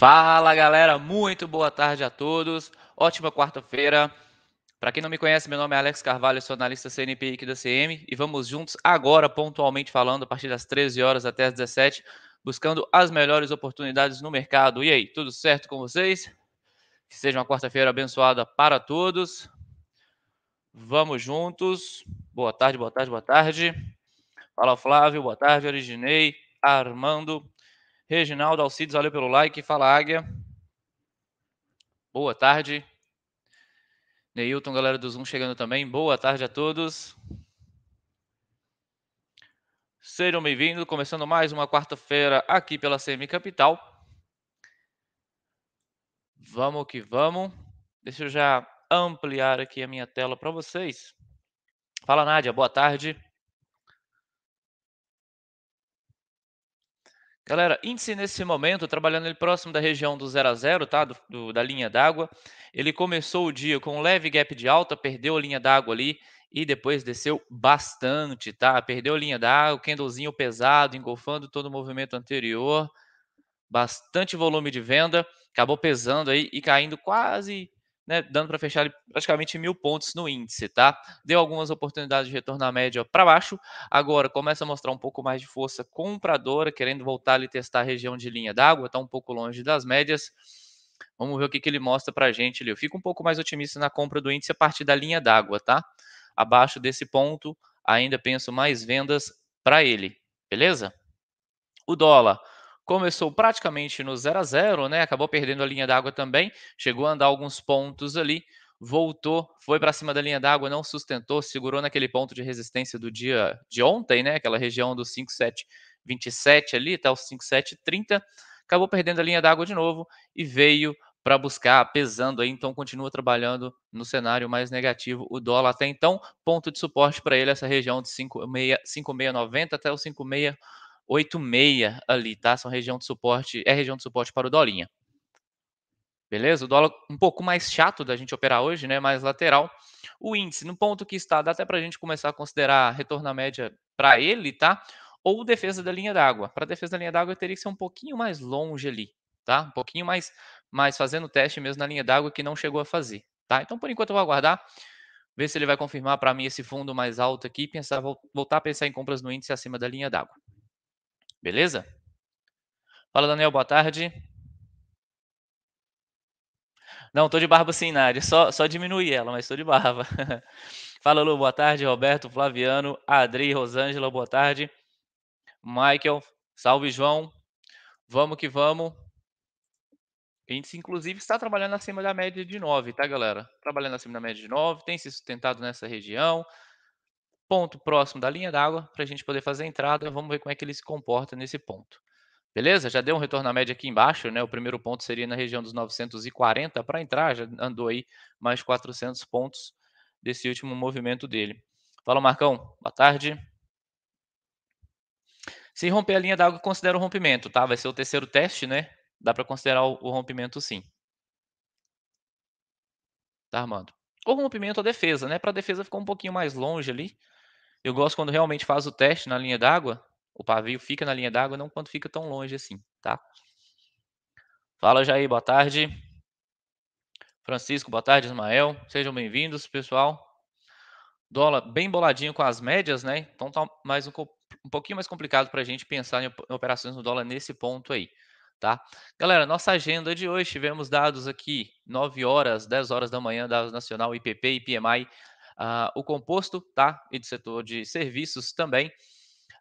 Fala galera, muito boa tarde a todos. Ótima quarta-feira. Para quem não me conhece, meu nome é Alex Carvalho, sou analista CNPq aqui da CM e vamos juntos agora pontualmente falando a partir das 13 horas até as 17, buscando as melhores oportunidades no mercado. E aí, tudo certo com vocês? Que seja uma quarta-feira abençoada para todos. Vamos juntos. Boa tarde, boa tarde, boa tarde. Fala Flávio, boa tarde, Originei, Armando, Reginaldo Alcides, valeu pelo like. Fala, Águia. Boa tarde. Neilton, galera do Zoom chegando também. Boa tarde a todos. Sejam bem-vindos, começando mais uma quarta-feira aqui pela CM Capital. Vamos que vamos. Deixa eu já ampliar aqui a minha tela para vocês. Fala, Nádia, boa tarde. Galera, índice nesse momento, trabalhando ele próximo da região do 0 a 0, tá? Do, do, da linha d'água. Ele começou o dia com um leve gap de alta, perdeu a linha d'água ali e depois desceu bastante, tá? Perdeu a linha d'água, o candlezinho pesado, engolfando todo o movimento anterior. Bastante volume de venda, acabou pesando aí e caindo quase né, dando para fechar praticamente mil pontos no índice, tá? Deu algumas oportunidades de retorno à média para baixo, agora começa a mostrar um pouco mais de força compradora, querendo voltar ali testar a região de linha d'água, está um pouco longe das médias. Vamos ver o que, que ele mostra para a gente ali. Eu fico um pouco mais otimista na compra do índice a partir da linha d'água, tá? Abaixo desse ponto, ainda penso mais vendas para ele, beleza? O dólar começou praticamente no 0 a 0 né? Acabou perdendo a linha d'água também, chegou a andar alguns pontos ali, voltou, foi para cima da linha d'água, não sustentou, segurou naquele ponto de resistência do dia de ontem, né? Aquela região do 5727 ali, até os 5730, acabou perdendo a linha d'água de novo e veio para buscar pesando aí, então continua trabalhando no cenário mais negativo o dólar até então, ponto de suporte para ele essa região de 5690 até os 56 8,6 ali, tá? São região de suporte, é região de suporte para o dolinha. Beleza? O dólar um pouco mais chato da gente operar hoje, né? Mais lateral. O índice, no ponto que está, dá até para a gente começar a considerar retorno à média para ele, tá? Ou defesa da linha d'água. Para defesa da linha d'água, teria que ser um pouquinho mais longe ali, tá? Um pouquinho mais, mais fazendo o teste mesmo na linha d'água que não chegou a fazer, tá? Então, por enquanto, eu vou aguardar, ver se ele vai confirmar para mim esse fundo mais alto aqui e pensar, voltar a pensar em compras no índice acima da linha d'água. Beleza? Fala, Daniel, boa tarde. Não, tô de barba sim, Nádia. Só, só diminuí ela, mas estou de barba. Fala, Lu, boa tarde. Roberto, Flaviano, Adri, Rosângela, boa tarde. Michael, salve, João. Vamos que vamos. A gente, inclusive, está trabalhando acima da média de 9, tá, galera? Trabalhando acima da média de 9, tem se sustentado nessa região ponto próximo da linha d'água para a gente poder fazer a entrada. Vamos ver como é que ele se comporta nesse ponto. Beleza? Já deu um retorno à média aqui embaixo, né? O primeiro ponto seria na região dos 940 para entrar, já andou aí mais 400 pontos desse último movimento dele. Fala, Marcão. Boa tarde. Se romper a linha d'água, considera o rompimento, tá? Vai ser o terceiro teste, né? Dá para considerar o rompimento sim. Tá, Armando? Ou rompimento à defesa, né? Para a defesa ficou um pouquinho mais longe ali. Eu gosto quando realmente faz o teste na linha d'água, o pavio fica na linha d'água, não quando fica tão longe assim, tá? Fala, Jair, boa tarde. Francisco, boa tarde, Ismael. Sejam bem-vindos, pessoal. Dólar bem boladinho com as médias, né? Então tá mais um, um pouquinho mais complicado para a gente pensar em operações no dólar nesse ponto aí, tá? Galera, nossa agenda de hoje, tivemos dados aqui 9 horas, 10 horas da manhã, dados nacional, IPP e PMI Uh, o composto, tá? E do setor de serviços também.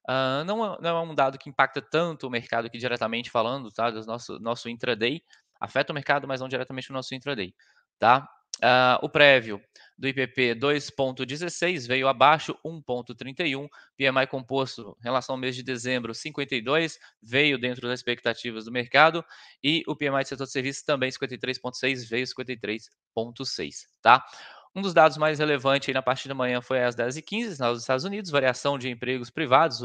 Uh, não, é, não, é um dado que impacta tanto o mercado aqui diretamente falando, tá? Do nosso, nosso intraday. Afeta o mercado, mas não diretamente o nosso intraday, tá? Uh, o prévio do IPP 2.16 veio abaixo 1.31, PMI composto em relação ao mês de dezembro 52 veio dentro das expectativas do mercado e o PMI do setor de serviços também 53.6 veio 53.6, tá? Um dos dados mais relevantes na parte da manhã foi às 10h15, nos Estados Unidos, variação de empregos privados,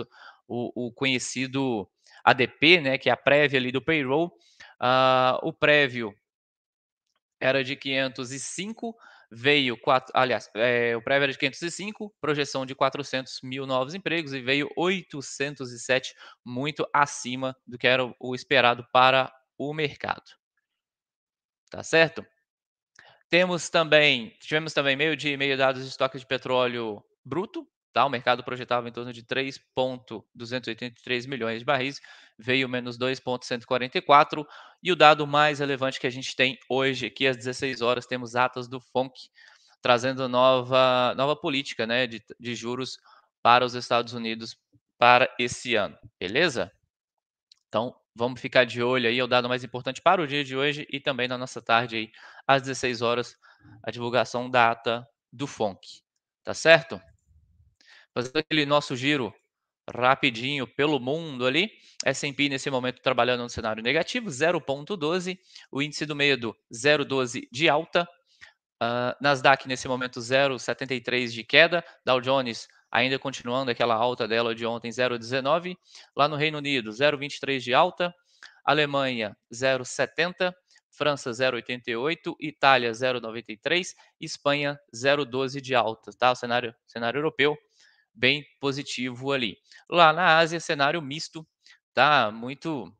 o, o conhecido ADP, né, que é a prévia ali do payroll. Uh, o prévio era de 505, veio, 4, aliás, é, o prévio era de 505, projeção de 400 mil novos empregos e veio 807, muito acima do que era o esperado para o mercado. Tá certo? Temos também, tivemos também meio dia e meio dados de estoque de petróleo bruto, tá? O mercado projetava em torno de 3.283 milhões de barris, veio menos 2.144 e o dado mais relevante que a gente tem hoje, aqui às 16 horas, temos atas do FONC trazendo nova nova política, né, de, de juros para os Estados Unidos para esse ano, beleza? Então, Vamos ficar de olho aí, é o dado mais importante para o dia de hoje e também na nossa tarde aí, às 16 horas, a divulgação da ata do FONC. Tá certo? Fazendo aquele nosso giro rapidinho pelo mundo ali. É S&P nesse momento trabalhando no cenário negativo, 0.12, o índice do medo 0.12 de alta, uh, Nasdaq nesse momento 0.73 de queda, Dow Jones ainda continuando aquela alta dela de ontem, 0,19. Lá no Reino Unido, 0,23 de alta. Alemanha, 0,70. França 0,88, Itália 0,93, Espanha 0,12 de alta, tá? O cenário, cenário europeu bem positivo ali. Lá na Ásia, cenário misto, tá? Muito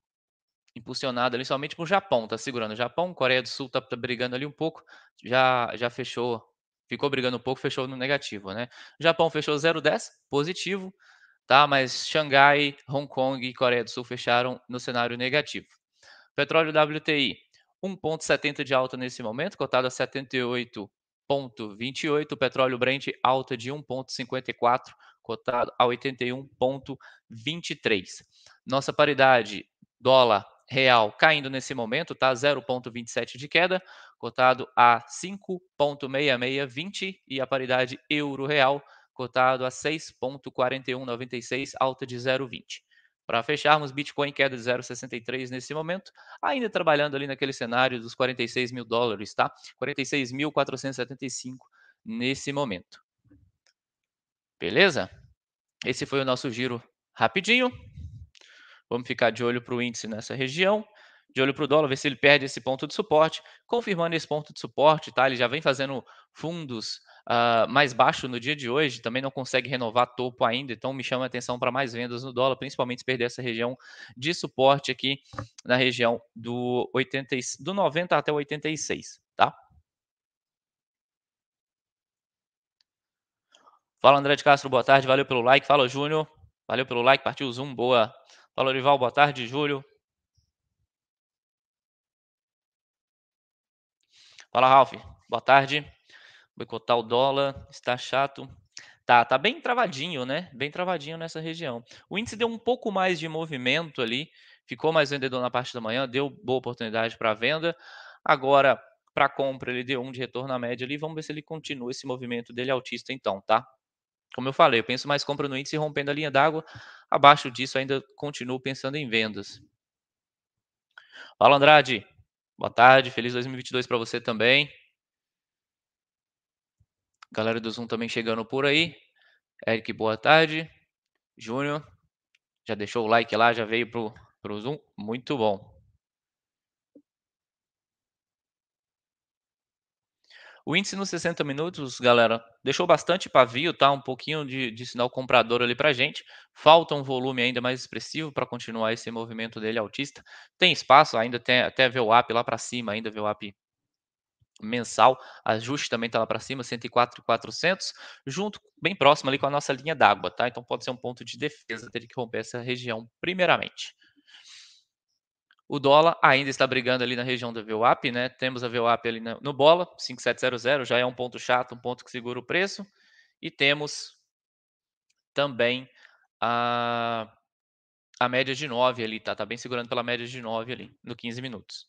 impulsionado ali somente o Japão, tá segurando. Japão, Coreia do Sul está tá brigando ali um pouco, já já fechou ficou brigando um pouco, fechou no negativo, né? O Japão fechou 0,10, positivo, tá? Mas Xangai, Hong Kong e Coreia do Sul fecharam no cenário negativo. Petróleo WTI, 1,70 de alta nesse momento, cotado a 78,28. Petróleo Brent, alta de 1,54, cotado a 81,23. Nossa paridade dólar real caindo nesse momento, tá? 0,27 de queda cotado a 5,6620 e a paridade euro-real cotado a 6,4196, alta de 0,20. Para fecharmos, Bitcoin queda de 0,63 nesse momento, ainda trabalhando ali naquele cenário dos 46 mil dólares, tá? 46.475 nesse momento. Beleza? Esse foi o nosso giro rapidinho. Vamos ficar de olho para o índice nessa região de olho para o dólar, ver se ele perde esse ponto de suporte. Confirmando esse ponto de suporte, tá? Ele já vem fazendo fundos uh, mais baixo no dia de hoje, também não consegue renovar topo ainda, então me chama a atenção para mais vendas no dólar, principalmente se perder essa região de suporte aqui na região do, 80, do 90 até 86, tá? Fala André de Castro, boa tarde, valeu pelo like. Fala Júnior, valeu pelo like, partiu o Zoom, boa. Fala Orival, boa tarde, Júlio. Fala, Ralph. Boa tarde. Boicotar o dólar, está chato. Tá, tá bem travadinho, né? Bem travadinho nessa região. O índice deu um pouco mais de movimento ali, ficou mais vendedor na parte da manhã, deu boa oportunidade para venda. Agora, para compra, ele deu um de retorno na média ali. Vamos ver se ele continua esse movimento dele altista então, tá? Como eu falei, eu penso mais compra no índice rompendo a linha d'água. Abaixo disso, ainda continuo pensando em vendas. Fala, Andrade. Boa tarde, feliz 2022 para você também. Galera do Zoom também chegando por aí. Eric, boa tarde. Júnior, já deixou o like lá, já veio pro, pro Zoom. Muito bom. O índice nos 60 minutos, galera, deixou bastante pavio, tá? Um pouquinho de, de sinal comprador ali para gente. Falta um volume ainda mais expressivo para continuar esse movimento dele altista. Tem espaço ainda, tem até VWAP lá para cima, ainda VWAP mensal, ajuste também está lá para cima, 104,400, junto, bem próximo ali com a nossa linha d'água, tá? Então pode ser um ponto de defesa ter que romper essa região primeiramente. O dólar ainda está brigando ali na região da VWAP, né? Temos a VWAP ali no bola, 5700, já é um ponto chato, um ponto que segura o preço. E temos também a, a média de 9 ali, tá? Tá bem segurando pela média de 9 ali, no 15 minutos.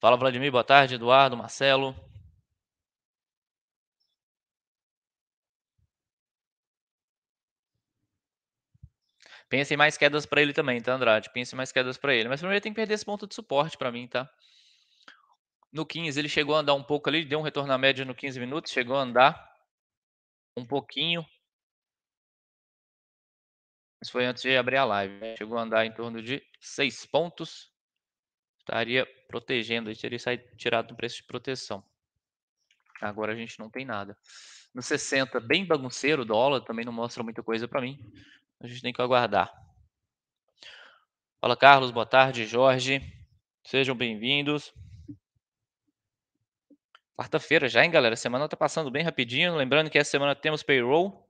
Fala, Vladimir, boa tarde, Eduardo, Marcelo. Pense em mais quedas para ele também, tá, Andrade? Pense em mais quedas para ele. Mas primeiro ele tem que perder esse ponto de suporte para mim, tá? No 15, ele chegou a andar um pouco ali, deu um retorno à média no 15 minutos, chegou a andar um pouquinho. Isso foi antes de abrir a live. Né? Chegou a andar em torno de 6 pontos. Estaria protegendo, teria sair tirado do preço de proteção. Agora a gente não tem nada. No 60, bem bagunceiro, o dólar também não mostra muita coisa para mim. A gente tem que aguardar. Fala, Carlos. Boa tarde, Jorge. Sejam bem-vindos. Quarta-feira já, hein, galera? A semana tá passando bem rapidinho. Lembrando que essa semana temos payroll.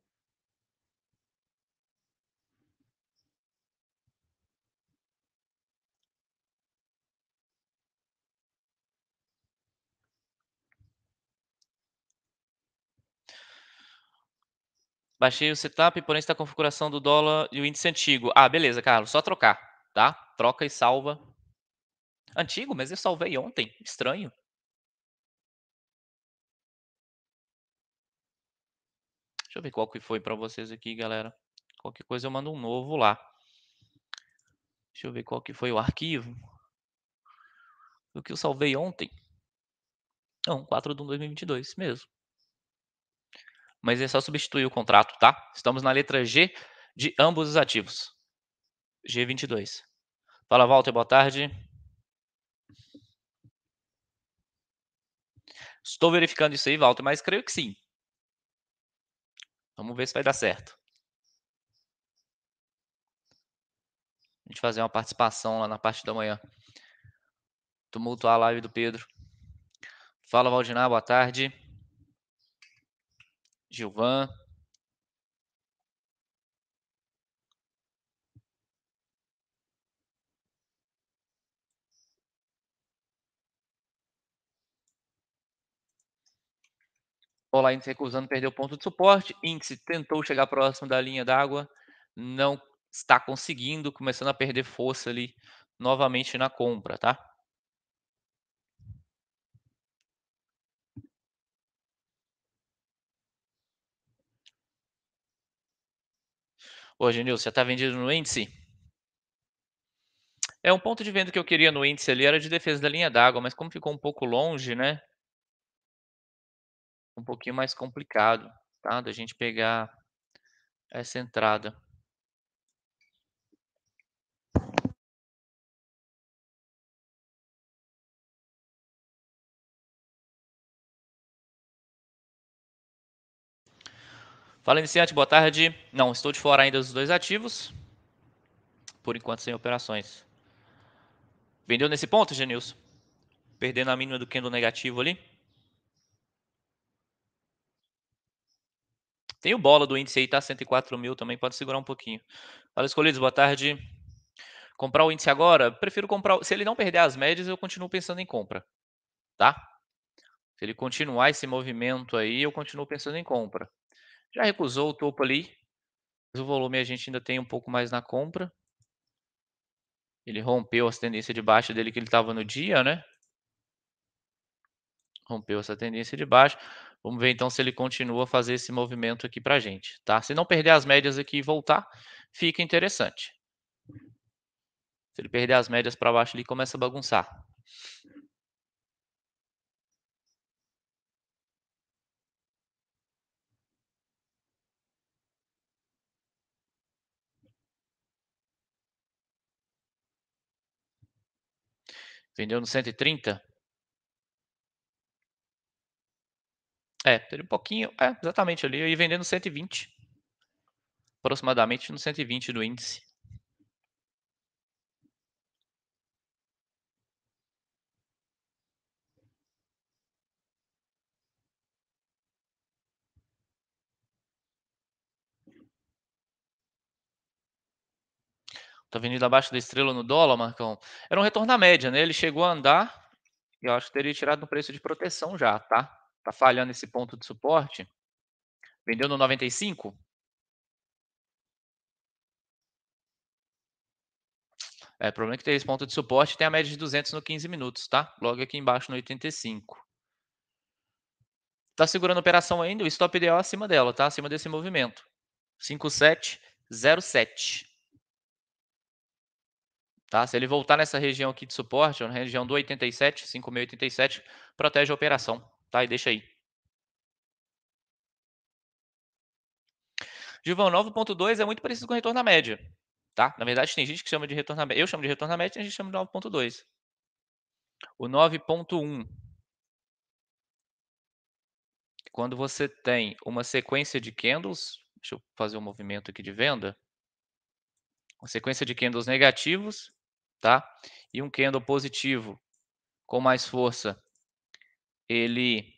Baixei o setup, porém está a configuração do dólar e o índice antigo. Ah, beleza, Carlos, só trocar, tá? Troca e salva. Antigo, mas eu salvei ontem. Estranho. Deixa eu ver qual que foi para vocês aqui, galera. Qualquer coisa eu mando um novo lá. Deixa eu ver qual que foi o arquivo. O que eu salvei ontem. Não, 4 de 1 de 2022, mesmo mas é só substituir o contrato, tá? Estamos na letra G de ambos os ativos. G22. Fala, Walter, boa tarde. Estou verificando isso aí, Walter, mas creio que sim. Vamos ver se vai dar certo. A gente fazer uma participação lá na parte da manhã. Tumultuar a live do Pedro. Fala, Valdinar, boa tarde. Gilvan. Olá, se recusando, perdeu ponto de suporte. Índice tentou chegar próximo da linha d'água, não está conseguindo, começando a perder força ali novamente na compra, tá? Ô, Genil, você está vendido no índice? É um ponto de venda que eu queria no índice ali, era de defesa da linha d'água, mas como ficou um pouco longe, né? Um pouquinho mais complicado, tá? Da gente pegar essa entrada. Fala, iniciante, boa tarde. Não, estou de fora ainda dos dois ativos. Por enquanto, sem operações. Vendeu nesse ponto, Genilson? Perdendo a mínima do candle negativo ali. Tem o bola do índice aí, tá? 104 mil também, pode segurar um pouquinho. Fala, escolhidos, boa tarde. Comprar o índice agora? Prefiro comprar. Se ele não perder as médias, eu continuo pensando em compra, tá? Se ele continuar esse movimento aí, eu continuo pensando em compra. Já recusou o topo ali. Mas o volume a gente ainda tem um pouco mais na compra. Ele rompeu as tendências de baixa dele que ele estava no dia, né? Rompeu essa tendência de baixa. Vamos ver então se ele continua a fazer esse movimento aqui para a gente, tá? Se não perder as médias aqui e voltar, fica interessante. Se ele perder as médias para baixo, ele começa a bagunçar. Vendeu no 130? É, teve um pouquinho, é, exatamente ali, Eu ia vender no 120. Aproximadamente no 120 do índice. Tá vendido abaixo da estrela no dólar, Marcão. Era um retorno da média, né? Ele chegou a andar, eu acho que teria tirado no preço de proteção já, tá? Tá falhando esse ponto de suporte. Vendeu no 95? É, o problema é que tem esse ponto de suporte tem a média de 200 no 15 minutos, tá? Logo aqui embaixo no 85. Tá segurando a operação ainda, o stop ideal acima dela, tá? Acima desse movimento. 5707. Tá? Se ele voltar nessa região aqui de suporte, na é região do 87, 5.087, protege a operação, tá? E deixa aí. Gilvão, 9.2 é muito parecido com o retorno à média, tá? Na verdade, tem gente que chama de retorno à média. Eu chamo de retorno à média, a gente chama de 9.2. O 9.1, quando você tem uma sequência de candles, deixa eu fazer um movimento aqui de venda, uma sequência de candles negativos, tá? E um candle positivo com mais força, ele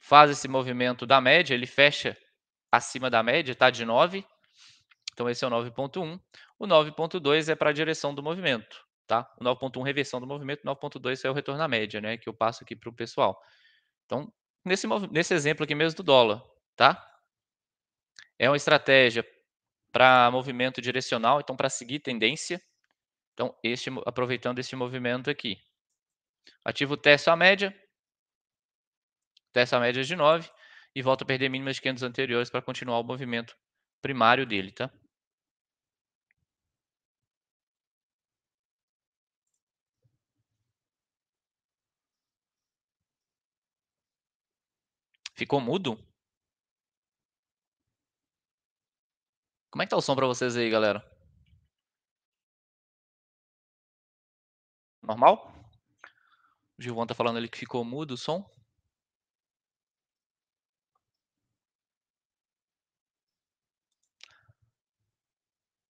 faz esse movimento da média, ele fecha acima da média, tá? De 9. Então esse é o 9.1. O 9.2 é para a direção do movimento, tá? O 9.1 reversão do movimento, 9.2 é o retorno à média, né? Que eu passo aqui para o pessoal. Então, nesse, nesse exemplo aqui mesmo do dólar, tá? É uma estratégia para movimento direcional, então para seguir tendência, então, este, aproveitando esse movimento aqui. Ativo o teste é à média. Teste é à média de 9. E volta a perder mínimas de 500 anteriores para continuar o movimento primário dele, tá? Ficou mudo? Como é que tá o som para vocês aí, galera? Normal? O Gilvão tá falando ali que ficou mudo o som.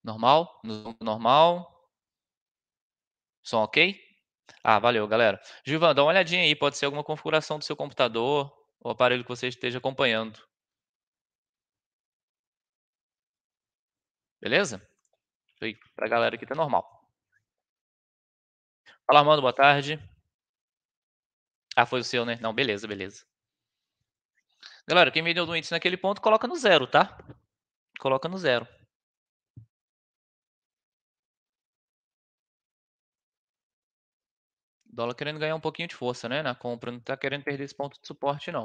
Normal? Normal? Som ok? Ah, valeu, galera. Gilvão, dá uma olhadinha aí. Pode ser alguma configuração do seu computador ou aparelho que você esteja acompanhando. Beleza? Para a galera aqui tá normal. Fala, Armando, boa tarde. Ah, foi o seu, né? Não, beleza, beleza. Galera, quem vendeu do índice naquele ponto, coloca no zero, tá? Coloca no zero. dólar querendo ganhar um pouquinho de força, né? Na compra, não está querendo perder esse ponto de suporte, não.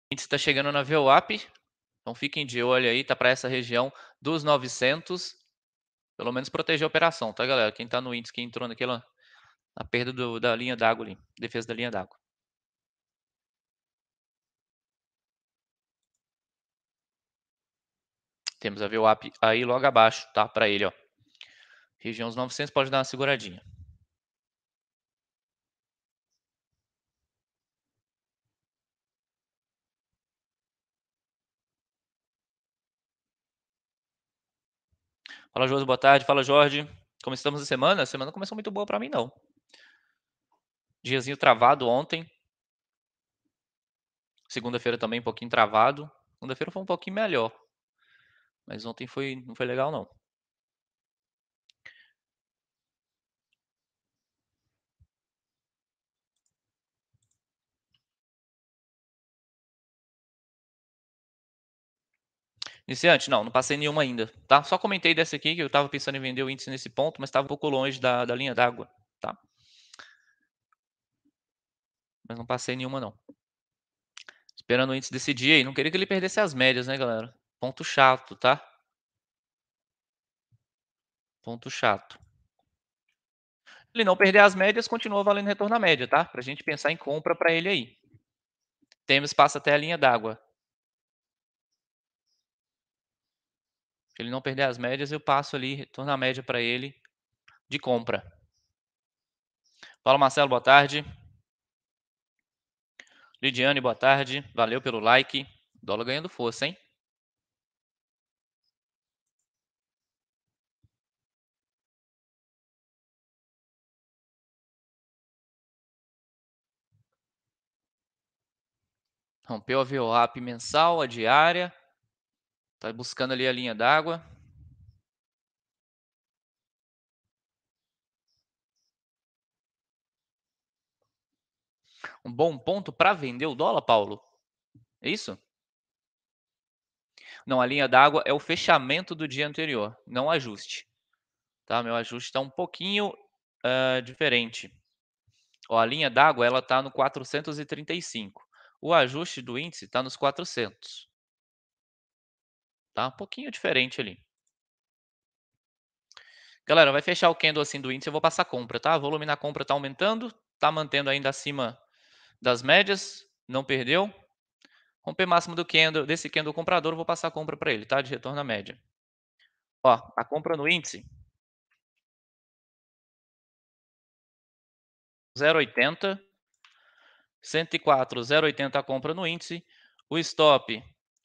O índice está chegando na VWAP, então fiquem de olho aí, tá para essa região dos 900 pelo menos proteger a operação, tá, galera? Quem está no índice, quem entrou naquela na perda do, da linha d'água ali, defesa da linha d'água. Temos a VWAP aí logo abaixo, tá? Para ele, ó. Região dos 900 pode dar uma seguradinha. Fala, Josi, boa tarde. Fala, Jorge. Começamos a semana? A semana começou muito boa para mim, não. Diazinho travado ontem. Segunda-feira também um pouquinho travado. Segunda-feira foi um pouquinho melhor. Mas ontem foi, não foi legal, não. Iniciante, não, não passei nenhuma ainda, tá? Só comentei dessa aqui que eu estava pensando em vender o índice nesse ponto, mas estava um pouco longe da, da linha d'água, tá? Mas não passei nenhuma, não. Esperando o índice decidir aí. Não queria que ele perdesse as médias, né, galera? Ponto chato, tá? Ponto chato. Ele não perder as médias, continua valendo retorno à média, tá? Para a gente pensar em compra para ele aí. Temos espaço até a linha d'água. Se ele não perder as médias, eu passo ali, retorno a média para ele de compra. Paulo Marcelo, boa tarde. Lidiane, boa tarde. Valeu pelo like. dólar ganhando força, hein? Rompeu a VOAP mensal, a diária. Tá buscando ali a linha d'água. Um bom ponto para vender o dólar, Paulo? É isso? Não, a linha d'água é o fechamento do dia anterior, não ajuste. Tá? Meu ajuste está um pouquinho uh, diferente. Ó, a linha d'água ela está no 435. O ajuste do índice está nos 400 tá? Um pouquinho diferente ali. Galera, vai fechar o candle assim do índice, eu vou passar compra, tá? O volume na compra está aumentando, está mantendo ainda acima das médias, não perdeu. Romper máximo do candle, desse candle comprador, eu vou passar compra para ele, tá? De retorno à média. Ó, a compra no índice. 0,80. 104, 0,80 a compra no índice. O stop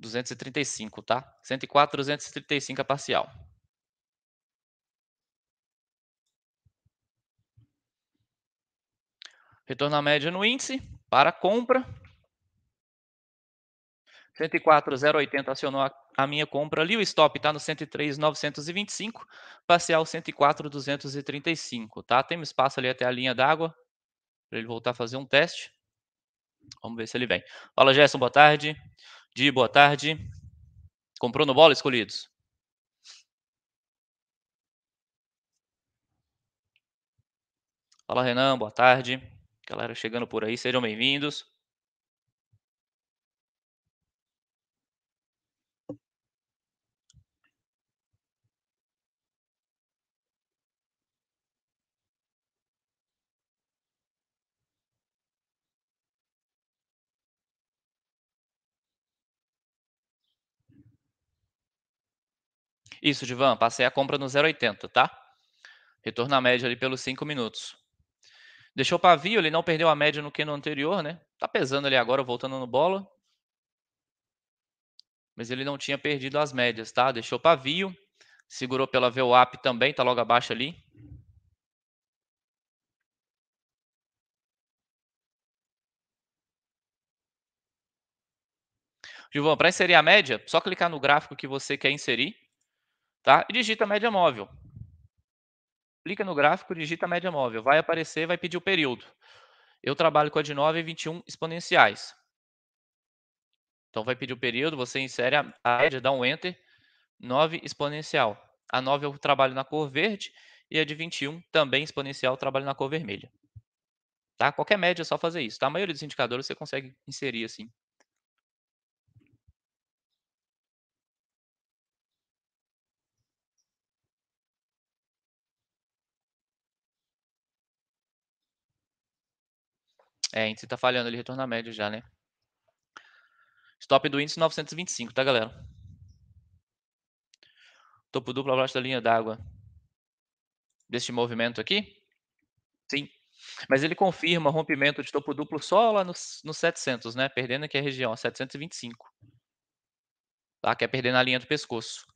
235, tá? 104, 235 a parcial. Retorno à média no índice para compra. 104,080 acionou a, minha compra ali. O stop está no 103,925. Parcial 104,235. tá? Tem um espaço ali até a linha d'água para ele voltar a fazer um teste. Vamos ver se ele vem. Fala, Gerson, Boa tarde. Di, boa tarde. Comprou no bola, escolhidos? Fala, Renan, boa tarde. Galera chegando por aí, sejam bem-vindos. Isso, Divan, passei a compra no 0,80, tá? Retorno à média ali pelos 5 minutos. Deixou pavio, ele não perdeu a média no que no anterior, né? Tá pesando ali agora, voltando no bolo, Mas ele não tinha perdido as médias, tá? Deixou pavio, segurou pela VWAP também, tá logo abaixo ali. Gilvan, para inserir a média, só clicar no gráfico que você quer inserir. Tá? E digita média móvel. Clica no gráfico, digita média móvel. Vai aparecer, vai pedir o período. Eu trabalho com a de 9 e 21 exponenciais. Então vai pedir o período, você insere a, a média, dá um enter, 9 exponencial. A 9 eu trabalho na cor verde e a de 21 também exponencial eu trabalho na cor vermelha. Tá? Qualquer média é só fazer isso. Tá? A maioria dos indicadores você consegue inserir assim É, índice tá falhando, ele retorna média já, né? Stop do índice 925, tá, galera? Topo duplo abaixo da linha d'água. Deste movimento aqui? Sim. Mas ele confirma rompimento de topo duplo só lá nos, no 700, né? Perdendo aqui a região, 725. Tá? é perdendo a linha do pescoço.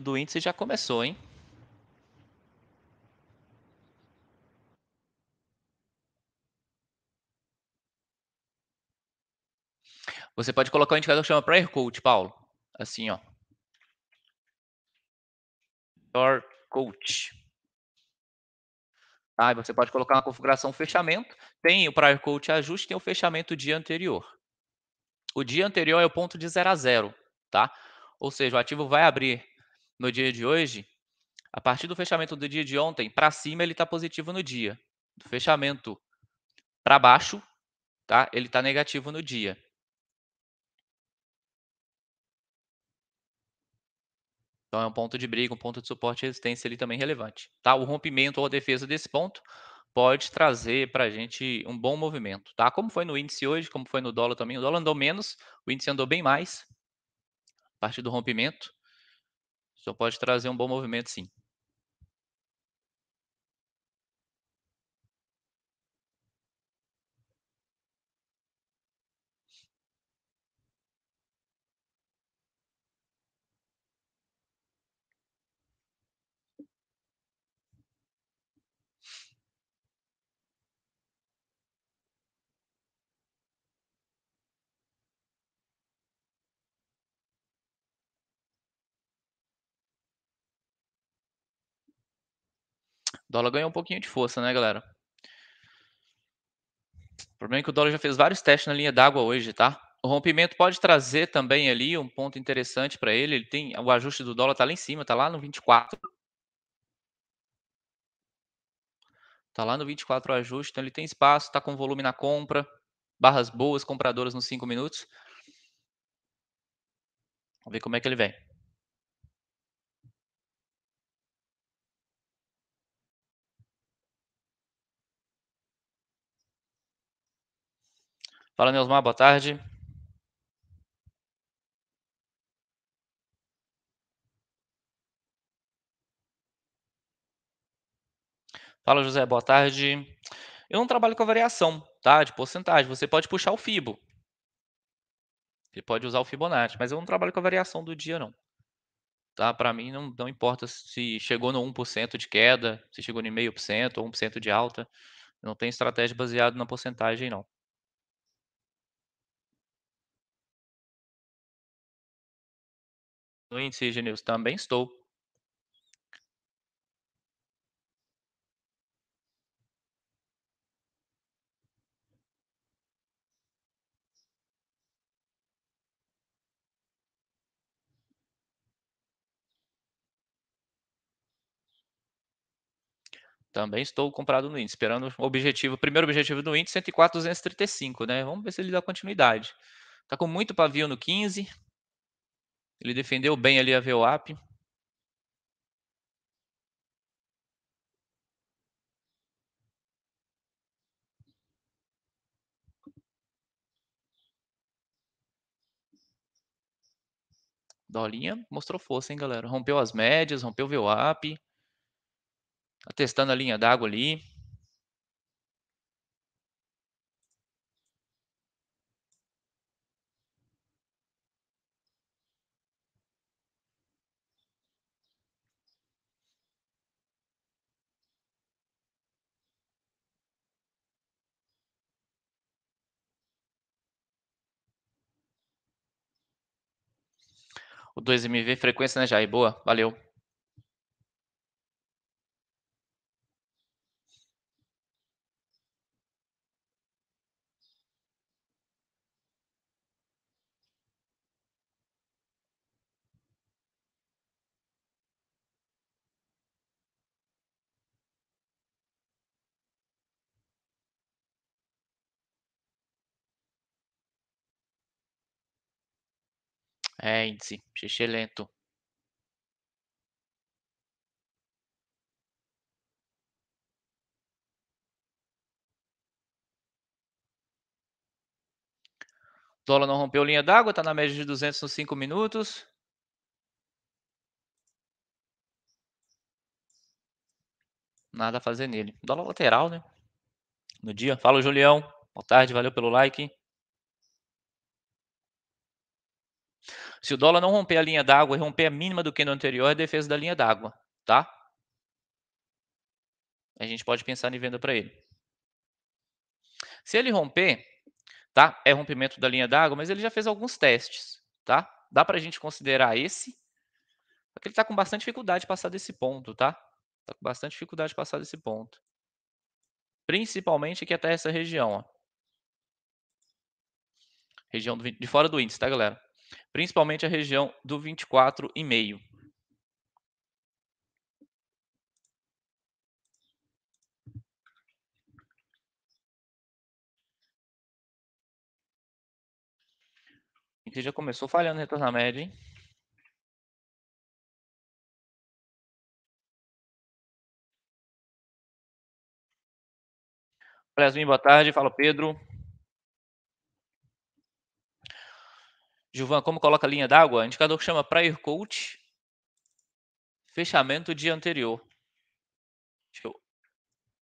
do índice já começou, hein? Você pode colocar um indicador que chama prayer coach, Paulo. Assim, ó. Your coach. Tá? Ah, você pode colocar uma configuração fechamento. Tem o prior coach ajuste, tem o fechamento dia anterior. O dia anterior é o ponto de 0 a 0, tá? Ou seja, o ativo vai abrir no dia de hoje, a partir do fechamento do dia de ontem, para cima ele está positivo no dia. Do fechamento para baixo, tá? ele está negativo no dia. Então é um ponto de briga, um ponto de suporte e resistência ali também relevante. Tá? O rompimento ou a defesa desse ponto pode trazer para a gente um bom movimento. Tá? Como foi no índice hoje, como foi no dólar também. O dólar andou menos, o índice andou bem mais a partir do rompimento só pode trazer um bom movimento, sim. O dólar ganhou um pouquinho de força, né, galera? O problema é que o dólar já fez vários testes na linha d'água hoje, tá? O rompimento pode trazer também ali um ponto interessante para ele. Ele tem o ajuste do dólar tá lá em cima, tá lá no 24. Tá lá no 24 o ajuste, então ele tem espaço, tá com volume na compra, barras boas compradoras nos 5 minutos. Vamos ver como é que ele vem. Fala, Neusmar, boa tarde. Fala, José, boa tarde. Eu não trabalho com a variação, tá? De porcentagem. Você pode puxar o FIBO. Você pode usar o Fibonacci, mas eu não trabalho com a variação do dia, não. Tá? Para mim, não, não importa se chegou no 1% de queda, se chegou no 0,5% ou 1% de alta. Eu não tem estratégia baseada na porcentagem, não. no índice de news? Também estou. Também estou comprado no índice, esperando o objetivo, o primeiro objetivo do índice, 104,235, né? Vamos ver se ele dá continuidade. Está com muito pavio no 15, ele defendeu bem ali a VWAP. Dolinha mostrou força, hein, galera? Rompeu as médias, rompeu o VWAP. Tá testando a linha d'água ali. o 2MV. Frequência, né, Jair? Boa, valeu. É, índice, xixi lento. Dólar não rompeu linha d'água, está na média de 200 nos 5 minutos. Nada a fazer nele. Dólar lateral, né? No dia. Fala, Julião. Boa tarde, valeu pelo like. Se o dólar não romper a linha d'água e romper a mínima do que no anterior, é defesa da linha d'água, tá? A gente pode pensar em venda para ele. Se ele romper, tá? É rompimento da linha d'água, mas ele já fez alguns testes, tá? Dá para a gente considerar esse. Porque ele está com bastante dificuldade de passar desse ponto, tá? Está com bastante dificuldade de passar desse ponto. Principalmente aqui até essa região, ó. Região do, de fora do índice, tá, galera? principalmente a região do 24,5. Aqui já começou falhando retorno à média, hein? Flesmin, boa tarde. Fala, Pedro. Gilvan, como coloca a linha d'água? Indicador que chama prior coach, fechamento dia anterior. Deixa eu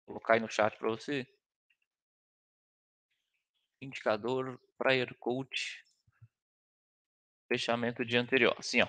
colocar aí no chat para você. Indicador prior coach, fechamento dia anterior. Assim, ó.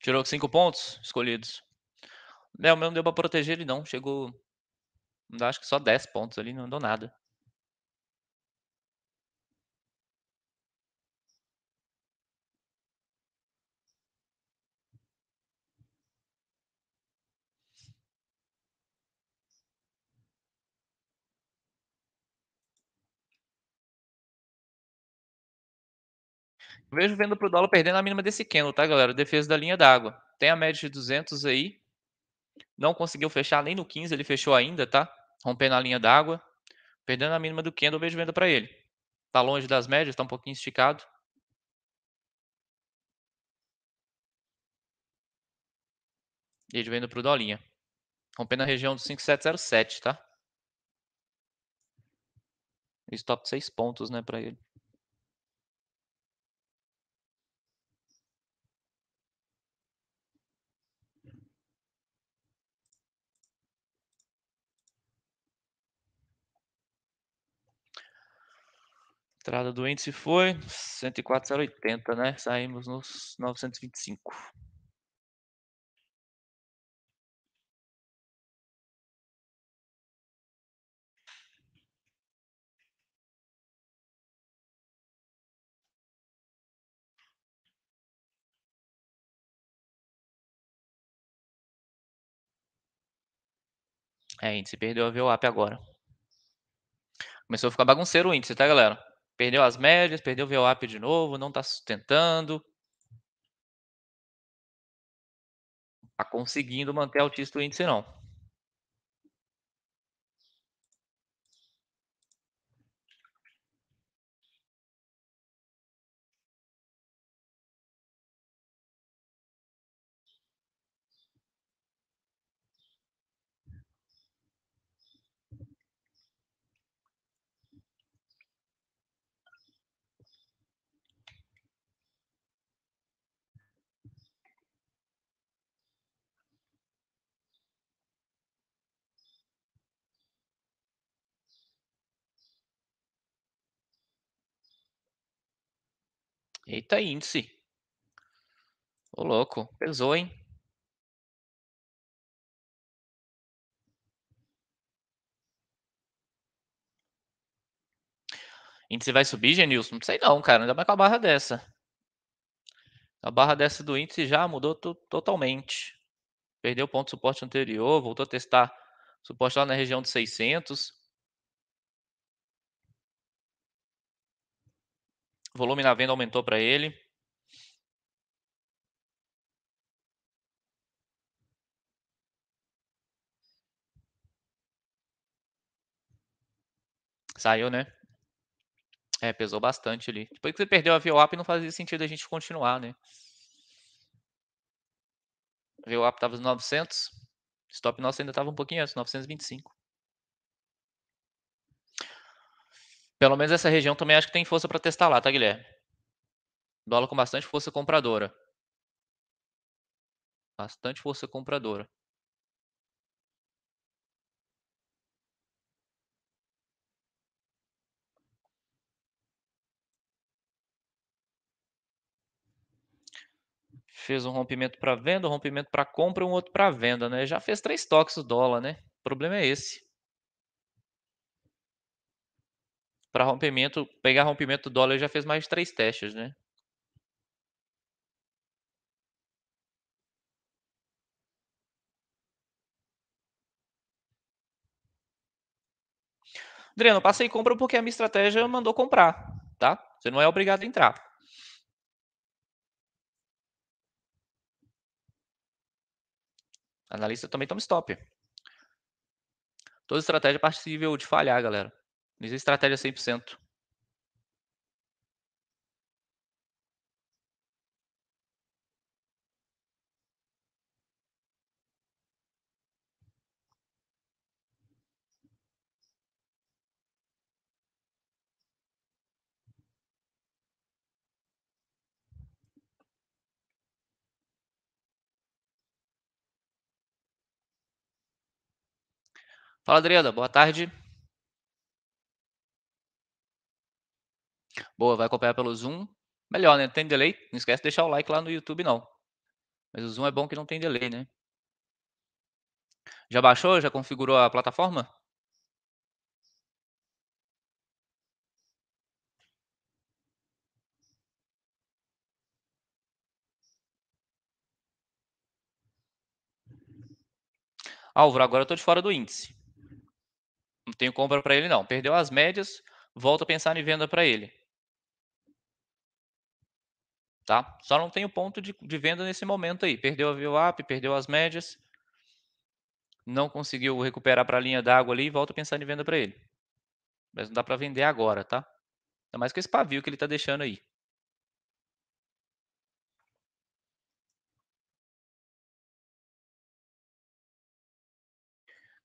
Tirou cinco pontos escolhidos. É, o meu não deu para proteger ele, não. Chegou. Acho que só 10 pontos ali, não deu nada. Vejo vendo pro dólar perdendo a mínima desse candle, tá, galera? Defesa da linha d'água. Tem a média de 200 aí. Não conseguiu fechar nem no 15, ele fechou ainda, tá? Rompendo a linha d'água. Perdendo a mínima do candle, vejo venda para ele. Tá longe das médias, tá um pouquinho esticado. Vejo para pro dolinha. Rompendo a região do 5707, tá? Stop 6 pontos, né, para ele. Estrada do índice foi 104,080, né? Saímos nos 925. É, índice perdeu a VWAP agora. Começou a ficar bagunceiro o índice, tá, galera? Perdeu as médias, perdeu o VWAP de novo, não está sustentando. Está conseguindo manter altíssimo o índice, não. Eita índice. Ô louco, pesou, hein? Índice vai subir, Genilson? Não sei não, cara. Ainda mais com a barra dessa. A barra dessa do índice já mudou totalmente. Perdeu o ponto de suporte anterior, voltou a testar suporte lá na região de 600. O volume na venda aumentou para ele. Saiu, né? É, pesou bastante ali. Depois que você perdeu a VWAP, não fazia sentido a gente continuar, né? A VWAP estava nos 900. Stop nosso ainda estava um pouquinho antes, 925. Pelo menos essa região também acho que tem força para testar lá, tá, Guilherme? Dólar com bastante força compradora. Bastante força compradora. fez um rompimento para venda, um rompimento para compra, e um outro para venda, né? Já fez três toques o dólar, né? O problema é esse. para rompimento, pegar rompimento do dólar, já fez mais de três testes, né? Adriano, passei compra porque a minha estratégia mandou comprar, tá? Você não é obrigado a entrar. Analista também toma stop. Toda estratégia é passível de falhar, galera. Não existe estratégia 100%. Fala, Adriana. Boa tarde. Boa, vai acompanhar pelo Zoom. Melhor, né? Tem delay? Não esquece de deixar o like lá no YouTube, não. Mas o Zoom é bom que não tem delay, né? Já baixou? Já configurou a plataforma? Álvaro, agora eu estou de fora do índice. Não tenho compra para ele, não. Perdeu as médias, volta a pensar em venda para ele. Tá? Só não tem o ponto de, de venda nesse momento aí. Perdeu a VWAP, perdeu as médias, não conseguiu recuperar para a linha d'água ali e volta pensando em venda para ele. Mas não dá para vender agora, tá? Ainda mais com esse pavio que ele está deixando aí.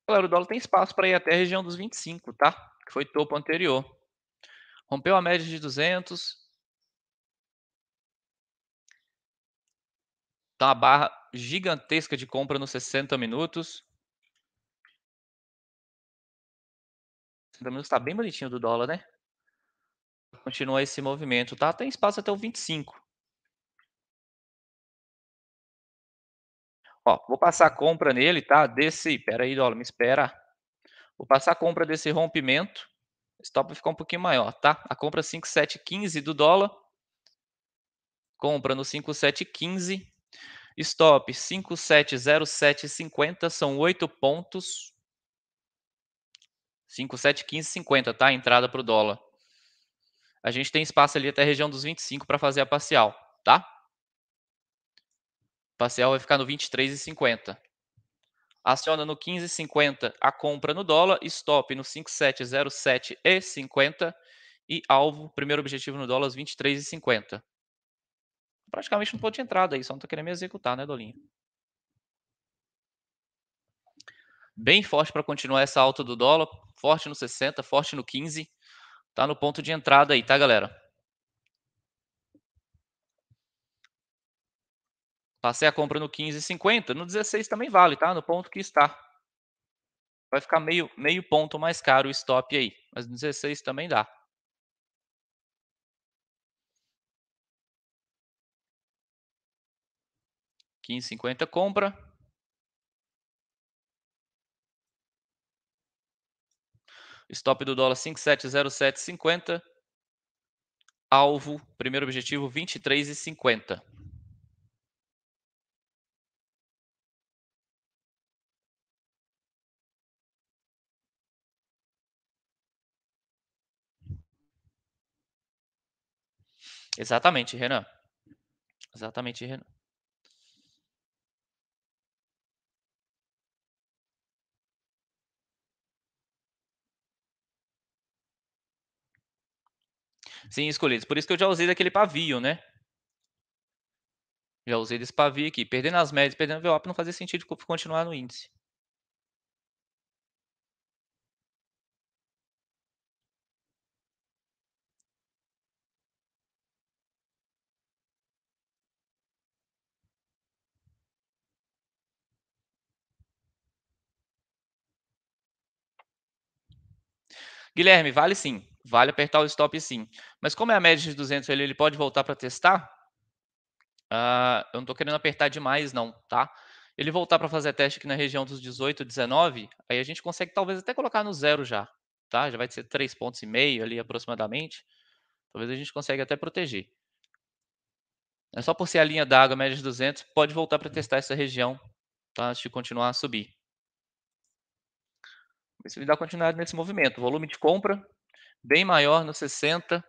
Claro, o dólar tem espaço para ir até a região dos 25, tá? Que foi topo anterior. Rompeu a média de 200, Tá uma barra gigantesca de compra nos 60 minutos. 60 minutos tá bem bonitinho do dólar, né? Continua esse movimento, tá? Tem espaço até o 25. Ó, vou passar a compra nele, tá? Desse, pera aí, dólar, me espera. Vou passar a compra desse rompimento. Stop vai ficar um pouquinho maior, tá? A compra 5715 do dólar. Compra no 5715. Stop 570750 são 8 pontos. 571550, tá? Entrada para o dólar. A gente tem espaço ali até a região dos 25 para fazer a parcial, tá? A parcial vai ficar no 23,50. Aciona no 15,50 a compra no dólar, stop no 5707 e alvo, primeiro objetivo no dólar, 23,50 praticamente no ponto de entrada aí, só não tô querendo me executar, né, Dolinho? Bem forte para continuar essa alta do dólar, forte no 60, forte no 15, tá no ponto de entrada aí, tá, galera? Passei a compra no 15,50. No 16 também vale, tá? No ponto que está. Vai ficar meio, meio ponto mais caro o stop aí. Mas no 16 também dá. 15,50 compra. Stop do dólar 5707,50. Alvo, primeiro objetivo 23,50. Exatamente, Renan. Exatamente, Renan. Sim, escolhidos. Por isso que eu já usei daquele pavio, né? Já usei desse pavio aqui. Perdendo as médias, perdendo o VWAP, não fazia sentido continuar no índice. Guilherme, vale sim vale apertar o stop sim. Mas como é a média de 200, ele, ele pode voltar para testar? Uh, eu não estou querendo apertar demais não, tá? Ele voltar para fazer teste aqui na região dos 18, 19, aí a gente consegue talvez até colocar no zero já, tá? Já vai ser 3,5 pontos e meio ali aproximadamente. Talvez a gente consiga até proteger. É só por ser a linha d'água média de 200, pode voltar para testar essa região, tá? Antes de continuar a subir. se me dá continuidade nesse movimento. Volume de compra bem maior no 60,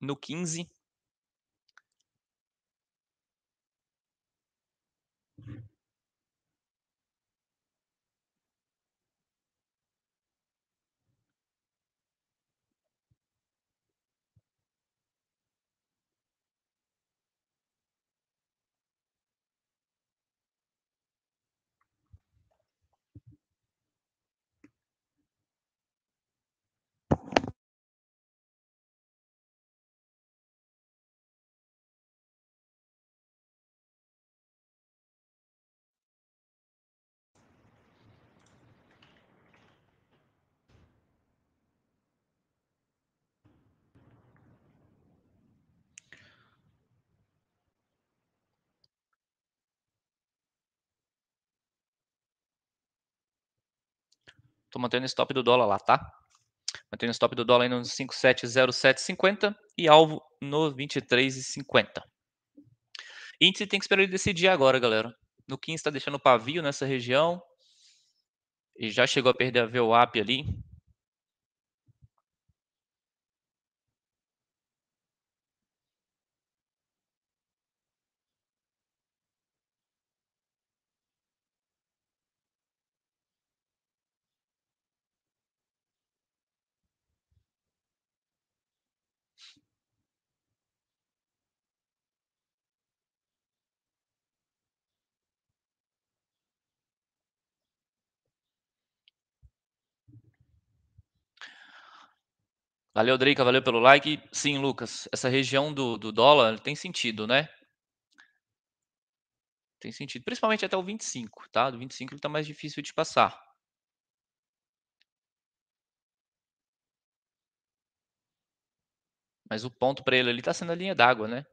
no 15 Estou mantendo o stop do dólar lá, tá? Mantendo o stop do dólar aí no 570750 e alvo no 23,50. Índice tem que esperar ele decidir agora, galera. No 15 está deixando pavio nessa região. E já chegou a perder a VWAP ali. Valeu, Drica, valeu pelo like. Sim, Lucas, essa região do, do dólar tem sentido, né? Tem sentido, principalmente até o 25, tá? Do 25 ele tá mais difícil de passar. Mas o ponto para ele ali está sendo a linha d'água, né?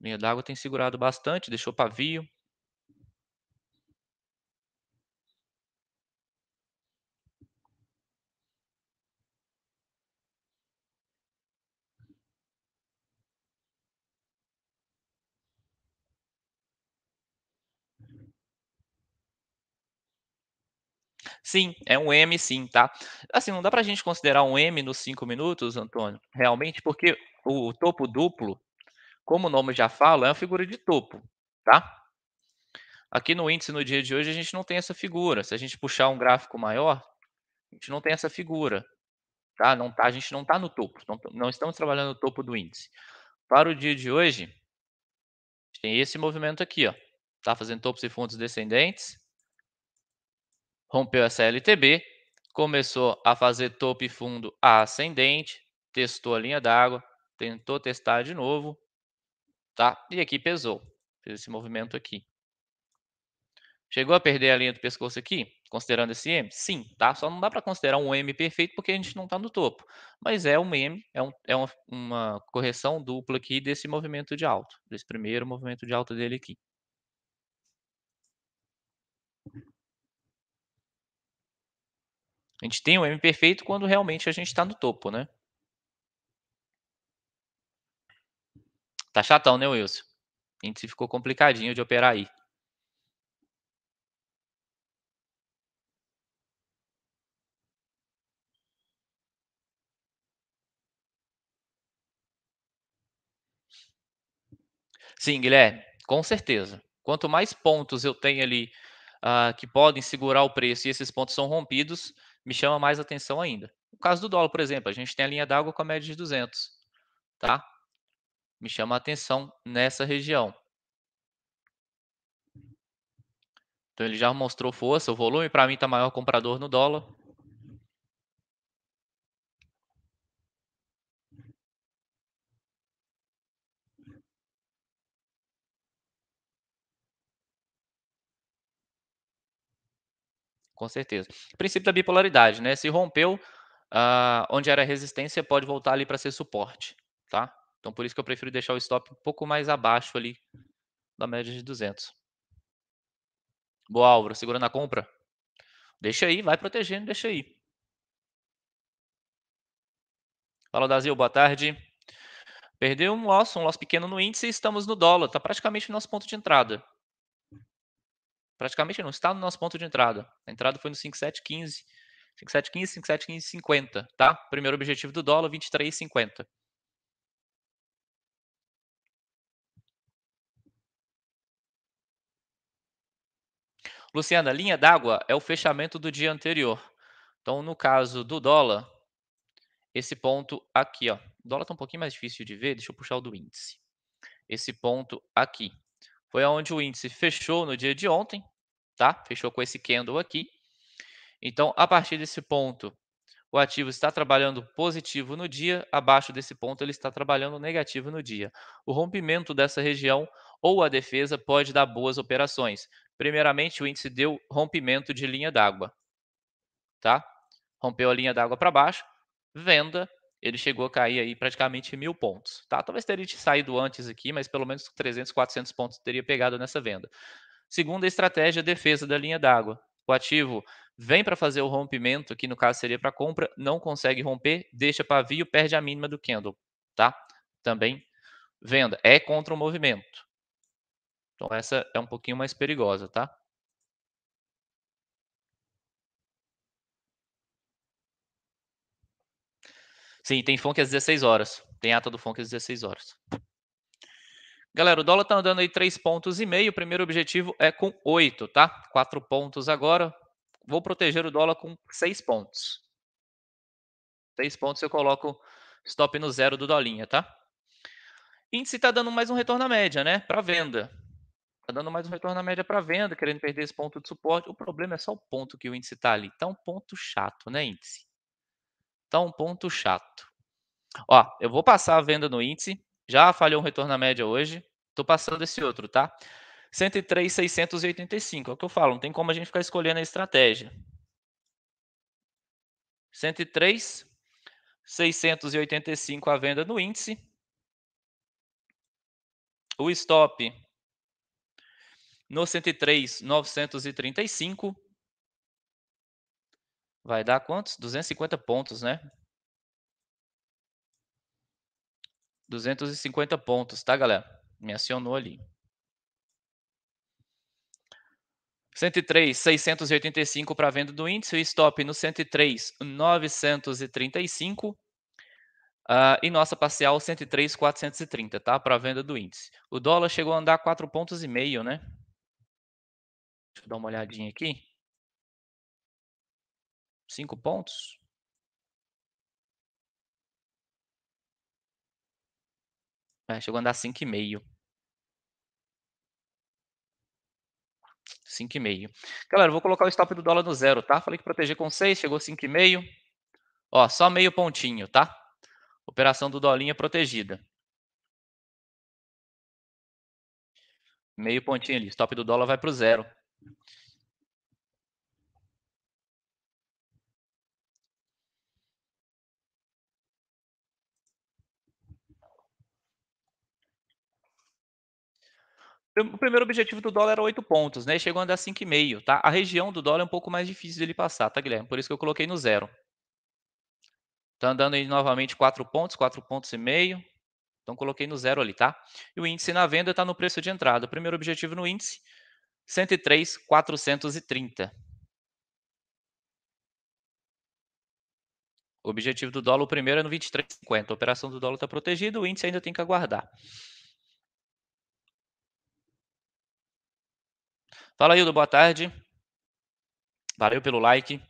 A linha d'água tem segurado bastante, deixou pavio. Sim, é um M sim, tá? Assim, não dá para a gente considerar um M nos cinco minutos, Antônio, realmente, porque o topo duplo, como o nome já fala, é uma figura de topo, tá? Aqui no índice no dia de hoje a gente não tem essa figura. Se a gente puxar um gráfico maior, a gente não tem essa figura, tá? Não tá, a gente não está no topo, não, não estamos trabalhando no topo do índice. Para o dia de hoje, tem esse movimento aqui, ó. Tá fazendo topos e fundos descendentes rompeu essa LTB, começou a fazer topo e fundo ascendente, testou a linha d'água, tentou testar de novo, tá? E aqui pesou, fez esse movimento aqui. Chegou a perder a linha do pescoço aqui, considerando esse M? Sim, tá? Só não dá para considerar um M perfeito porque a gente não está no topo. Mas é um M, é, um, é uma, uma correção dupla aqui desse movimento de alto, desse primeiro movimento de alta dele aqui. A gente tem o M perfeito quando realmente a gente está no topo, né? Tá chatão, né, Wilson? A gente ficou complicadinho de operar aí. Sim, Guilherme, com certeza. Quanto mais pontos eu tenho ali uh, que podem segurar o preço e esses pontos são rompidos, me chama mais atenção ainda. o caso do dólar, por exemplo, a gente tem a linha d'água com a média de 200, tá? Me chama a atenção nessa região. Então ele já mostrou força, o volume para mim está maior comprador no dólar. com certeza. princípio da bipolaridade, né? Se rompeu uh, onde era resistência, pode voltar ali para ser suporte, tá? Então, por isso que eu prefiro deixar o stop um pouco mais abaixo ali da média de 200. Boa, Álvaro. Segurando a compra? Deixa aí, vai protegendo, deixa aí. Fala, Dazil, boa tarde. Perdeu um loss, um loss pequeno no índice, estamos no dólar, está praticamente no nosso ponto de entrada praticamente não está no nosso ponto de entrada. A entrada foi no 5715, 5715, 50, tá? Primeiro objetivo do dólar 23,50. Luciana, linha d'água é o fechamento do dia anterior. Então, no caso do dólar, esse ponto aqui, ó. O dólar está um pouquinho mais difícil de ver, deixa eu puxar o do índice. Esse ponto aqui, foi onde o índice fechou no dia de ontem, tá? Fechou com esse candle aqui. Então, a partir desse ponto, o ativo está trabalhando positivo no dia, abaixo desse ponto ele está trabalhando negativo no dia. O rompimento dessa região ou a defesa pode dar boas operações. Primeiramente, o índice deu rompimento de linha d'água, tá? Rompeu a linha d'água para baixo, venda ele chegou a cair aí praticamente mil pontos. Tá? Talvez teria saído antes aqui, mas pelo menos 300, 400 pontos teria pegado nessa venda. Segunda estratégia, defesa da linha d'água. O ativo vem para fazer o rompimento, que no caso seria para compra, não consegue romper, deixa pavio, perde a mínima do candle. Tá? Também venda. É contra o movimento. Então essa é um pouquinho mais perigosa, tá? Sim, tem funk às 16 horas. Tem ata do funk às 16 horas. Galera, o dólar tá andando aí 3 pontos e meio. O primeiro objetivo é com 8, tá? 4 pontos agora. Vou proteger o dólar com 6 pontos. 6 pontos eu coloco stop no zero do dolinha, tá? Índice está dando mais um retorno à média, né? Para venda. Está dando mais um retorno à média para venda, querendo perder esse ponto de suporte. O problema é só o ponto que o índice está ali. Está um ponto chato, né, índice? tá um ponto chato. Ó, eu vou passar a venda no índice. Já falhou um retorno à média hoje. Tô passando esse outro, tá? 103,685. É o que eu falo, não tem como a gente ficar escolhendo a estratégia. 103,685 a venda no índice. O stop no 103,935. Vai dar quantos? 250 pontos, né? 250 pontos, tá, galera? Me acionou ali. 103, 685 para venda do índice, o stop no 103, 935. Uh, e nossa parcial 103, 430, tá? Para venda do índice. O dólar chegou a andar 4,5 pontos né? Deixa eu dar uma olhadinha aqui. Cinco pontos? É, chegou a andar cinco e meio. 5,5. Galera, vou colocar o stop do dólar no zero, tá? Falei que proteger com 6, chegou 5,5. Ó, só meio pontinho, tá? Operação do dolinha protegida. Meio pontinho ali. Stop do dólar vai para o zero. O primeiro objetivo do dólar era 8 pontos, né? Chegou a andar 5,5, tá? A região do dólar é um pouco mais difícil ele passar, tá, Guilherme? Por isso que eu coloquei no zero. Tá andando aí novamente 4 pontos, 4 pontos e meio. Então coloquei no zero ali, tá? E o índice na venda está no preço de entrada. O primeiro objetivo no índice, 103,430. O objetivo do dólar, o primeiro é no 23,50. A operação do dólar está protegida, o índice ainda tem que aguardar. Fala, Hildo, boa tarde. Valeu pelo like.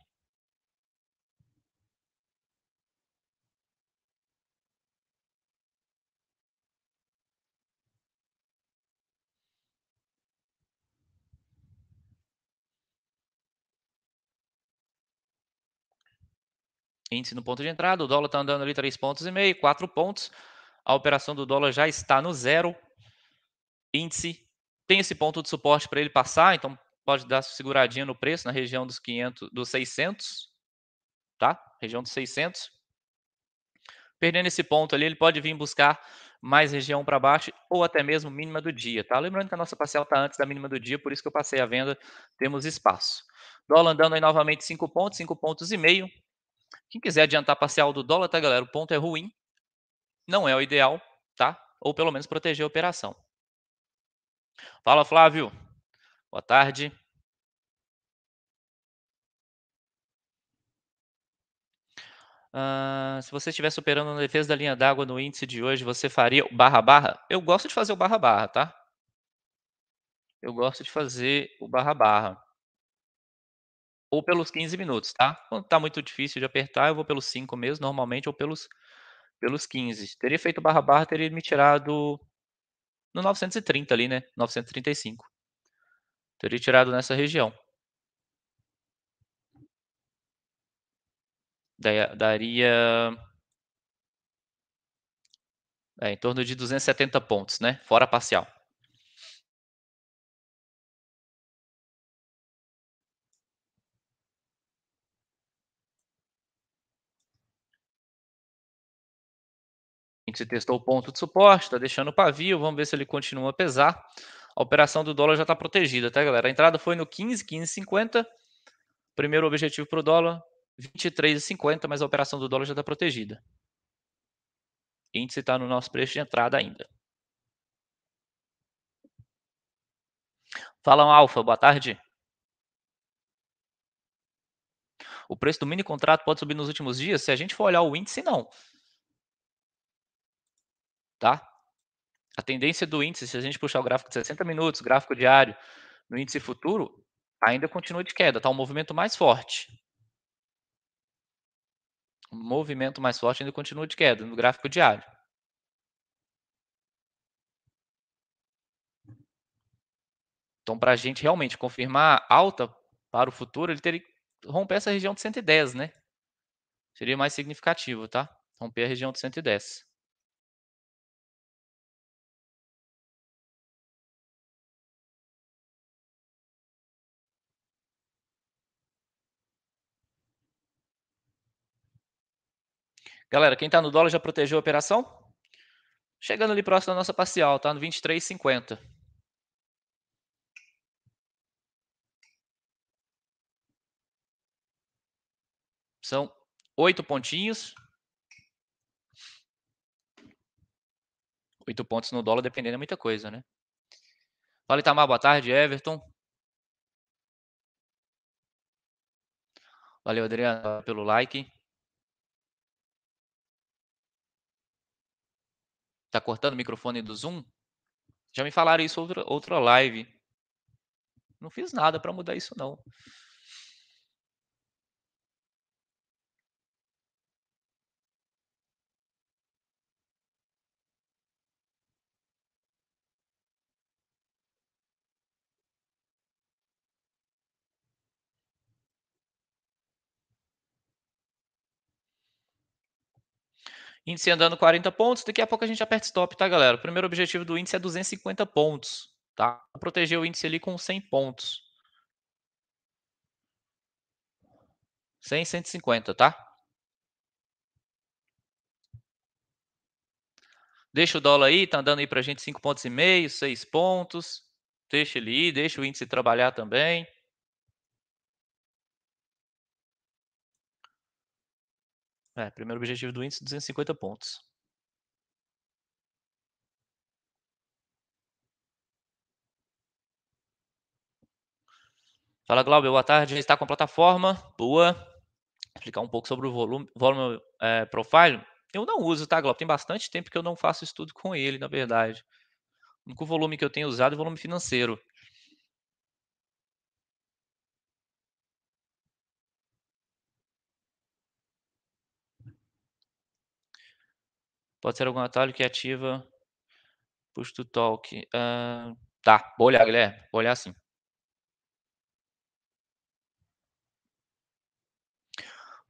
Índice no ponto de entrada, o dólar está andando ali 3 pontos e meio, 4 pontos. A operação do dólar já está no zero. Índice tem esse ponto de suporte para ele passar, então pode dar seguradinha no preço na região dos 500, dos 600, tá? Região dos 600. Perdendo esse ponto ali, ele pode vir buscar mais região para baixo ou até mesmo mínima do dia, tá? Lembrando que a nossa parcela está antes da mínima do dia, por isso que eu passei a venda, temos espaço. Dólar andando aí novamente 5 pontos, 5 pontos e meio. Quem quiser adiantar parcial do dólar, tá, galera? O ponto é ruim, não é o ideal, tá? Ou pelo menos proteger a operação. Fala, Flávio. Boa tarde. Uh, se você estivesse operando na defesa da linha d'água no índice de hoje, você faria o barra barra? Eu gosto de fazer o barra barra, tá? Eu gosto de fazer o barra barra. Ou pelos 15 minutos, tá? Quando tá muito difícil de apertar, eu vou pelos 5 mesmo, normalmente, ou pelos, pelos 15. Teria feito barra barra, teria me tirado no 930 ali, né? 935. Teria tirado nessa região. Daria é, em torno de 270 pontos, né? Fora parcial. A gente testou o ponto de suporte, está deixando o pavio, vamos ver se ele continua a pesar. A operação do dólar já está protegida, tá, galera? A entrada foi no 15, 15,50. Primeiro objetivo para o dólar, 23,50, mas a operação do dólar já está protegida. O índice está no nosso preço de entrada ainda. Falam Alfa, boa tarde. O preço do mini contrato pode subir nos últimos dias? Se a gente for olhar o índice, não tá? A tendência do índice, se a gente puxar o gráfico de 60 minutos, gráfico diário, no índice futuro, ainda continua de queda, tá? Um movimento mais forte. Um movimento mais forte ainda continua de queda no gráfico diário. Então, para a gente realmente confirmar alta para o futuro, ele teria que romper essa região de 110, né? Seria mais significativo, tá? Romper a região de 110. Galera, quem está no dólar já protegeu a operação? Chegando ali próximo da nossa parcial, está no 23,50. São oito pontinhos. Oito pontos no dólar, dependendo, é muita coisa, né? Fala, Itamar, boa tarde, Everton. Valeu, Adriano, pelo like. Tá cortando o microfone do Zoom? Já me falaram isso outra outra live. Não fiz nada para mudar isso não. Índice andando 40 pontos, daqui a pouco a gente aperta stop, tá, galera? O primeiro objetivo do índice é 250 pontos, tá? Vou proteger o índice ali com 100 pontos. 100, 150, tá? Deixa o dólar aí, tá andando aí pra gente 5 pontos e meio, 6 pontos. Deixa ele ir, deixa o índice trabalhar também. É, primeiro objetivo do índice, 250 pontos. Fala, Glauber. Boa tarde. Está com a plataforma. Boa. Explicar um pouco sobre o volume, volume é, profile. Eu não uso, tá, Glauber? Tem bastante tempo que eu não faço estudo com ele, na verdade. O único volume que eu tenho usado é o volume financeiro. Pode ser algum atalho que ativa push to talk. Uh, tá, vou olhar, Guilherme. Vou olhar sim.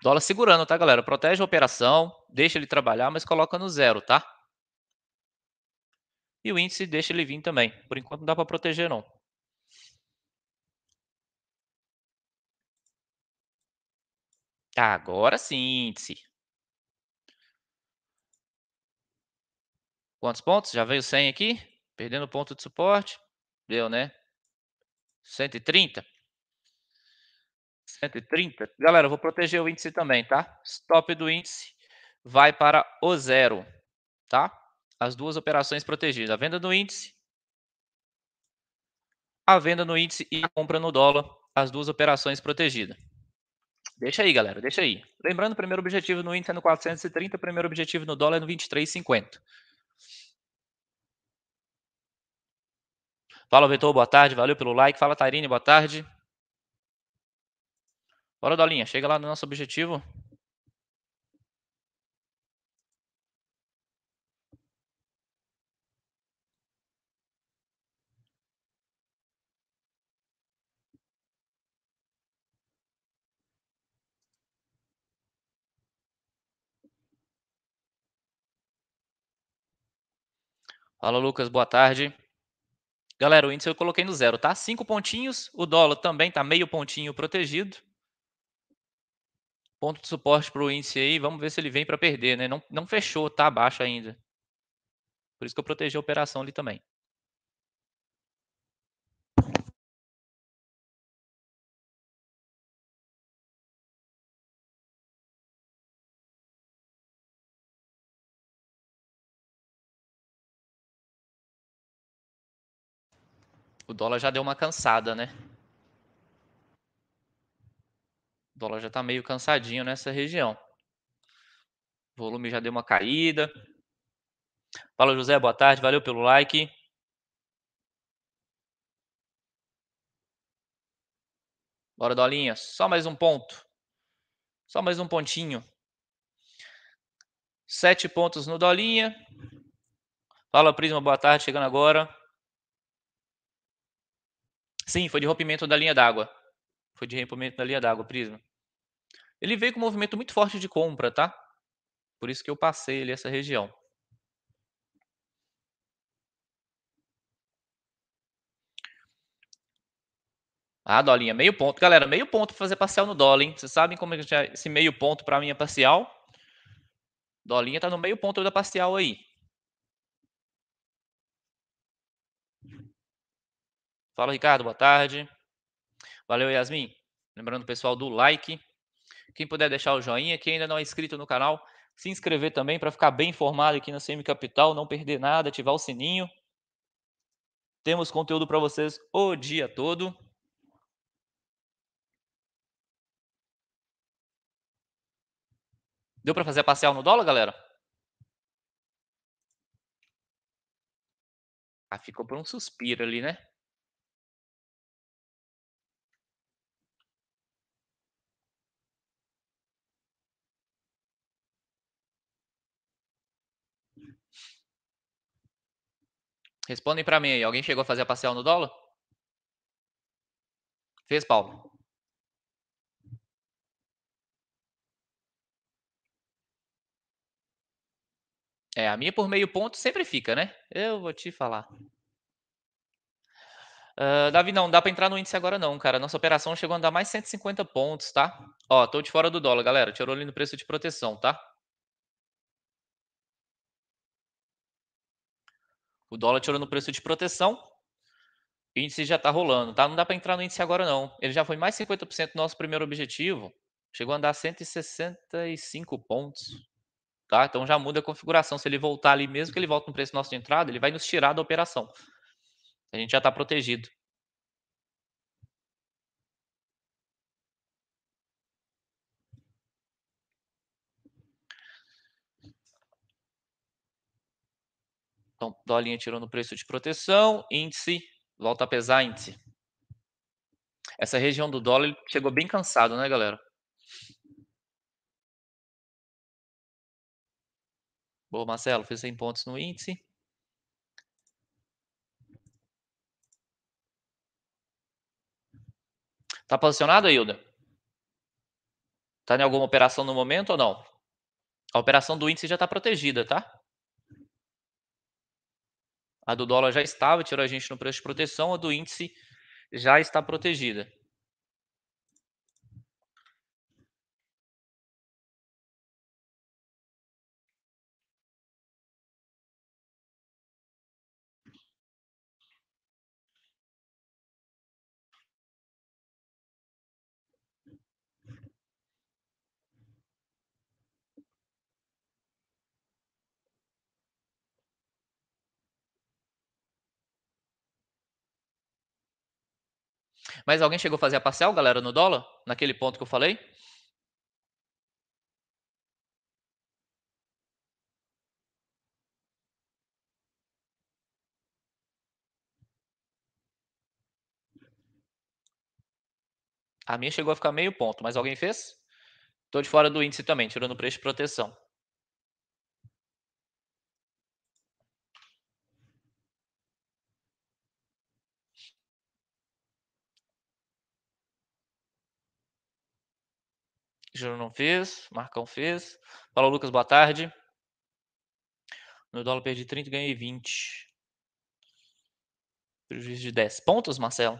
Dólar segurando, tá, galera? Protege a operação, deixa ele trabalhar, mas coloca no zero, tá? E o índice deixa ele vir também. Por enquanto não dá para proteger, não. Agora sim, índice. Quantos pontos? Já veio 100 aqui, perdendo ponto de suporte. Deu, né? 130. 130. Galera, eu vou proteger o índice também, tá? Stop do índice vai para o zero, tá? As duas operações protegidas. A venda no índice, a venda no índice e a compra no dólar. As duas operações protegidas. Deixa aí, galera, deixa aí. Lembrando, o primeiro objetivo no índice é no 430, o primeiro objetivo no dólar é no 23,50. Fala, Vitor, boa tarde, valeu pelo like. Fala, Tarine, boa tarde. Bora, Dolinha, chega lá no nosso objetivo. Fala, Lucas, boa tarde. Galera, o índice eu coloquei no zero, tá? Cinco pontinhos. O dólar também tá meio pontinho protegido. Ponto de suporte para o índice aí. Vamos ver se ele vem para perder, né? Não, não fechou, tá abaixo ainda. Por isso que eu protegi a operação ali também. O dólar já deu uma cansada, né? O dólar já está meio cansadinho nessa região. O volume já deu uma caída. Fala, José, boa tarde. Valeu pelo like. Bora, Dolinha. Só mais um ponto. Só mais um pontinho. Sete pontos no Dolinha. Fala, Prisma, boa tarde. Chegando agora. Sim, foi de rompimento da linha d'água. Foi de rompimento da linha d'água, Prisma. Ele veio com um movimento muito forte de compra, tá? Por isso que eu passei ali essa região. Ah, dolinha, meio ponto. Galera, meio ponto para fazer parcial no dólar, hein? Vocês sabem como é, é esse meio ponto para minha é parcial? Dolinha tá no meio ponto da parcial aí. Fala, Ricardo, boa tarde. Valeu, Yasmin. Lembrando, pessoal, do like. Quem puder deixar o joinha, quem ainda não é inscrito no canal, se inscrever também para ficar bem informado aqui na CM Capital, não perder nada, ativar o sininho. Temos conteúdo para vocês o dia todo. Deu para fazer a parcial no dólar, galera? Ah, ficou por um suspiro ali, né? Respondem para mim aí. Alguém chegou a fazer a parcial no dólar? Fez, Paulo? É, a minha por meio ponto sempre fica, né? Eu vou te falar. Uh, Davi, não, não dá para entrar no índice agora não, cara. Nossa operação chegou a andar mais 150 pontos, tá? Ó, tô de fora do dólar, galera. Tirou ali no preço de proteção, tá? O dólar tirou no preço de proteção. O índice já está rolando, tá? Não dá para entrar no índice agora, não. Ele já foi mais 50% do nosso primeiro objetivo. Chegou a andar 165 pontos. Tá? Então já muda a configuração. Se ele voltar ali, mesmo que ele volte no preço nosso de entrada, ele vai nos tirar da operação. A gente já está protegido. Então, dolinha tirou no preço de proteção, índice, volta a pesar índice. Essa região do dólar chegou bem cansado, né, galera? Boa, Marcelo, fez 100 pontos no índice. Tá posicionado, Hilda? Tá em alguma operação no momento ou não? A operação do índice já está protegida, tá? A do dólar já estava, tirou a gente no preço de proteção, a do índice já está protegida. Mas alguém chegou a fazer a parcial, galera, no dólar? Naquele ponto que eu falei? A minha chegou a ficar meio ponto, mas alguém fez? Estou de fora do índice também, tirando preço de proteção. Juro não fez, Marcão fez. Fala, Lucas, boa tarde. No dólar perdi 30, ganhei 20. Prejuízo de 10 pontos, Marcelo?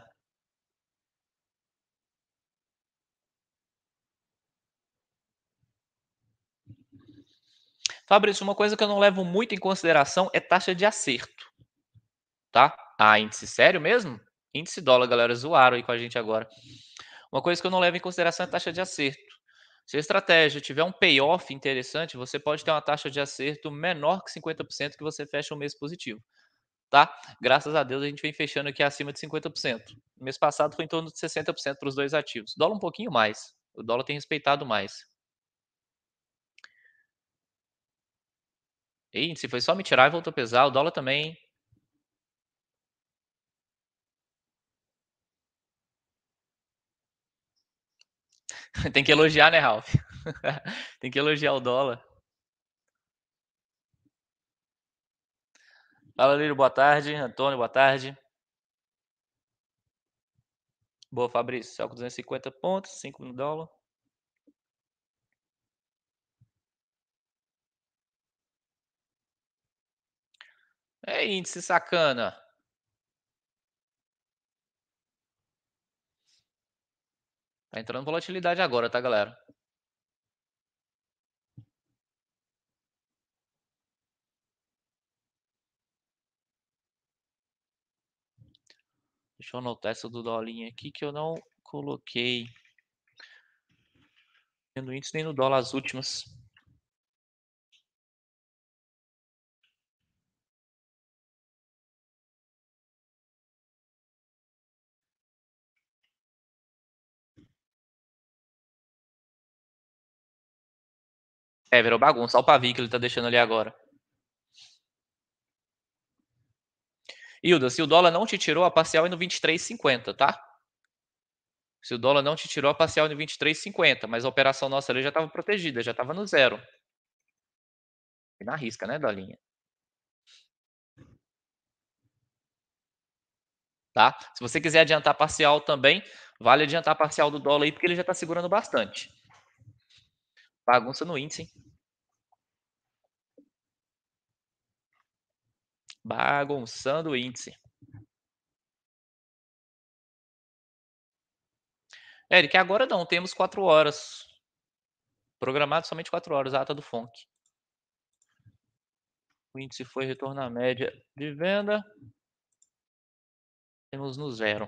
Fabrício, uma coisa que eu não levo muito em consideração é taxa de acerto. Tá? Ah, índice sério mesmo? Índice dólar, galera, zoaram aí com a gente agora. Uma coisa que eu não levo em consideração é taxa de acerto. Se a estratégia tiver um payoff interessante, você pode ter uma taxa de acerto menor que 50% que você fecha um mês positivo. Tá? Graças a Deus a gente vem fechando aqui acima de 50%. mês passado foi em torno de 60% para os dois ativos. Dólar um pouquinho mais. O dólar tem respeitado mais. E se foi só me tirar e voltou a pesar, o dólar também Tem que elogiar, né, Ralph? Tem que elogiar o dólar. Fala, Lírio, boa tarde. Antônio, boa tarde. Boa, Fabrício. Só com 250 pontos, 5 no dólar. É índice sacana. Tá entrando volatilidade agora, tá, galera? Deixa eu anotar essa do dolinha aqui que eu não coloquei. Nem no índice, nem no dólar as últimas. É, virou bagunça. Olha o pavio que ele tá deixando ali agora. Hilda, se o dólar não te tirou a parcial é no 23,50, tá? Se o dólar não te tirou a parcial é no 23,50, mas a operação nossa ali já estava protegida, já estava no zero. E na risca, né, Dolinha? Tá? Se você quiser adiantar parcial também, vale adiantar parcial do dólar aí, porque ele já está segurando bastante. Bagunça no índice, hein? Bagunçando o índice. Eric, agora não, temos quatro horas. Programado somente quatro horas, a ata do FONC. O índice foi retorno à média de venda. Temos no zero.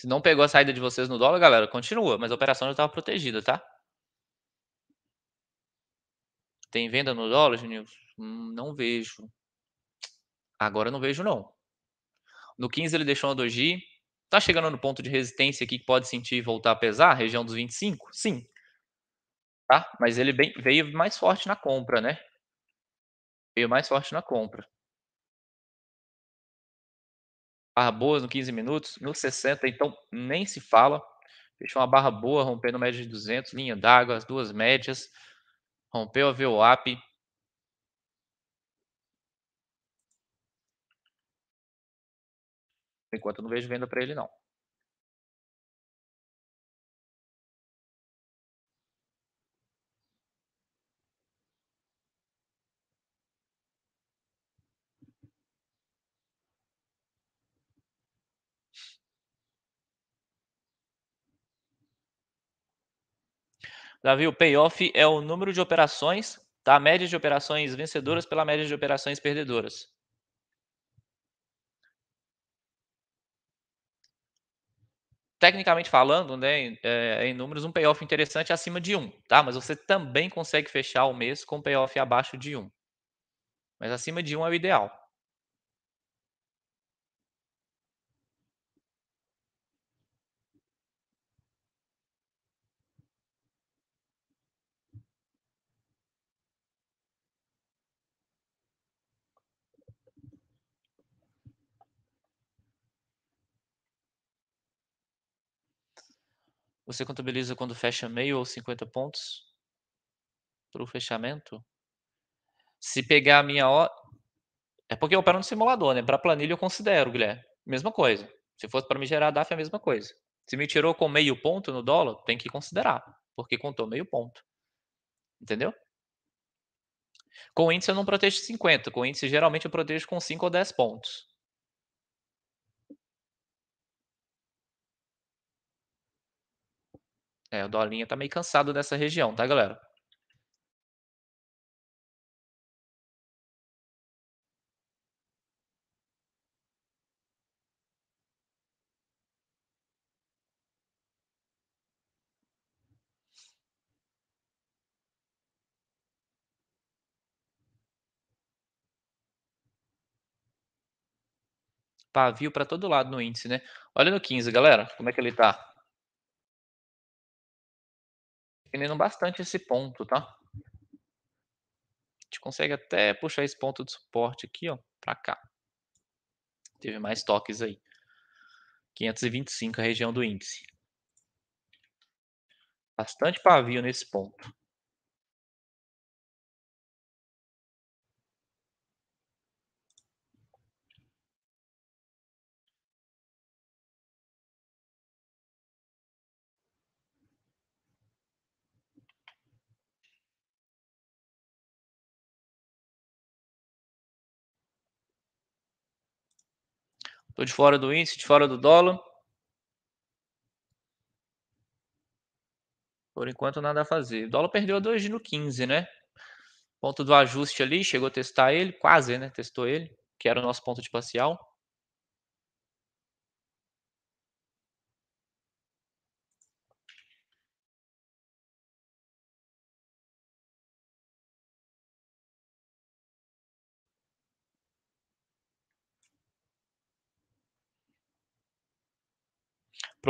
Se não pegou a saída de vocês no dólar, galera, continua, mas a operação já estava protegida, tá? Tem venda no dólar, Juninho? Hum, não vejo. Agora não vejo, não. No 15 ele deixou a doji. Tá chegando no ponto de resistência aqui que pode sentir e voltar a pesar, região dos 25? Sim. Tá? Mas ele bem, veio mais forte na compra, né? Veio mais forte na compra barra boas no 15 minutos, no 60, então nem se fala. Fechou uma barra boa, rompendo média de 200, linha d'água, as duas médias, rompeu a VWAP. Enquanto eu não vejo venda para ele, não. Davi, o payoff é o número de operações, tá? A média de operações vencedoras pela média de operações perdedoras. Tecnicamente falando, né, é, em números, um payoff interessante é acima de 1, tá? Mas você também consegue fechar o mês com payoff abaixo de 1. Mas acima de 1 é o ideal. Você contabiliza quando fecha meio ou 50 pontos para o fechamento? Se pegar a minha hora. É porque eu opero no simulador, né? Para planilha eu considero, Guilherme. Mesma coisa. Se fosse para me gerar DAF, é a mesma coisa. Se me tirou com meio ponto no dólar, tem que considerar, porque contou meio ponto. Entendeu? Com índice eu não protejo 50, com índice geralmente eu protejo com 5 ou 10 pontos. É, o Dolinha tá meio cansado dessa região, tá, galera? Pavio para todo lado no índice, né? Olha no 15, galera, como é que ele tá? defendendo bastante esse ponto, tá? A gente consegue até puxar esse ponto de suporte aqui, ó, para cá. Teve mais toques aí. 525 a região do índice. Bastante pavio nesse ponto. Estou de fora do índice, de fora do dólar. Por enquanto, nada a fazer. O dólar perdeu hoje no 15, né? Ponto do ajuste ali, chegou a testar ele, quase, né? Testou ele, que era o nosso ponto de parcial.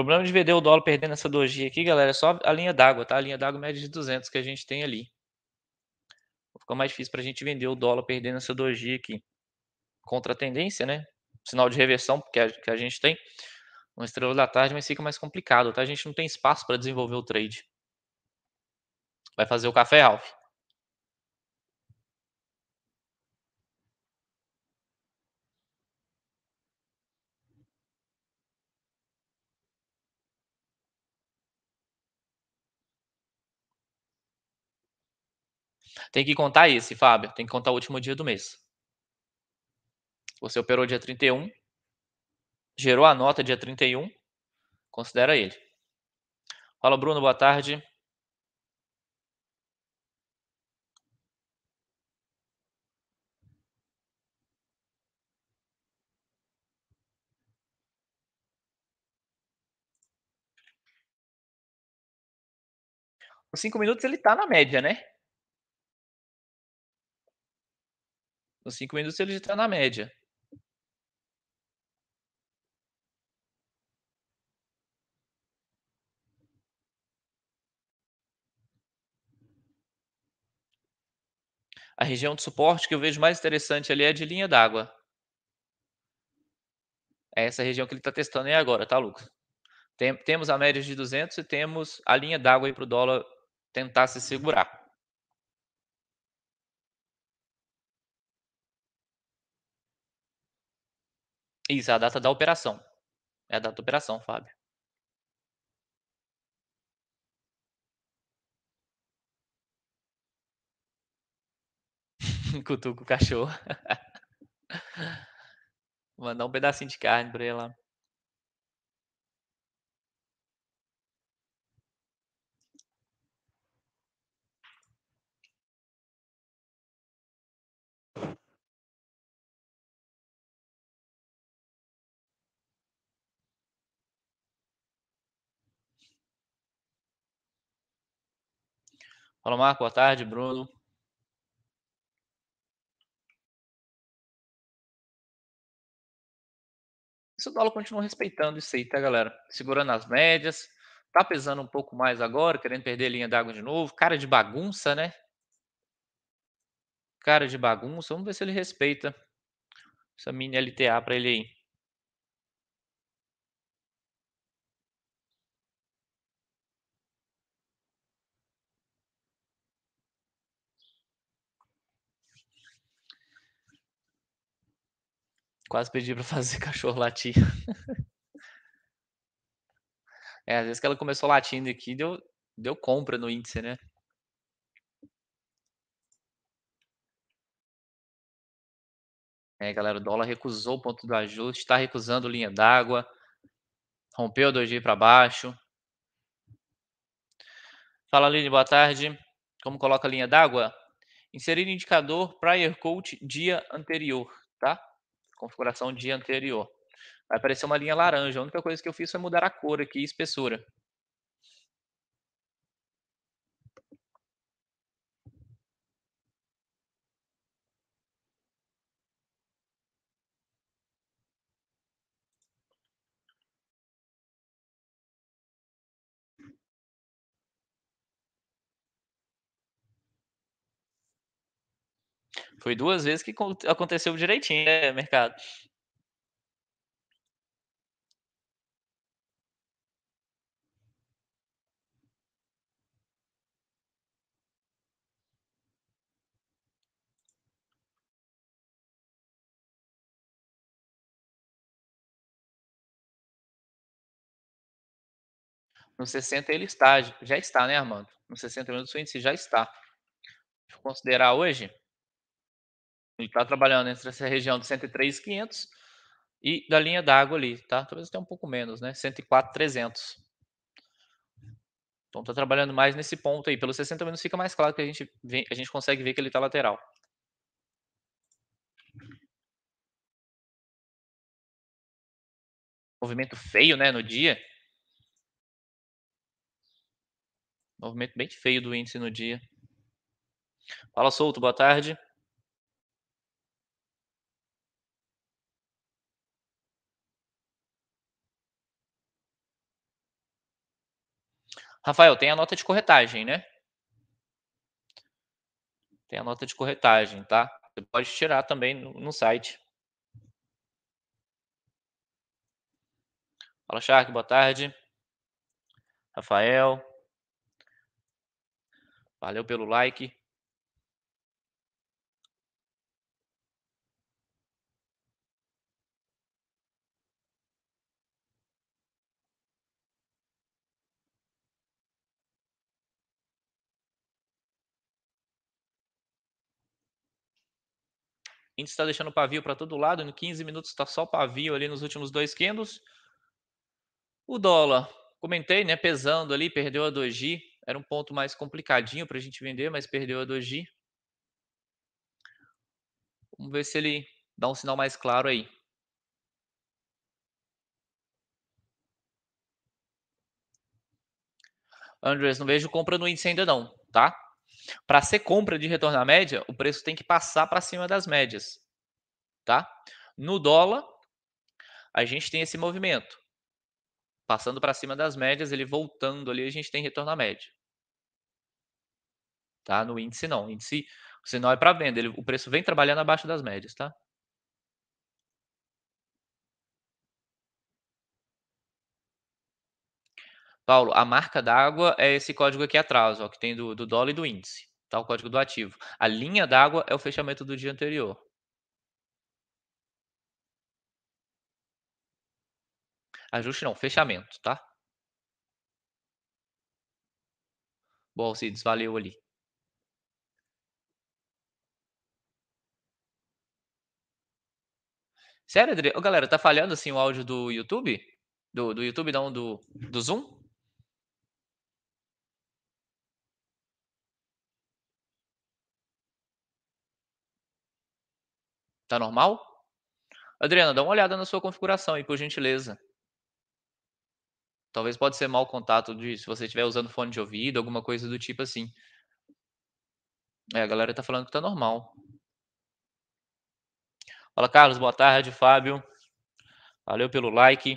problema de vender o dólar perdendo essa dogia aqui, galera, é só a linha d'água, tá? A linha d'água média de 200 que a gente tem ali. Ficou mais difícil para a gente vender o dólar perdendo essa dogia aqui. Contra a tendência, né? Sinal de reversão que a, que a gente tem. Uma estrela da tarde, mas fica mais complicado, tá? A gente não tem espaço para desenvolver o trade. Vai fazer o café, Ralph? Tem que contar esse, Fábio. Tem que contar o último dia do mês. Você operou dia 31, gerou a nota dia 31, considera ele. Fala, Bruno, boa tarde. Os cinco minutos ele está na média, né? Com cinco minutos ele está na média. A região de suporte que eu vejo mais interessante ali é de linha d'água. É essa região que ele está testando aí agora, tá, Lucas? Tem, temos a média de 200 e temos a linha d'água aí para o dólar tentar se segurar. Isso, é a data da operação. É a data da operação, Fábio. Cutuca o cachorro. Mandar um pedacinho de carne pra ele lá. Fala, Marco. Boa tarde, Bruno. Esse dólar continua respeitando isso aí, tá, galera? Segurando as médias. Tá pesando um pouco mais agora, querendo perder linha d'água de novo. Cara de bagunça, né? Cara de bagunça. Vamos ver se ele respeita essa mini LTA para ele aí. Quase pedi para fazer cachorro latir. é, às vezes que ela começou latindo aqui, deu, deu compra no índice, né? É, galera, o dólar recusou o ponto do ajuste, está recusando linha d'água, rompeu 2G para baixo. Fala, Aline, boa tarde. Como coloca a linha d'água? Inserir indicador prior coach dia anterior, tá? configuração dia anterior. Vai aparecer uma linha laranja. A única coisa que eu fiz foi mudar a cor aqui e espessura. Foi duas vezes que aconteceu direitinho, né, mercado? No 60 ele está, já está, né, Armando? No 60 minutos o índice já está. Vou considerar hoje ele está trabalhando entre essa região de 103,500 e da linha d'água ali, tá? Talvez até um pouco menos, né? 104,300. Então está trabalhando mais nesse ponto aí. Pelo 60 menos fica mais claro que a gente, a gente consegue ver que ele está lateral. Movimento feio, né, no dia. Movimento bem feio do índice no dia. Fala, solto. boa tarde. Rafael, tem a nota de corretagem, né? Tem a nota de corretagem, tá? Você pode tirar também no, site. Fala, Shark, boa tarde. Rafael. Valeu pelo like. índice está deixando pavio para todo lado, em 15 minutos está só pavio ali nos últimos dois candles. O dólar, comentei, né, pesando ali, perdeu a doji, era um ponto mais complicadinho para a gente vender, mas perdeu a doji. Vamos ver se ele dá um sinal mais claro aí. Andres, não vejo compra no índice ainda não, tá? Para ser compra de retorno à média, o preço tem que passar para cima das médias, tá? No dólar, a gente tem esse movimento. Passando para cima das médias, ele voltando ali, a gente tem retorno à média. Tá? No índice não, o índice o sinal é para venda, ele, o preço vem trabalhando abaixo das médias, tá? Paulo, a marca d'água é esse código aqui atrás, ó, que tem do, do dólar e do índice, tá? O código do ativo. A linha d'água é o fechamento do dia anterior. Ajuste não, fechamento, tá? Bom, Alcides, valeu ali. Sério, Adri? Ô, galera, tá falhando assim o áudio do YouTube? Do, do YouTube, não, do, do Zoom? Tá normal? Adriana, dá uma olhada na sua configuração aí, por gentileza. Talvez pode ser mau contato de se você estiver usando fone de ouvido, alguma coisa do tipo assim. É, a galera tá falando que tá normal. Fala, Carlos, boa tarde, Fábio. Valeu pelo like.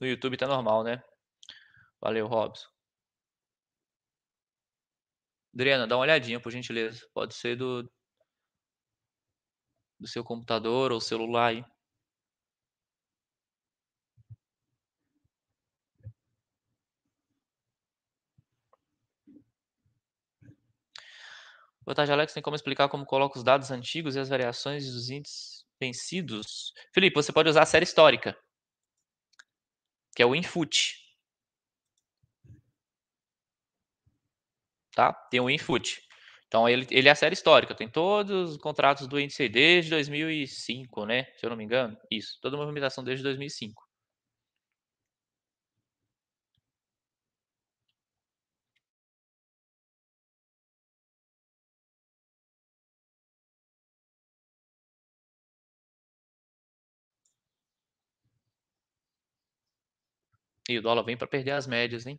No YouTube tá normal, né? Valeu, Robson. Adriana, dá uma olhadinha, por gentileza. Pode ser do, do seu computador ou celular aí. Boa tarde, Alex. Tem como explicar como coloca os dados antigos e as variações dos índices vencidos? Felipe, você pode usar a série histórica, que é o input. tá? Tem o Infut. Então ele, ele é a série histórica, tem todos os contratos do índice desde 2005, né? Se eu não me engano, isso, toda a movimentação desde 2005. E o dólar vem para perder as médias, hein?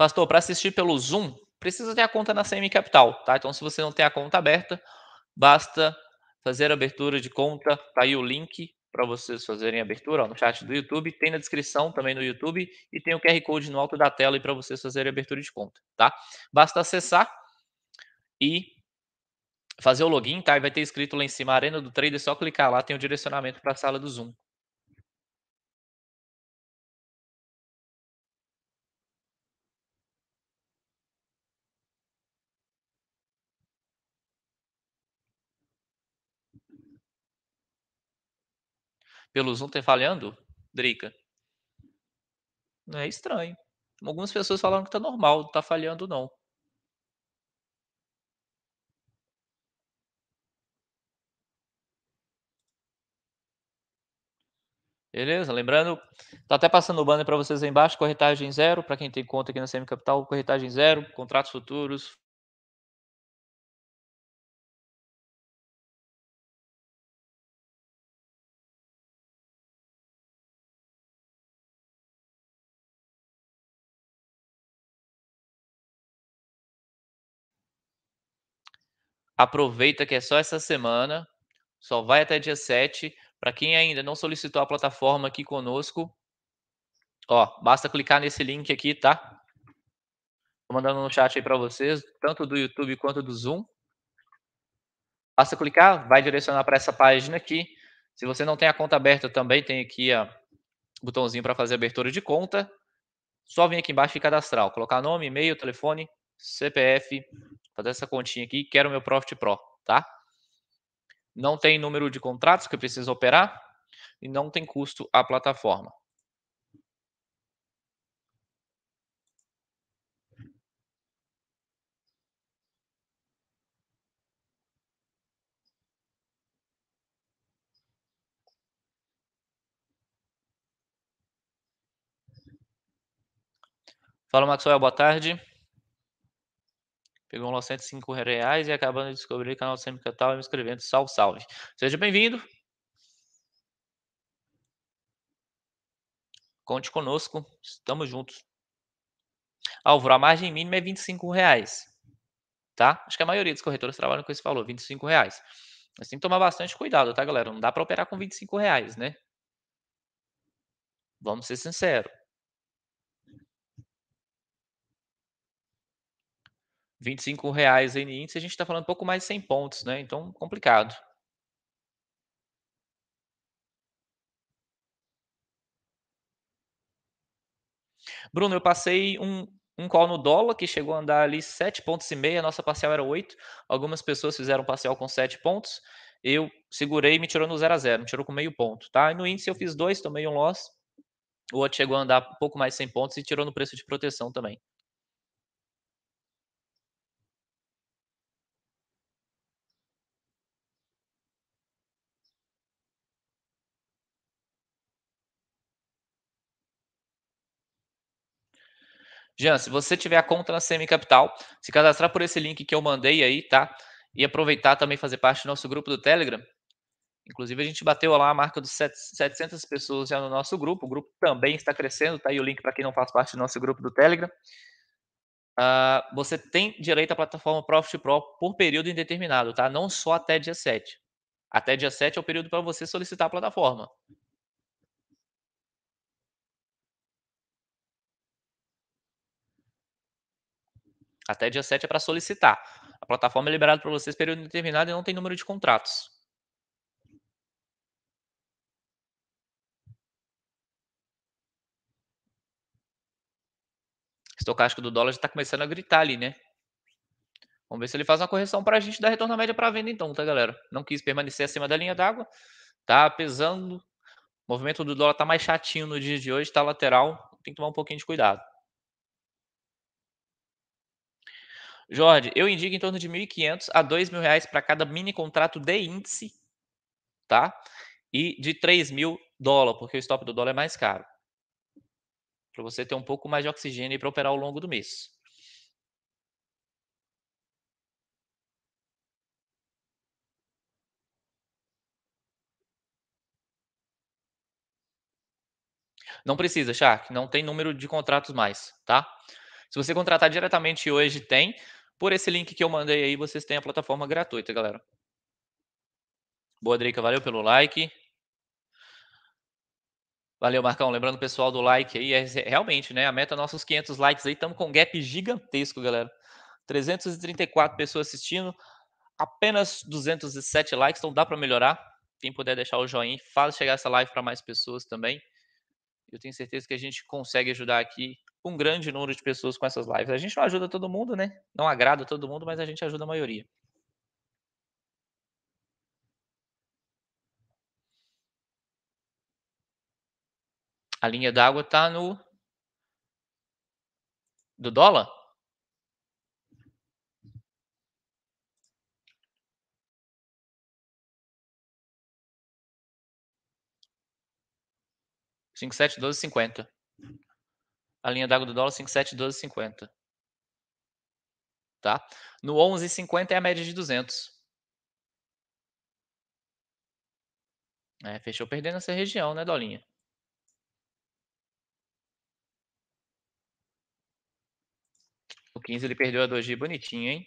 Pastor, para assistir pelo Zoom, precisa ter a conta na CM Capital, tá? Então, se você não tem a conta aberta, basta fazer a abertura de conta. Tá aí o link para vocês fazerem a abertura ó, no chat do YouTube, tem na descrição também no YouTube e tem o QR Code no alto da tela e para vocês fazerem a abertura de conta, tá? Basta acessar e fazer o login, tá? E vai ter escrito lá em cima Arena do Trader, é só clicar lá, tem o direcionamento para a sala do Zoom, pelo Zoom ter falhando, Drica? Não é estranho. Algumas pessoas falaram que tá normal, não tá falhando não. Beleza? Lembrando, tá até passando o banner para vocês aí embaixo, corretagem zero, para quem tem conta aqui na Semi Capital, corretagem zero, contratos futuros, aproveita que é só essa semana, só vai até dia 7. Para quem ainda não solicitou a plataforma aqui conosco, ó, basta clicar nesse link aqui, tá? Vou mandando no chat aí para vocês, tanto do YouTube quanto do Zoom. Basta clicar, vai direcionar para essa página aqui. Se você não tem a conta aberta também, tem aqui o botãozinho para fazer abertura de conta. Só vir aqui embaixo e cadastrar. colocar nome, e-mail, telefone, CPF, fazer essa continha aqui, quero meu Profit Pro, tá? Não tem número de contratos que eu preciso operar e não tem custo à plataforma. Fala, Maxwell, boa tarde. Pegou um lote de reais e acabando de descobrir o canal do Sêmica Tal e me inscrevendo. Salve, salve. Seja bem-vindo. Conte conosco. Estamos juntos. Álvaro, a margem mínima é 25 reais. Tá? Acho que a maioria dos corretoras trabalham com esse valor, 25 reais. Mas tem que tomar bastante cuidado, tá, galera? Não dá para operar com 25 reais, né? Vamos ser sinceros. 25 reais em índice, a gente está falando um pouco mais de 100 pontos, né? Então, complicado. Bruno, eu passei um, um call no dólar que chegou a andar ali 7 pontos e meia, nossa parcial era 8. Algumas pessoas fizeram parcial com 7 pontos. Eu segurei e me tirou no 0 a 0, me tirou com meio ponto, tá? E no índice eu fiz dois, tomei um loss. O outro chegou a andar um pouco mais de 100 pontos e tirou no preço de proteção também. Jean, se você tiver a conta na Semi Capital, se cadastrar por esse link que eu mandei aí, tá? E aproveitar também fazer parte do nosso grupo do Telegram. Inclusive, a gente bateu lá a marca dos 700 pessoas já no nosso grupo. O grupo também está crescendo, tá aí o link para quem não faz parte do nosso grupo do Telegram. Uh, você tem direito à plataforma Profit Pro por período indeterminado, tá? Não só até dia 7. Até dia 7 é o período para você solicitar a plataforma. Até dia 7 é para solicitar. A plataforma é liberada para vocês período determinado e não tem número de contratos. Estocástico do dólar já está começando a gritar ali, né? Vamos ver se ele faz uma correção para a gente dar retorno à média para venda então, tá, galera? Não quis permanecer acima da linha d'água. Tá pesando. O movimento do dólar está mais chatinho no dia de hoje, Está lateral. Tem que tomar um pouquinho de cuidado. Jorge, eu indico em torno de 1.500 a 2.000 reais para cada mini contrato de índice, tá? E de 3.000 dólar, porque o stop do dólar é mais caro. Para você ter um pouco mais de oxigênio para operar ao longo do mês. Não precisa, Shark. Não tem número de contratos mais, tá? Se você contratar diretamente hoje, tem. Por esse link que eu mandei aí, vocês têm a plataforma gratuita, galera. Boa, Drica, valeu pelo like. Valeu, Marcão. Lembrando o pessoal do like aí, é, é realmente, né? A meta é nossos 500 likes aí, estamos com um gap gigantesco, galera. 334 pessoas assistindo, apenas 207 likes, então dá para melhorar. Quem puder deixar o joinha, faz chegar essa live para mais pessoas também. Eu tenho certeza que a gente consegue ajudar aqui um grande número de pessoas com essas lives. A gente não ajuda todo mundo, né? Não agrada todo mundo, mas a gente ajuda a maioria. A linha d'água está no. do dólar? Cinco, sete, doze, cinquenta a linha d'água do dólar 5712,50. Tá? No 11,50 é a média de 200. É, fechou perdendo essa região, né, Dolinha? O 15 ele perdeu a 2G bonitinho, hein?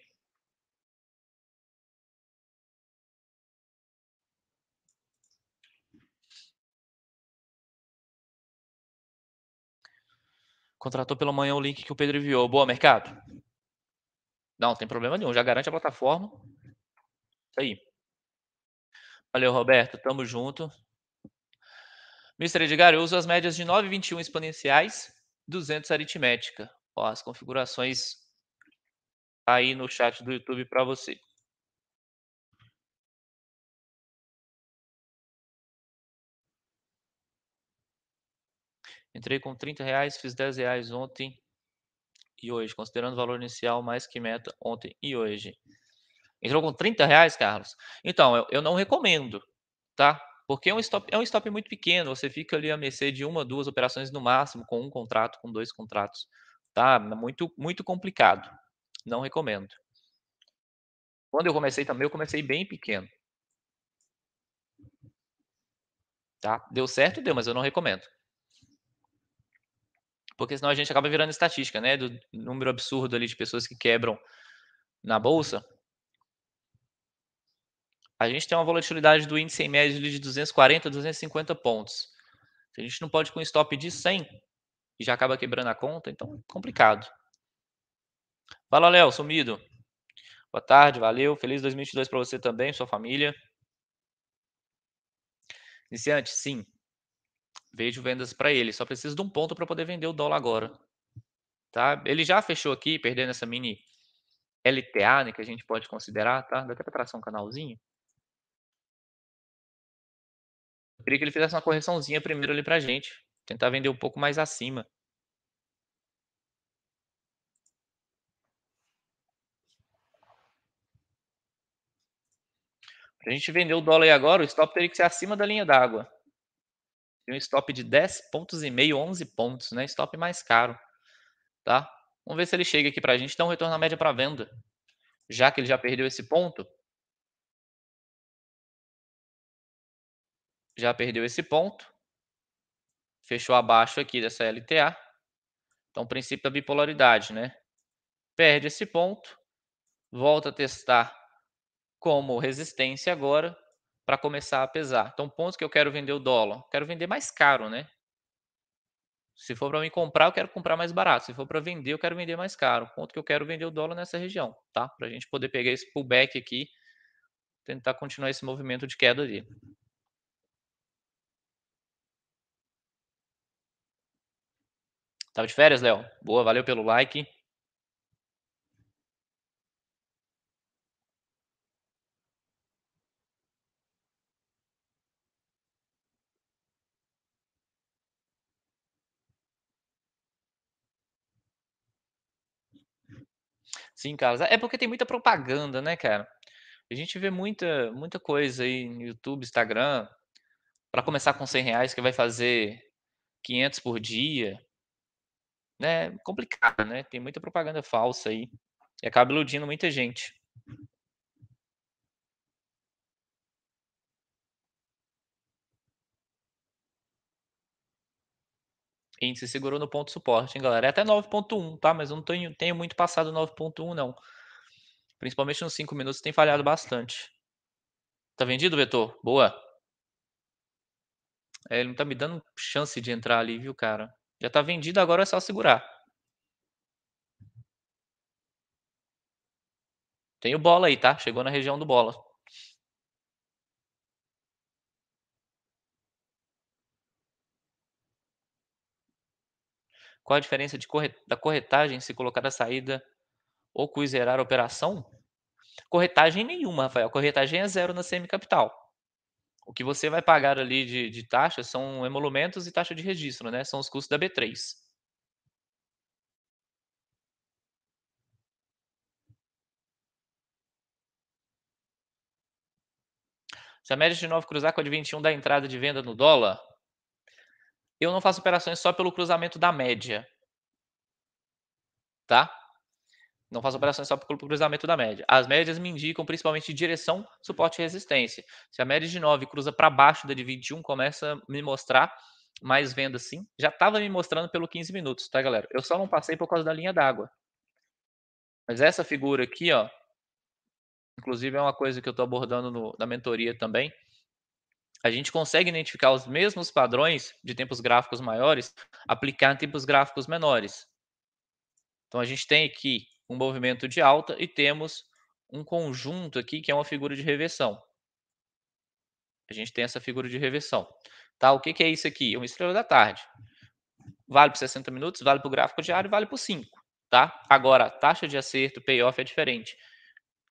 Contratou pela manhã o link que o Pedro enviou. Boa, mercado. Não, tem problema nenhum. Já garante a plataforma. Isso aí. Valeu, Roberto. Tamo junto. Mr. Edgar, eu uso as médias de 9,21 exponenciais, 200 aritmética. Ó, as configurações tá aí no chat do YouTube para você. Entrei com 30 reais, fiz 10 reais ontem e hoje, considerando o valor inicial mais que meta ontem e hoje. Entrou com 30 reais, Carlos? Então, eu, eu não recomendo, tá? Porque é um, stop, é um stop muito pequeno, você fica ali a mercê de uma, duas operações no máximo, com um contrato, com dois contratos, tá? É muito, muito complicado, não recomendo. Quando eu comecei também, eu comecei bem pequeno. Tá? Deu certo? Deu, mas eu não recomendo porque senão a gente acaba virando estatística, né? Do número absurdo ali de pessoas que quebram na bolsa. A gente tem uma volatilidade do índice em média de 240 250 pontos. a gente não pode com stop de 100 e já acaba quebrando a conta, então é complicado. Fala, Léo, sumido. Boa tarde, valeu. Feliz 2022 para você também, sua família. Iniciante, sim. Vejo vendas para ele. Só preciso de um ponto para poder vender o dólar agora. Tá? Ele já fechou aqui, perdendo essa mini LTA, né, que a gente pode considerar, tá? Dá até para traçar um canalzinho. Eu queria que ele fizesse uma correçãozinha primeiro ali a gente. Tentar vender um pouco mais acima. Para a gente vender o dólar aí agora, o stop teria que ser acima da linha d'água. Tem um stop de 10 pontos e meio, 11 pontos, né? Stop mais caro, tá? Vamos ver se ele chega aqui para a gente. Então, retorno à média para venda. Já que ele já perdeu esse ponto. Já perdeu esse ponto. Fechou abaixo aqui dessa LTA. Então, princípio da bipolaridade, né? Perde esse ponto. Volta a testar como resistência agora para começar a pesar. Então, pontos que eu quero vender o dólar, quero vender mais caro, né? Se for para me comprar, eu quero comprar mais barato. Se for para vender, eu quero vender mais caro. Ponto que eu quero vender o dólar nessa região, tá? Para a gente poder pegar esse pullback aqui, tentar continuar esse movimento de queda ali. Tava de férias, Léo? Boa, valeu pelo like. Sim, Carlos. É porque tem muita propaganda, né, cara? A gente vê muita, muita coisa aí no YouTube, Instagram, para começar com 100 reais, que vai fazer 500 por dia. Né? Complicado, né? Tem muita propaganda falsa aí. E acaba iludindo muita gente. índice segurou no ponto suporte, hein, galera? É até 9.1, tá? Mas eu não tenho, tenho muito passado 9.1, não. Principalmente nos 5 minutos tem falhado bastante. Tá vendido, Vetor? Boa. É, ele não tá me dando chance de entrar ali, viu, cara? Já tá vendido, agora é só segurar. Tem o bola aí, tá? Chegou na região do bola. Qual a diferença da corretagem se colocar a saída ou zerar a operação? Corretagem nenhuma, Rafael. Corretagem é zero na semi-capital. O que você vai pagar ali de, de taxa são emolumentos e taxa de registro, né? São os custos da B3. Se a média de 9 cruzar com a de 21 da entrada de venda no dólar, eu não faço operações só pelo cruzamento da média. Tá? Não faço uhum. operações só pelo cruzamento da média. As médias me indicam principalmente direção, suporte e resistência. Se a média de 9 cruza para baixo da de 21, começa a me mostrar mais venda sim. Já estava me mostrando pelo 15 minutos, tá, galera? Eu só não passei por causa da linha d'água. Mas essa figura aqui, ó, inclusive é uma coisa que eu estou abordando no, na mentoria também a gente consegue identificar os mesmos padrões de tempos gráficos maiores aplicar em tempos gráficos menores. Então a gente tem aqui um movimento de alta e temos um conjunto aqui que é uma figura de reversão. A gente tem essa figura de reversão. Tá? O que, que é isso aqui? É uma estrela da tarde. Vale para 60 minutos, vale para o gráfico diário, vale para 5. Tá? Agora, a taxa de acerto, payoff é diferente.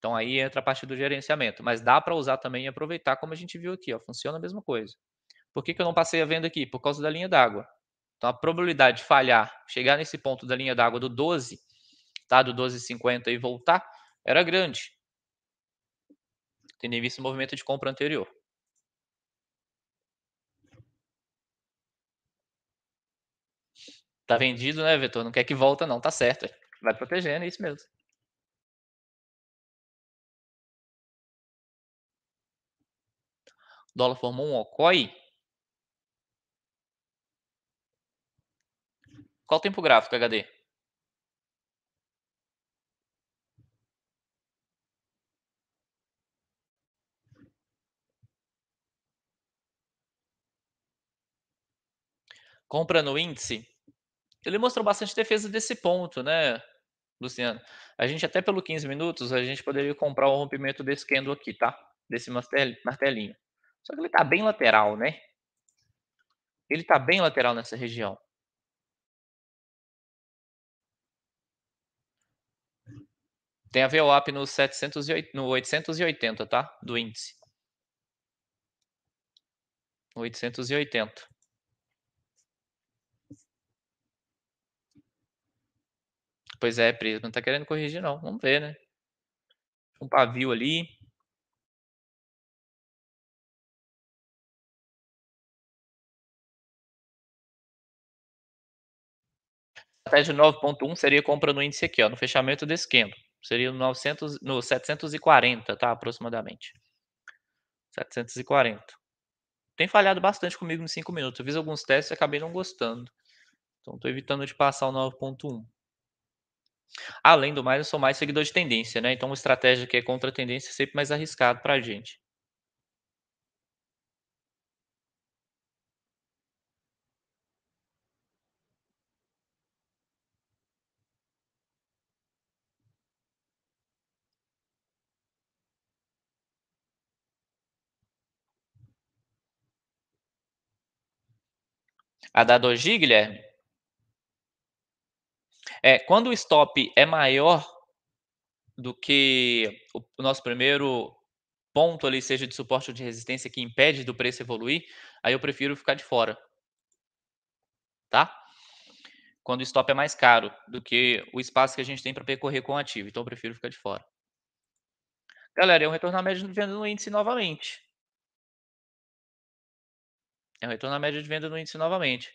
Então aí entra a parte do gerenciamento, mas dá para usar também e aproveitar, como a gente viu aqui, ó, funciona a mesma coisa. Por que, que eu não passei a venda aqui? Por causa da linha d'água. Então a probabilidade de falhar, chegar nesse ponto da linha d'água do 12, tá? do 12,50 e voltar, era grande, tendo em vista o movimento de compra anterior. Tá vendido, né, Vitor? Não quer que volta, não. Tá certo. Vai protegendo, é isso mesmo. O dólar formou um OCOI. Qual o tempo gráfico, HD? Compra no índice. Ele mostrou bastante defesa desse ponto, né? Luciano. A gente até pelo 15 minutos, a gente poderia comprar o rompimento desse candle aqui, tá? Desse martelinho. Só que ele está bem lateral, né? Ele está bem lateral nessa região. Tem a VWAP no, 708, no 880, tá? Do índice. 880. Pois é, Prisma, não está querendo corrigir, não. Vamos ver, né? Um pavio ali. estratégia 9.1 seria compra no índice aqui, ó, no fechamento desse candle. Seria no, 900, no 740, tá? Aproximadamente. 740. Tem falhado bastante comigo nos 5 minutos. Eu fiz alguns testes e acabei não gostando. Então, estou evitando de passar o 9.1. Além do mais, eu sou mais seguidor de tendência, né? Então, uma estratégia que é contra a tendência é sempre mais arriscado para a gente. a da Doji, Guilherme? É, quando o stop é maior do que o nosso primeiro ponto ali, seja de suporte ou de resistência, que impede do preço evoluir, aí eu prefiro ficar de fora. Tá? Quando o stop é mais caro do que o espaço que a gente tem para percorrer com o ativo. Então, eu prefiro ficar de fora. Galera, é um retorno à média vendo no índice novamente. É um retorno à média de venda no índice novamente.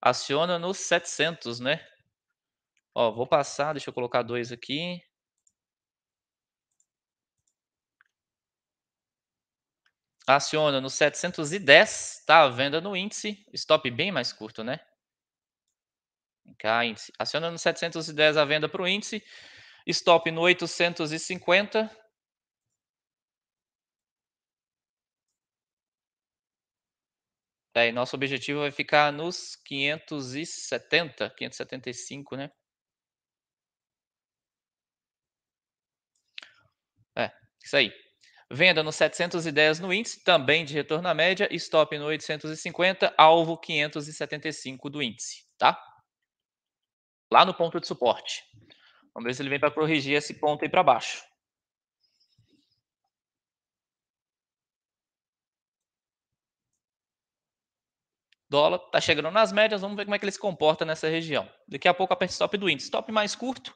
Aciona nos 700, né? Ó, vou passar, deixa eu colocar dois aqui. Aciona no 710, tá? A venda no índice, stop bem mais curto, né? Cá, índice. Aciona no 710 a venda para o índice, stop no 850, aí nosso objetivo vai ficar nos 570, 575, né? É, isso aí. Venda no 710 no índice, também de retorno à média, stop no 850, alvo 575 do índice, tá? Lá no ponto de suporte. Vamos ver se ele vem para corrigir esse ponto aí para baixo. dólar está chegando nas médias, vamos ver como é que ele se comporta nessa região. Daqui a pouco aperta stop do índice. Stop mais curto.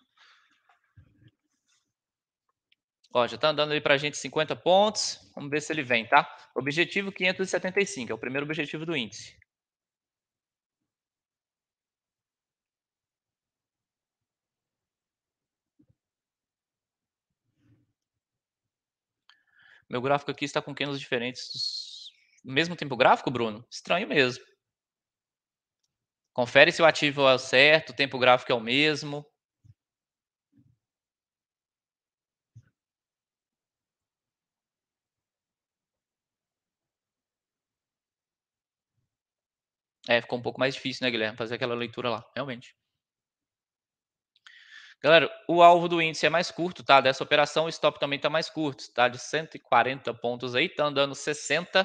Ó, já está andando ali para a gente 50 pontos. Vamos ver se ele vem, tá? Objetivo 575, é o primeiro objetivo do índice. Meu gráfico aqui está com candles diferentes. Mesmo tempo gráfico, Bruno? Estranho mesmo. Confere se o ativo é o certo, o tempo gráfico é o mesmo. É, ficou um pouco mais difícil, né, Guilherme, fazer aquela leitura lá, realmente. Galera, o alvo do índice é mais curto, tá? Dessa operação, o stop também está mais curto, tá? De 140 pontos aí, tá andando 60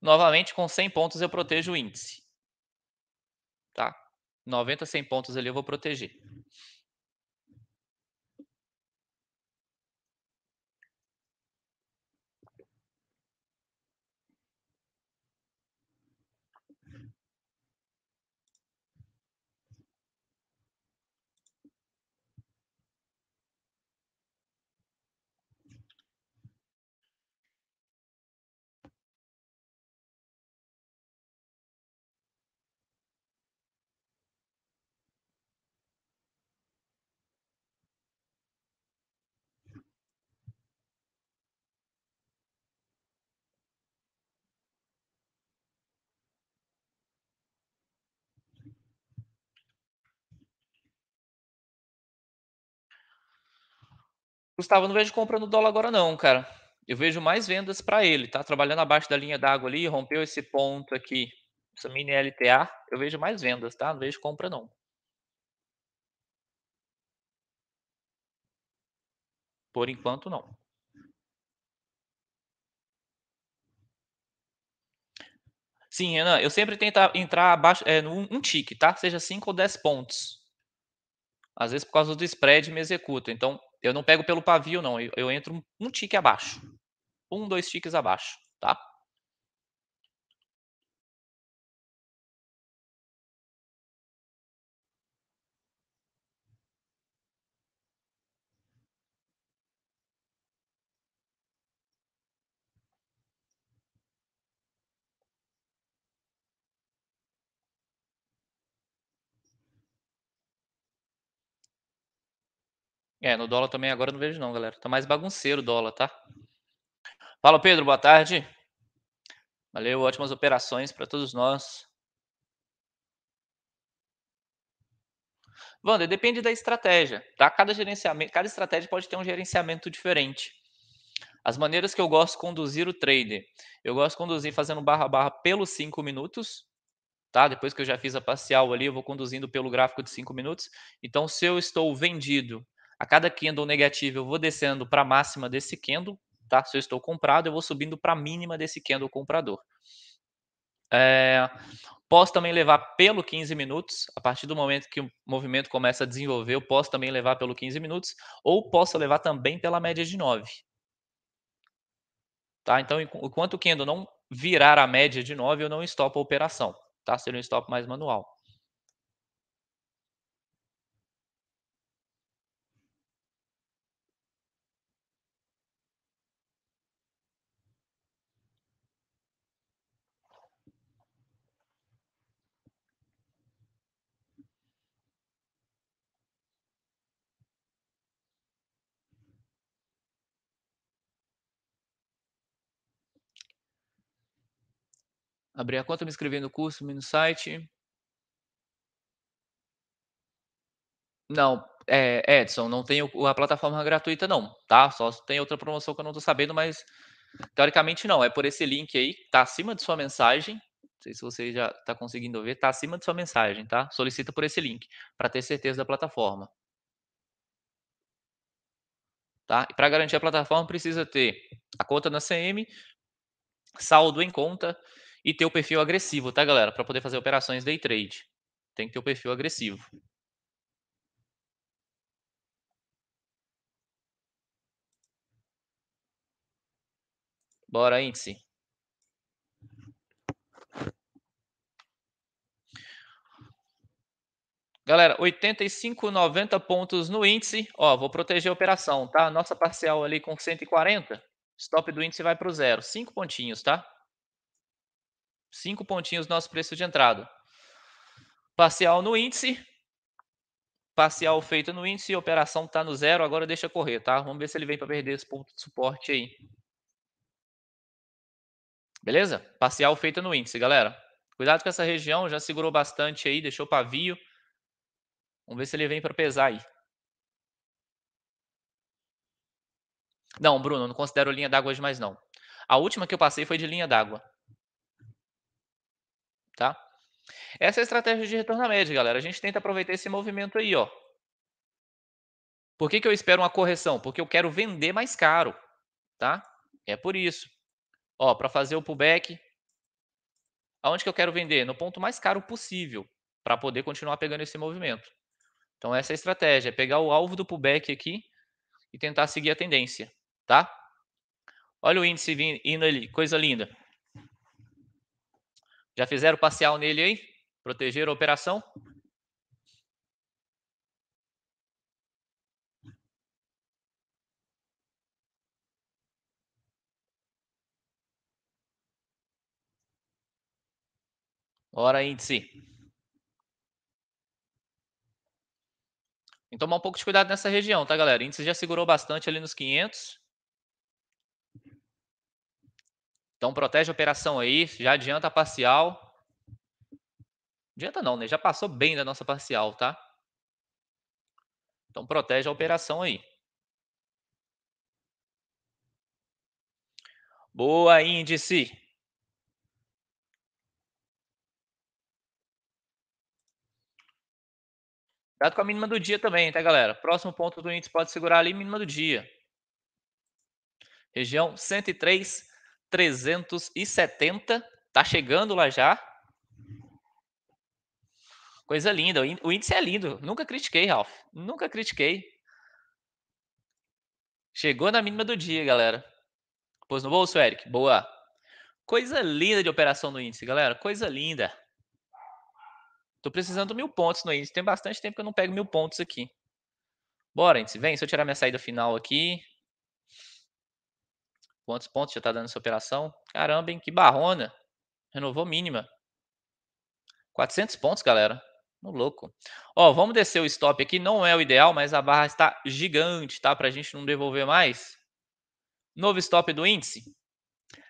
Novamente, com 100 pontos eu protejo o índice. Tá? 90, 100 pontos ali eu vou proteger. Gustavo, eu não vejo compra no dólar agora não, cara. Eu vejo mais vendas para ele, tá? Trabalhando abaixo da linha d'água ali, rompeu esse ponto aqui, essa mini LTA, eu vejo mais vendas, tá? Não vejo compra não. Por enquanto não. Sim, Renan, eu sempre tento entrar abaixo, é, num um tique, tá? Seja 5 ou 10 pontos. Às vezes, por causa do spread, me executa. Então, eu não pego pelo pavio, não. Eu, eu entro um, um tique abaixo. Um, dois tiques abaixo, tá? É, no dólar também agora não vejo não, galera. Tá mais bagunceiro o dólar, tá? Fala, Pedro, boa tarde. Valeu, ótimas operações para todos nós. Wander, depende da estratégia, tá? Cada gerenciamento, cada estratégia pode ter um gerenciamento diferente. As maneiras que eu gosto de conduzir o trader. Eu gosto de conduzir fazendo barra barra pelos 5 minutos, tá? Depois que eu já fiz a parcial ali, eu vou conduzindo pelo gráfico de 5 minutos. Então, se eu estou vendido a cada candle negativo, eu vou descendo para a máxima desse candle, tá? Se eu estou comprado, eu vou subindo para a mínima desse candle comprador. É, posso também levar pelo 15 minutos, a partir do momento que o movimento começa a desenvolver, eu posso também levar pelo 15 minutos, ou posso levar também pela média de 9. Tá? Então, enquanto o candle não virar a média de 9, eu não estopo a operação, tá? Seria um stop mais manual. abri a conta, me inscrevi no curso, no site. Não, é, Edson, não tem a plataforma gratuita, não, tá? Só tem outra promoção que eu não tô sabendo, mas teoricamente não. É por esse link aí, tá acima de sua mensagem. Não sei se você já tá conseguindo ver, tá acima de sua mensagem, tá? Solicita por esse link, para ter certeza da plataforma. Tá? E para garantir a plataforma, precisa ter a conta na CM, saldo em conta e ter o perfil agressivo, tá, galera? Para poder fazer operações day trade. Tem que ter o perfil agressivo. Bora, índice. Galera, 85, 90 pontos no índice. Ó, vou proteger a operação, tá? Nossa parcial ali com 140. Stop do índice vai para o zero. Cinco pontinhos, tá? cinco pontinhos nosso preço de entrada. Parcial no índice, parcial feito no índice, a operação está no zero, agora deixa correr, tá? Vamos ver se ele vem para perder esse ponto de suporte aí. Beleza? Parcial feita no índice, galera. Cuidado com essa região, já segurou bastante aí, deixou pavio. Vamos ver se ele vem para pesar aí. Não, Bruno, não considero linha d'água hoje mais não. A última que eu passei foi de linha d'água tá? Essa é a estratégia de retorno à média, galera. A gente tenta aproveitar esse movimento aí, ó. Por que, que eu espero uma correção? Porque eu quero vender mais caro, tá? É por isso. Ó, para fazer o pullback, aonde que eu quero vender? No ponto mais caro possível, para poder continuar pegando esse movimento. Então essa é a estratégia, é pegar o alvo do pullback aqui e tentar seguir a tendência, tá? Olha o índice vindo ali, coisa linda. Já fizeram parcial nele aí? Protegeram a operação? Hora índice. Tem que tomar um pouco de cuidado nessa região, tá, galera? O índice já segurou bastante ali nos 500. Então protege a operação aí, já adianta a parcial. Adianta não, né? Já passou bem da nossa parcial, tá? Então protege a operação aí. Boa, índice. Cuidado com a mínima do dia também, tá, galera? Próximo ponto do índice pode segurar ali, mínima do dia. Região 103 370. Tá chegando lá já. Coisa linda. O índice é lindo. Nunca critiquei, Ralph. Nunca critiquei. Chegou na mínima do dia, galera. Pôs no bolso, Eric. Boa. Coisa linda de operação no índice, galera. Coisa linda. Tô precisando de mil pontos no índice. Tem bastante tempo que eu não pego mil pontos aqui. Bora, índice. Vem, se eu tirar minha saída final aqui. Quantos pontos já tá dando essa operação? Caramba, hein? Que barrona. Renovou mínima. 400 pontos, galera. No louco. Ó, vamos descer o stop aqui. Não é o ideal, mas a barra está gigante, tá? Para a gente não devolver mais. Novo stop do índice.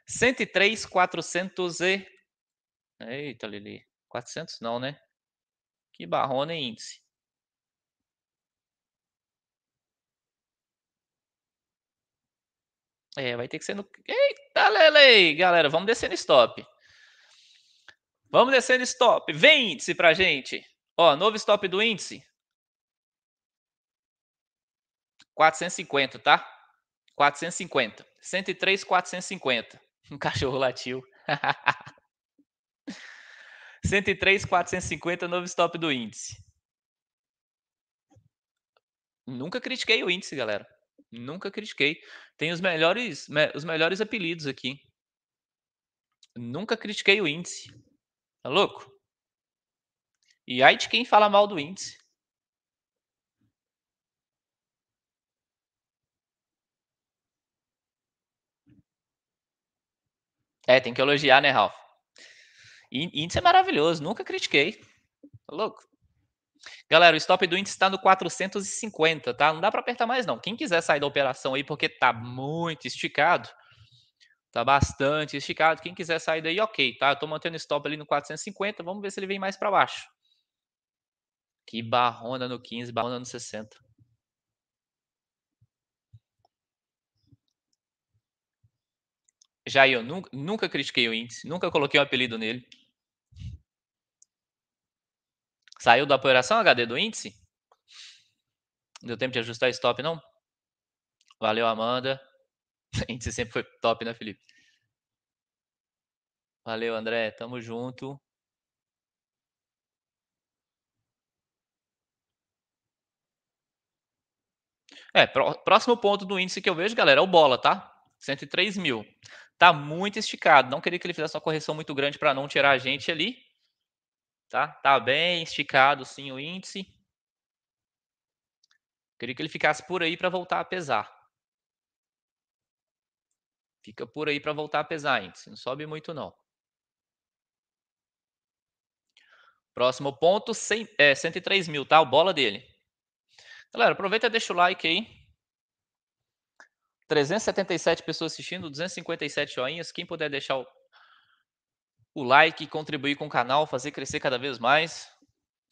103, 400 e... Eita, Lili. 400 não, né? Que barrona, hein, índice. É, vai ter que ser no. Eita, Lele! Galera, vamos descendo stop. Vamos descendo stop. Vem índice pra gente. Ó, novo stop do índice. 450, tá? 450. 103, 450. Um cachorro latiu. 103, 450, novo stop do índice. Nunca critiquei o índice, galera. Nunca critiquei. Tem os melhores, me, os melhores apelidos aqui. Nunca critiquei o índice. Tá louco? E aí de quem fala mal do índice. É, tem que elogiar, né, Ralf? Índice é maravilhoso, nunca critiquei. Tá louco? Galera, o stop do índice está no 450, tá? Não dá para apertar mais não. Quem quiser sair da operação aí porque tá muito esticado, tá bastante esticado. Quem quiser sair daí, OK, tá? Eu tô mantendo o stop ali no 450, vamos ver se ele vem mais para baixo. Que barrona no 15, barrona no 60. Já eu nunca, nunca critiquei o índice, nunca coloquei um apelido nele. Saiu da apuração HD do índice? Deu tempo de ajustar stop, não? Valeu, Amanda. O Índice sempre foi top, né, Felipe? Valeu, André. Tamo junto. É, próximo ponto do índice que eu vejo, galera, é o bola, tá? 103 mil. Tá muito esticado. Não queria que ele fizesse uma correção muito grande para não tirar a gente ali. Tá, tá bem esticado sim o índice. Queria que ele ficasse por aí para voltar a pesar. Fica por aí para voltar a pesar índice. Não sobe muito, não. Próximo ponto, 100, é, 103 mil, tá? O bola dele. Galera, aproveita e deixa o like aí. 377 pessoas assistindo, 257 joinhas. Quem puder deixar o o like, contribuir com o canal, fazer crescer cada vez mais.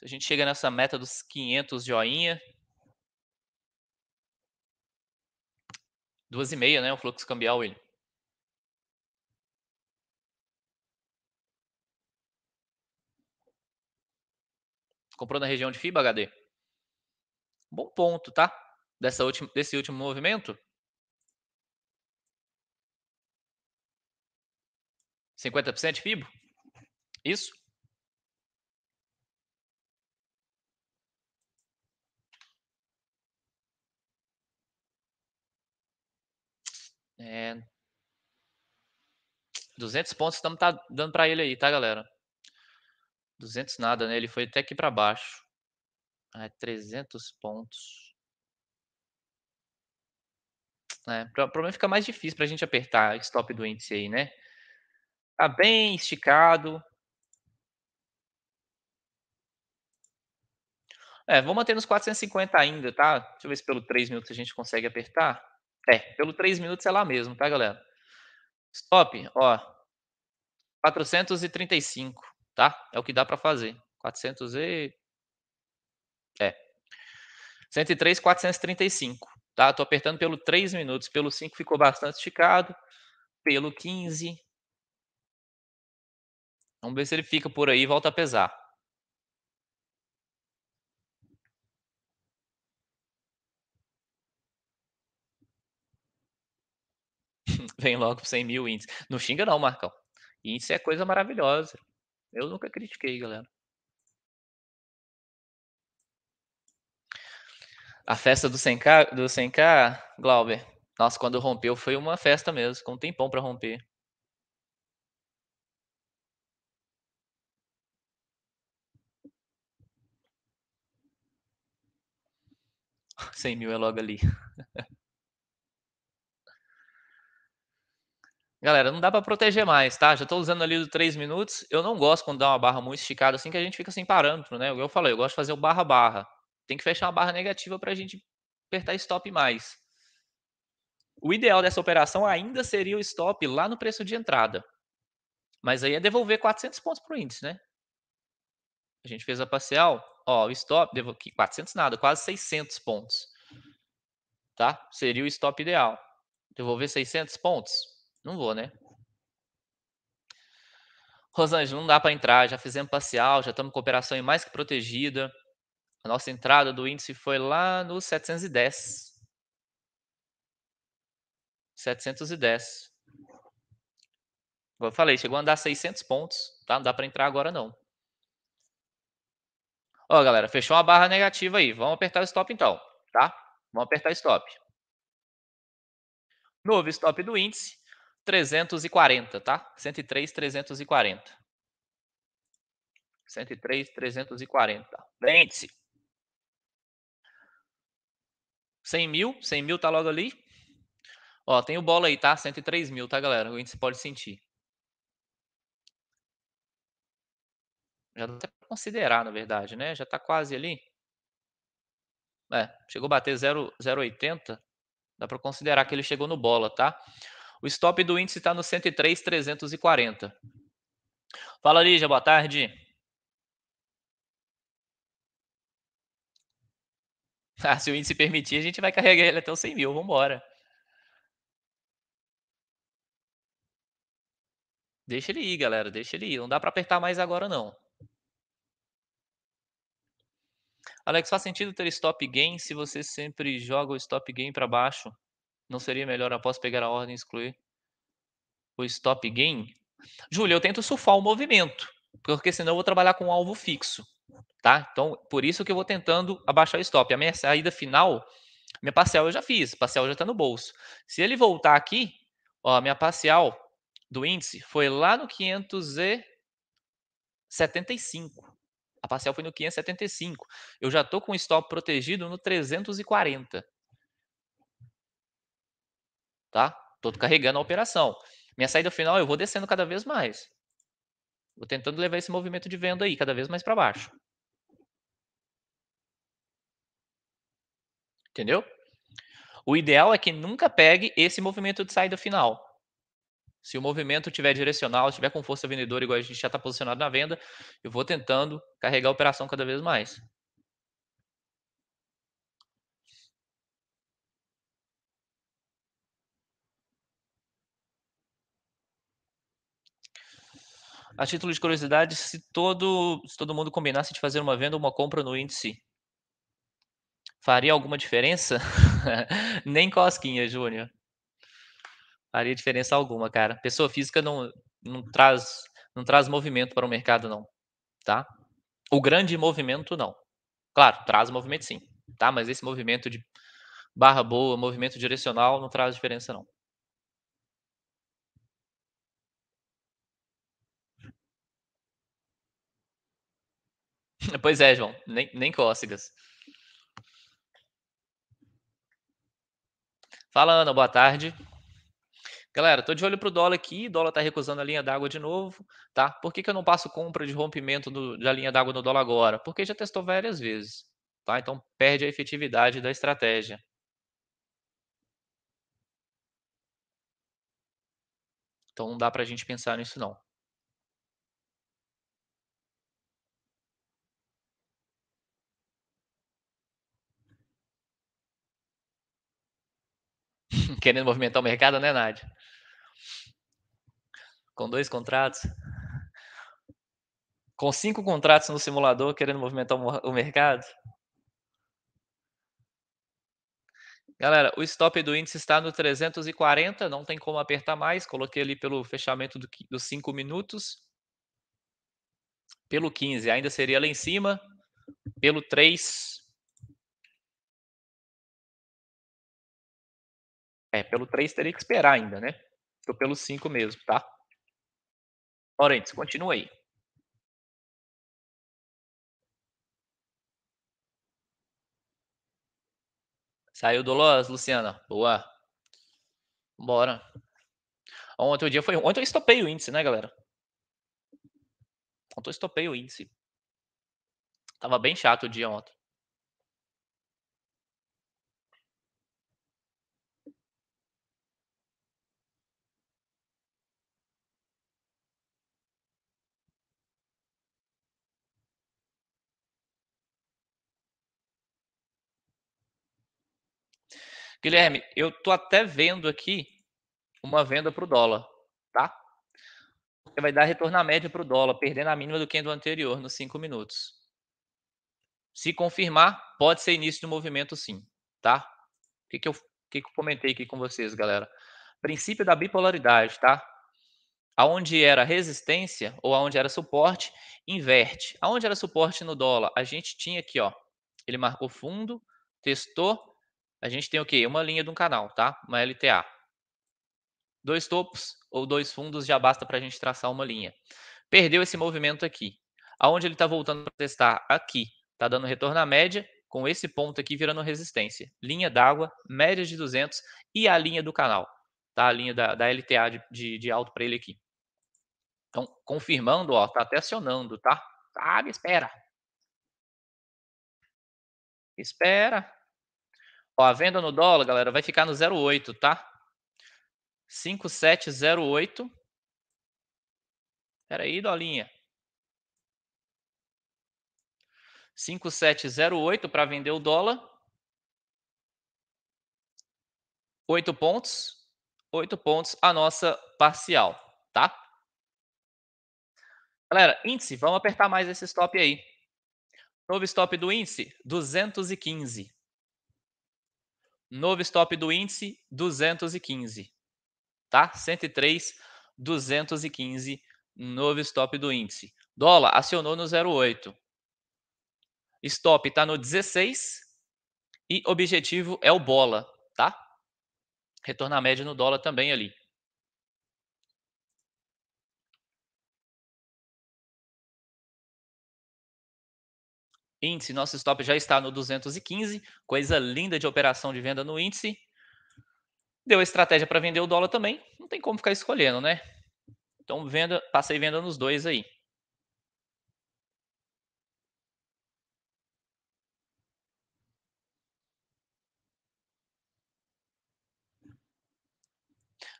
A gente chega nessa meta dos 500 joinha. Duas e meia, né? O fluxo cambial, ele. Comprou na região de FIBA, HD? Bom ponto, tá? Dessa última, desse último movimento. 50% FIBO? Isso? É... 200 pontos estamos tá dando para ele aí, tá, galera? 200 nada, né? Ele foi até aqui para baixo. Ah, é 300 pontos. É, o problema fica mais difícil para a gente apertar stop do índice aí, né? Está bem esticado. É, vou manter nos 450 ainda, tá? Deixa eu ver se pelo 3 minutos a gente consegue apertar. É, pelo 3 minutos é lá mesmo, tá, galera? Stop, ó. 435, tá? É o que dá para fazer. 400 e... É. 103, 435, tá? Tô apertando pelo 3 minutos. Pelo 5 ficou bastante esticado. Pelo 15, Vamos ver se ele fica por aí e volta a pesar. Vem logo 100 mil índices. Não xinga não, Marcão. Índice é coisa maravilhosa. Eu nunca critiquei, galera. A festa do 100K, do 100K, Glauber. Nossa, quando rompeu foi uma festa mesmo, com um tempão para romper. 100 mil é logo ali. Galera, não dá para proteger mais, tá? Já estou usando ali do 3 minutos. Eu não gosto quando dá uma barra muito esticada assim, que a gente fica sem parâmetro, né? Eu falei, eu gosto de fazer o barra-barra. Tem que fechar uma barra negativa para a gente apertar stop mais. O ideal dessa operação ainda seria o stop lá no preço de entrada. Mas aí é devolver 400 pontos para o índice, né? A gente fez a parcial, ó, o stop, devo aqui 400 nada, quase 600 pontos. Tá? Seria o stop ideal. Devolver 600 pontos? Não vou, né? Rosângela, não dá para entrar, já fizemos parcial, já estamos com operação e mais que protegida. A nossa entrada do índice foi lá no 710. 710. Como eu falei, chegou a andar 600 pontos, tá? Não dá para entrar agora não. Ó, galera, fechou uma barra negativa aí. Vamos apertar o stop então, tá? Vamos apertar stop. Novo stop do índice, 340, tá? 103, 340. 103, 340. Vende-se. 100 mil, 100 mil tá logo ali. Ó, tem o bola aí, tá? 103 mil, tá, galera? O índice pode sentir. Já dá até considerar, na verdade, né? Já está quase ali. É, chegou a bater 0,80. Dá para considerar que ele chegou no bola, tá? O stop do índice está no 103,340. Fala, Lígia, boa tarde. Ah, se o índice permitir, a gente vai carregar ele até os 100 mil. Vamos embora. Deixa ele ir, galera. Deixa ele ir. Não dá para apertar mais agora, não. Alex, faz sentido ter stop gain se você sempre joga o stop gain para baixo? Não seria melhor após pegar a ordem excluir o stop gain? Júlio, eu tento surfar o movimento, porque senão eu vou trabalhar com um alvo fixo, tá? Então, por isso que eu vou tentando abaixar o stop. A minha saída final, minha parcial eu já fiz, parcial já está no bolso. Se ele voltar aqui, ó, minha parcial do índice foi lá no 575. A parcial foi no 575. Eu já estou com o stop protegido no 340. Tá? Estou uhum. carregando a operação. Minha saída final eu vou descendo cada vez mais. Vou tentando levar esse movimento de venda aí cada vez mais para baixo. Entendeu? O ideal é que nunca pegue esse movimento de saída final. Se o movimento tiver direcional, tiver com força vendedora, igual a gente já está posicionado na venda, eu vou tentando carregar a operação cada vez mais. A título de curiosidade, se todo, se todo mundo combinasse de fazer uma venda ou uma compra no índice, faria alguma diferença? Nem cosquinha, Júnior faria diferença alguma, cara. Pessoa física não, não, traz, não traz movimento para o mercado, não. Tá? O grande movimento, não. Claro, traz movimento sim. Tá? Mas esse movimento de barra boa, movimento direcional, não traz diferença, não. Pois é, João, nem, nem cócegas. Fala, Ana, boa tarde. Galera, tô de olho pro dólar aqui, dólar tá recusando a linha d'água de novo, tá? Por que, que eu não passo compra de rompimento do, da linha d'água no dólar agora? Porque já testou várias vezes, tá? Então perde a efetividade da estratégia. Então não dá para a gente pensar nisso não. querendo movimentar o mercado, né, Nádia? Com dois contratos. Com cinco contratos no simulador, querendo movimentar o mercado. Galera, o stop do índice está no 340, não tem como apertar mais. Coloquei ali pelo fechamento do, dos 5 minutos. Pelo 15, ainda seria lá em cima. Pelo 3, É, pelo 3 teria que esperar ainda, né? Tô pelo 5 mesmo, tá? Laurentes, continua aí. Saiu do Dolores, Luciana. Boa. Bora. Ontem o dia foi. Ontem eu estopei o índice, né, galera? Ontem eu estopei o índice. Tava bem chato o dia ontem. Guilherme, eu tô até vendo aqui uma venda para o dólar, tá? Porque vai dar retorno à média para o dólar, perdendo a mínima do que do anterior nos 5 minutos. Se confirmar, pode ser início de movimento sim, tá? O que, que, eu, que, que eu comentei aqui com vocês, galera? Princípio da bipolaridade, tá? aonde era resistência ou aonde era suporte, inverte. Aonde era suporte no dólar? A gente tinha aqui, ó, ele marcou fundo, testou, a gente tem o quê? Uma linha de um canal, tá? Uma LTA. Dois topos ou dois fundos já basta para a gente traçar uma linha. Perdeu esse movimento aqui. Aonde ele está voltando para testar? Aqui. Está dando retorno à média, com esse ponto aqui virando resistência. Linha d'água, média de 200 e a linha do canal. Tá? A linha da, da LTA de, de, de alto para ele aqui. Então, confirmando, ó, tá até acionando, tá? Sabe, espera. Espera. Ó, a venda no dólar, galera, vai ficar no 0,8, tá? 5708. Espera aí, dolinha. 5708 para vender o dólar. 8 pontos. 8 pontos a nossa parcial, tá? Galera, índice, vamos apertar mais esse stop aí. Novo stop do índice, 215. Novo stop do índice, 215, tá? 103, 215, novo stop do índice. Dólar acionou no 0,8. Stop está no 16 e objetivo é o bola, tá? Retorno à média no dólar também ali. índice, nosso stop já está no 215, coisa linda de operação de venda no índice. Deu a estratégia para vender o dólar também, não tem como ficar escolhendo, né? Então venda, passei venda nos dois aí.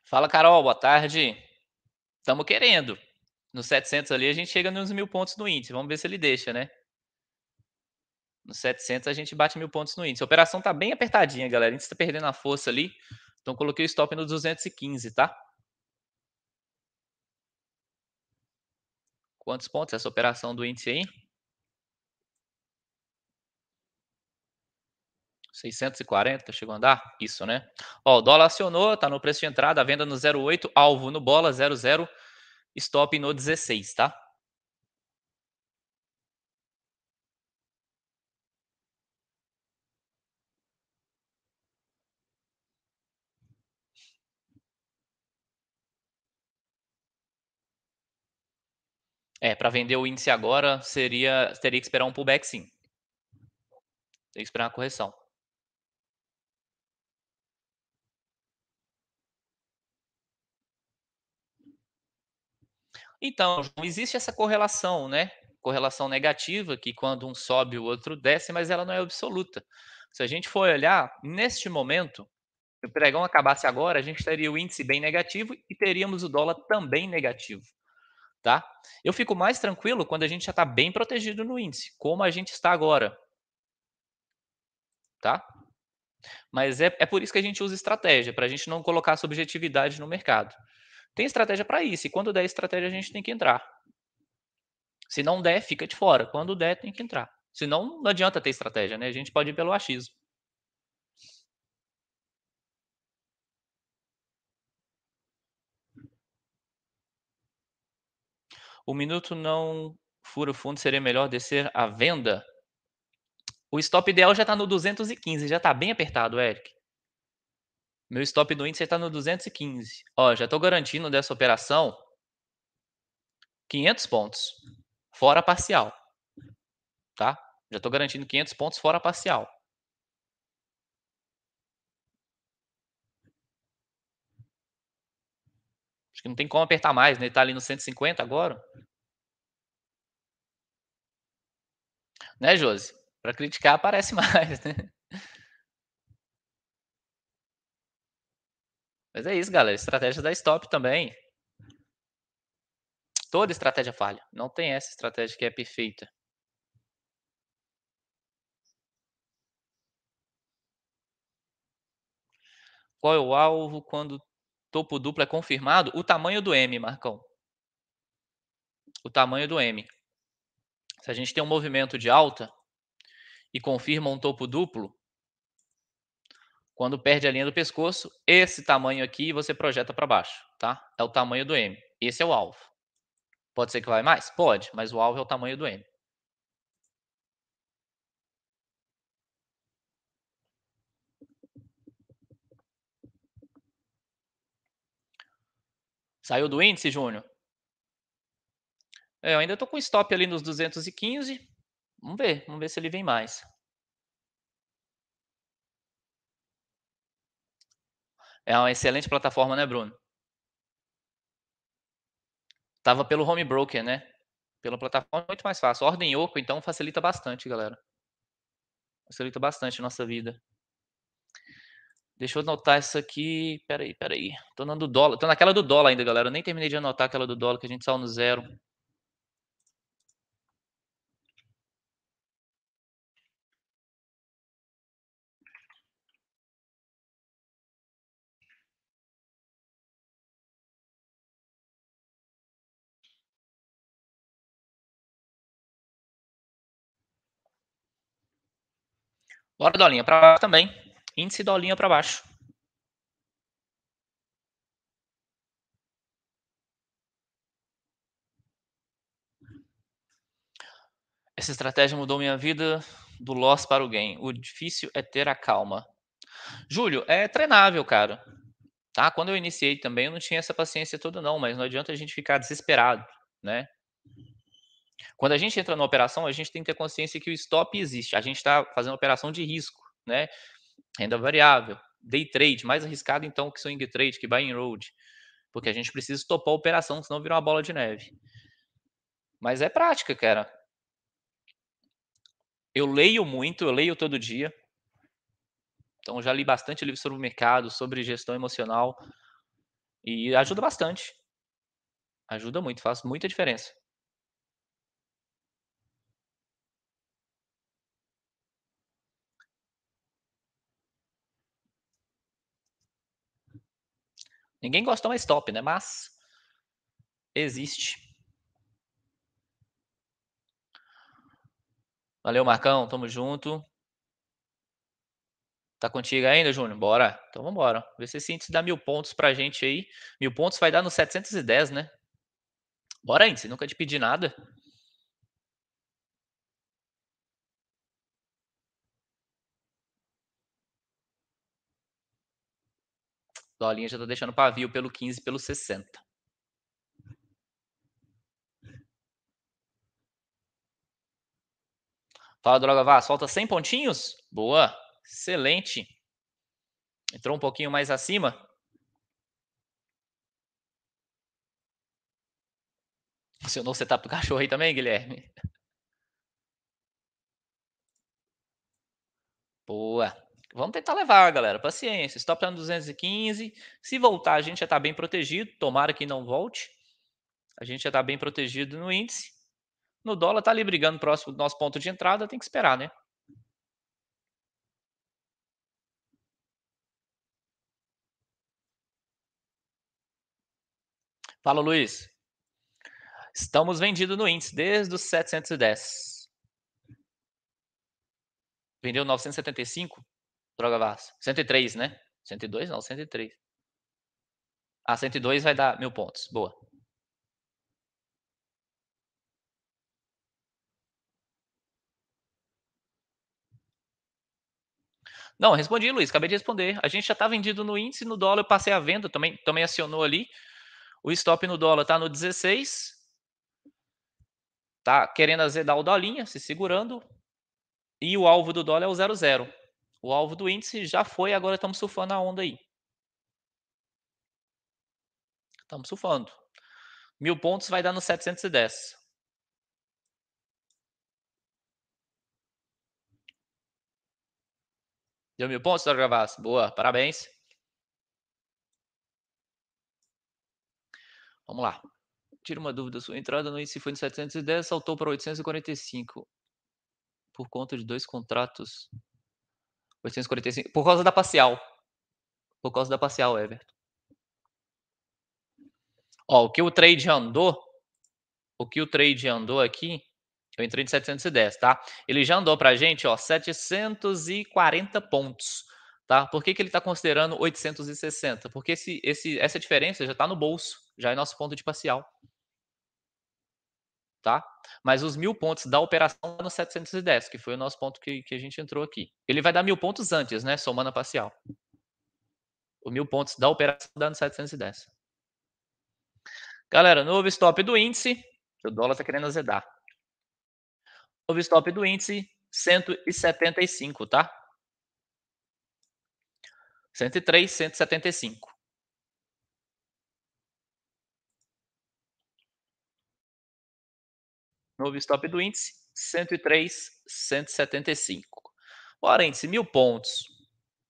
Fala, Carol, boa tarde. Estamos querendo. Nos 700 ali, a gente chega nos mil pontos do índice. Vamos ver se ele deixa, né? Nos 700 a gente bate mil pontos no índice. A operação tá bem apertadinha, galera. A índice está perdendo a força ali. Então coloquei o stop no 215, tá? Quantos pontos essa operação do índice aí? 640, chegou a andar? Isso, né? Ó, o dólar acionou, tá no preço de entrada, a venda no 08, alvo no bola 00, stop no 16, tá? É, para vender o índice agora, seria teria que esperar um pullback sim. Teria que esperar uma correção. Então, existe essa correlação, né? Correlação negativa, que quando um sobe, o outro desce, mas ela não é absoluta. Se a gente for olhar, neste momento, se o pregão acabasse agora, a gente teria o índice bem negativo e teríamos o dólar também negativo tá? Eu fico mais tranquilo quando a gente já está bem protegido no índice, como a gente está agora, tá? Mas é, é por isso que a gente usa estratégia, para a gente não colocar subjetividade no mercado. Tem estratégia para isso, e quando der estratégia, a gente tem que entrar. Se não der, fica de fora. Quando der, tem que entrar. Senão, não adianta ter estratégia, né? A gente pode ir pelo achismo. O minuto não fura fundo, seria melhor descer à venda? O stop ideal já está no 215, já está bem apertado, Eric. Meu stop do índice está no 215. Ó, já estou garantindo dessa operação 500 pontos, fora parcial. Tá? Já estou garantindo 500 pontos fora parcial. Acho que não tem como apertar mais, né? Ele está ali no 150 agora. Né, Josi? Para criticar aparece mais, né? Mas é isso, galera. Estratégia da stop também. Toda estratégia falha. Não tem essa estratégia que é perfeita. Qual é o alvo quando topo duplo é confirmado, o tamanho do M, Marcão. O tamanho do M. Se a gente tem um movimento de alta e confirma um topo duplo, quando perde a linha do pescoço, esse tamanho aqui você projeta para baixo, tá? É o tamanho do M. Esse é o alvo. Pode ser que vai mais? Pode, mas o alvo é o tamanho do M. Saiu do índice, Júnior? É, eu ainda estou com stop ali nos 215. Vamos ver, vamos ver se ele vem mais. É uma excelente plataforma, né, Bruno? Tava pelo home broker, né? Pela plataforma é muito mais fácil. Ordem Oco, então, facilita bastante, galera. Facilita bastante a nossa vida. Deixa eu anotar essa aqui. Peraí, peraí. Tô, do dólar. Tô naquela do dólar ainda, galera. Eu nem terminei de anotar aquela do dólar que a gente saiu no zero. Bora, Dolinha, para também índice dolinha para baixo. Essa estratégia mudou minha vida do loss para o gain. O difícil é ter a calma. Júlio, é treinável, cara. Tá? Quando eu iniciei também, eu não tinha essa paciência toda, não, mas não adianta a gente ficar desesperado, né? Quando a gente entra na operação, a gente tem que ter consciência que o stop existe. A gente está fazendo operação de risco, né? renda variável, day trade, mais arriscado então que swing trade, que buy and road, porque a gente precisa topar a operação, senão vira uma bola de neve. Mas é prática, cara. Eu leio muito, eu leio todo dia. Então já li bastante livro sobre o mercado, sobre gestão emocional e ajuda bastante. Ajuda muito, faz muita diferença. Ninguém gosta de tomar stop, né? Mas existe. Valeu, Marcão. Tamo junto. Tá contigo ainda, Júnior? Bora. Então vamos Vê se índice dá mil pontos pra gente aí. Mil pontos vai dar no 710, né? Bora, índice. Nunca te pedi nada. Dolinha já está deixando pavio pelo 15 pelo 60. Fala, Droga solta 100 pontinhos? Boa, excelente. Entrou um pouquinho mais acima. Funcionou o setup do cachorro aí também, Guilherme? Boa. Vamos tentar levar, galera. Paciência. Stop tá no 215. Se voltar, a gente já está bem protegido. Tomara que não volte. A gente já está bem protegido no índice. No dólar está ali brigando próximo do nosso ponto de entrada. Tem que esperar, né? Fala, Luiz. Estamos vendidos no índice desde os 710. Vendeu 975? Droga Vaz. 103, né? 102 não, 103. Ah, 102 vai dar mil pontos. Boa. Não, respondi, Luiz. Acabei de responder. A gente já está vendido no índice, no dólar eu passei a venda, também, também acionou ali. O stop no dólar está no 16. Tá querendo azedar o dolinha, se segurando. E o alvo do dólar é o 00. O alvo do índice já foi, agora estamos surfando a onda aí. Estamos surfando. Mil pontos vai dar no 710. Deu mil pontos, Dora Gavassi? Boa, parabéns. Vamos lá. Tira uma dúvida. Sua entrada no índice foi no 710, saltou para 845 por conta de dois contratos 845. Por causa da parcial. Por causa da parcial, Everton. Ó, o que o trade andou, o que o trade andou aqui, eu entrei em 710, tá? Ele já andou pra gente, ó, 740 pontos, tá? Por que, que ele tá considerando 860? Porque esse, esse, essa diferença já tá no bolso, já é nosso ponto de parcial tá? Mas os mil pontos da operação tá no 710, que foi o nosso ponto que, que a gente entrou aqui. Ele vai dar mil pontos antes, né? Somando a parcial. O mil pontos da operação dá no 710. Galera, novo stop do índice. O dólar está querendo azedar. Novo stop do índice, 175, tá? 103, 175. Novo stop do índice, 103,175. Ora, índice, mil pontos.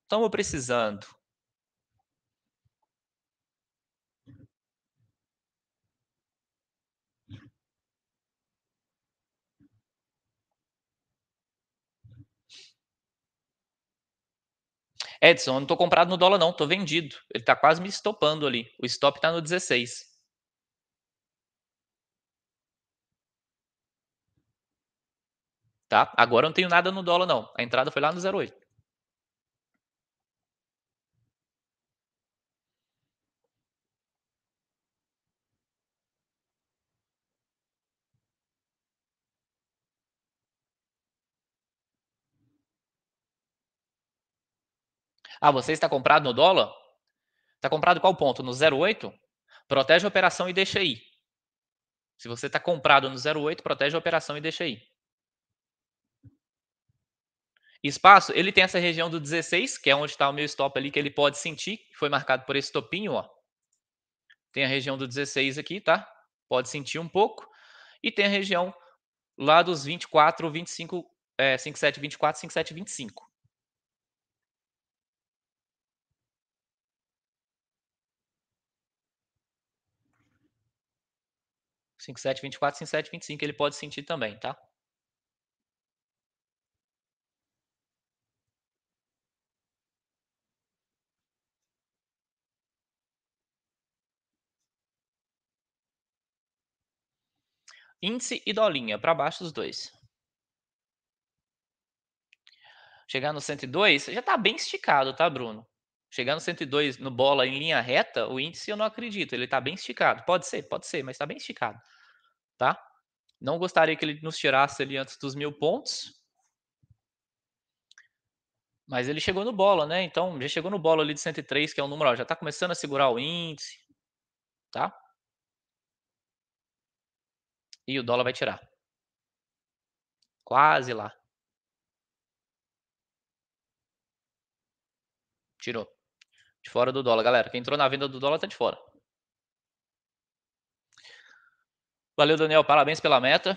Estamos precisando. Edson, eu não estou comprado no dólar, não, estou vendido. Ele está quase me estopando ali. O stop está no 16. Tá? Agora eu não tenho nada no dólar, não. A entrada foi lá no 0,8. Ah, você está comprado no dólar? Está comprado qual ponto? No 0,8? Protege a operação e deixa aí. Se você está comprado no 0,8, protege a operação e deixa aí espaço, ele tem essa região do 16, que é onde está o meu stop ali, que ele pode sentir, foi marcado por esse topinho, ó. Tem a região do 16 aqui, tá? Pode sentir um pouco. E tem a região lá dos 24, 25, é, 57, 24, 57, 25. cinco sete vinte 25 quatro cinco sete vinte cinco ele pode sentir também tá índice e dolinha, para baixo dos dois. Chegar no 102, já está bem esticado, tá, Bruno? Chegar no 102 no bola em linha reta, o índice eu não acredito, ele está bem esticado. Pode ser, pode ser, mas está bem esticado, tá? Não gostaria que ele nos tirasse ali antes dos mil pontos. Mas ele chegou no bola, né? Então, já chegou no bola ali de 103, que é um número, ó, já está começando a segurar o índice, tá? E o dólar vai tirar. Quase lá. Tirou. De fora do dólar, galera. Quem entrou na venda do dólar tá de fora. Valeu, Daniel. Parabéns pela meta.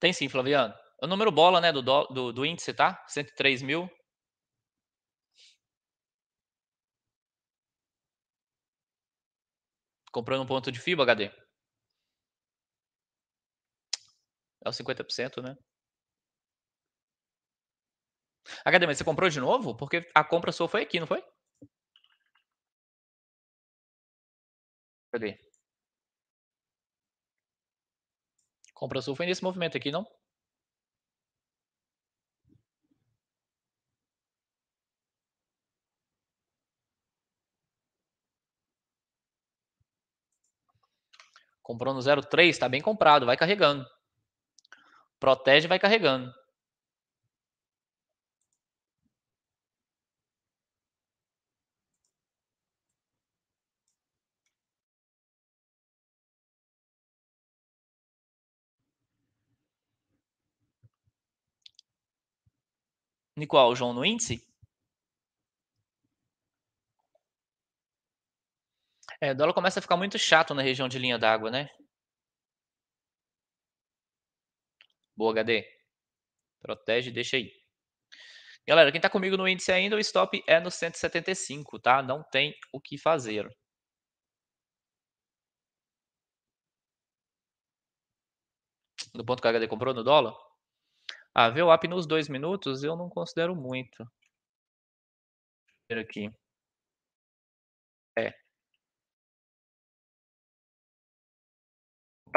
Tem sim, Flaviano. O número bola, né, do, do, do índice, tá? 103 mil. comprando um ponto de fibra HD. É o 50%, né? HD, mas você comprou de novo? Porque a compra sua foi aqui, não foi? Cadê? Compra sua foi nesse movimento aqui, não? Comprou no 0,3, está bem comprado, vai carregando. Protege, vai carregando. Nicolau João, no índice? É, o dólar começa a ficar muito chato na região de linha d'água, né? Boa, HD. Protege, deixa aí. Galera, quem está comigo no índice ainda, o stop é no 175, tá? Não tem o que fazer. No ponto que a HD comprou no dólar? Ah, ver o up nos dois minutos eu não considero muito. Aqui. É.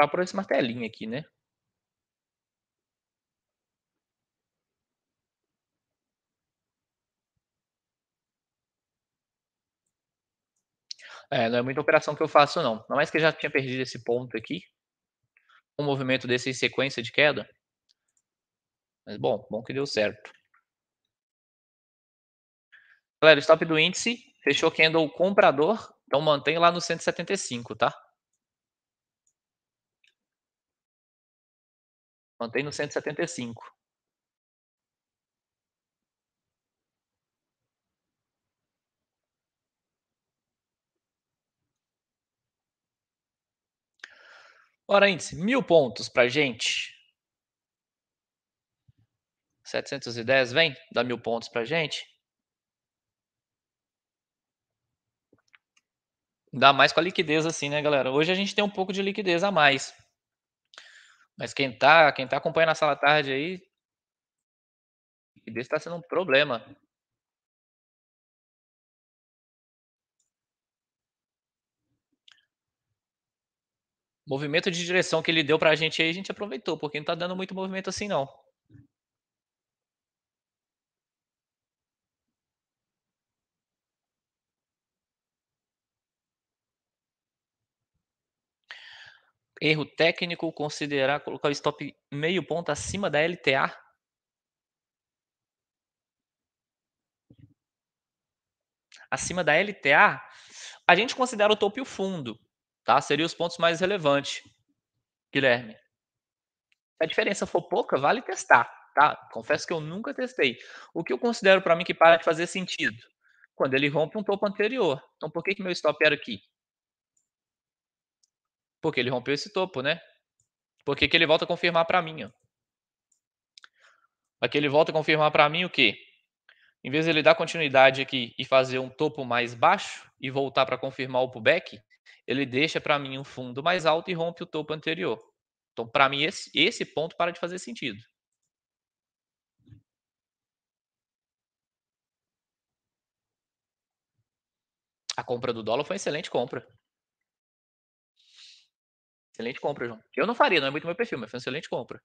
optar tá por esse martelinho aqui, né? É, não é muita operação que eu faço, não. Não mais que eu já tinha perdido esse ponto aqui. Um movimento desse em sequência de queda. Mas bom, bom que deu certo. Galera, stop do índice fechou candle comprador, então mantém lá no 175, tá? Mantém no 175. Ora, índice, mil pontos para gente. 710, vem? Dá mil pontos para gente. Dá mais com a liquidez assim, né, galera? Hoje a gente tem um pouco de liquidez a mais. Mas quem tá, quem tá acompanhando a sala tarde aí, desse está sendo um problema. movimento de direção que ele deu para a gente aí, a gente aproveitou, porque não tá dando muito movimento assim não. erro técnico considerar colocar o stop meio ponto acima da LTA? Acima da LTA, a gente considera o topo e o fundo, tá? Seriam os pontos mais relevantes, Guilherme. Se a diferença for pouca, vale testar, tá? Confesso que eu nunca testei. O que eu considero para mim que para de fazer sentido? Quando ele rompe um topo anterior. Então, por que, que meu stop era aqui? Porque ele rompeu esse topo, né? Porque que ele volta a confirmar para mim, ó. Aqui ele volta a confirmar para mim o quê? Em vez de ele dar continuidade aqui e fazer um topo mais baixo e voltar para confirmar o pullback, ele deixa para mim um fundo mais alto e rompe o topo anterior. Então, para mim, esse, esse ponto para de fazer sentido. A compra do dólar foi uma excelente compra. Excelente compra, João. Eu não faria, não é muito meu perfil, mas foi uma excelente compra.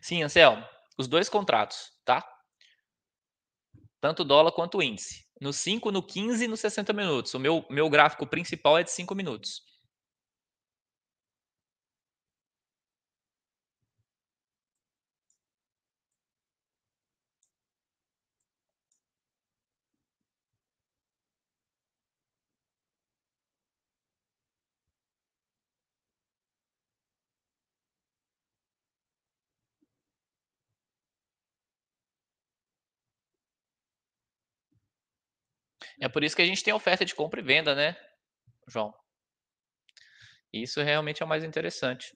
Sim, Anselmo, os dois contratos, tá? Tanto dólar quanto índice. No 5, no 15 e no 60 minutos. O meu, meu gráfico principal é de 5 minutos. É por isso que a gente tem oferta de compra e venda, né, João? Isso realmente é o mais interessante.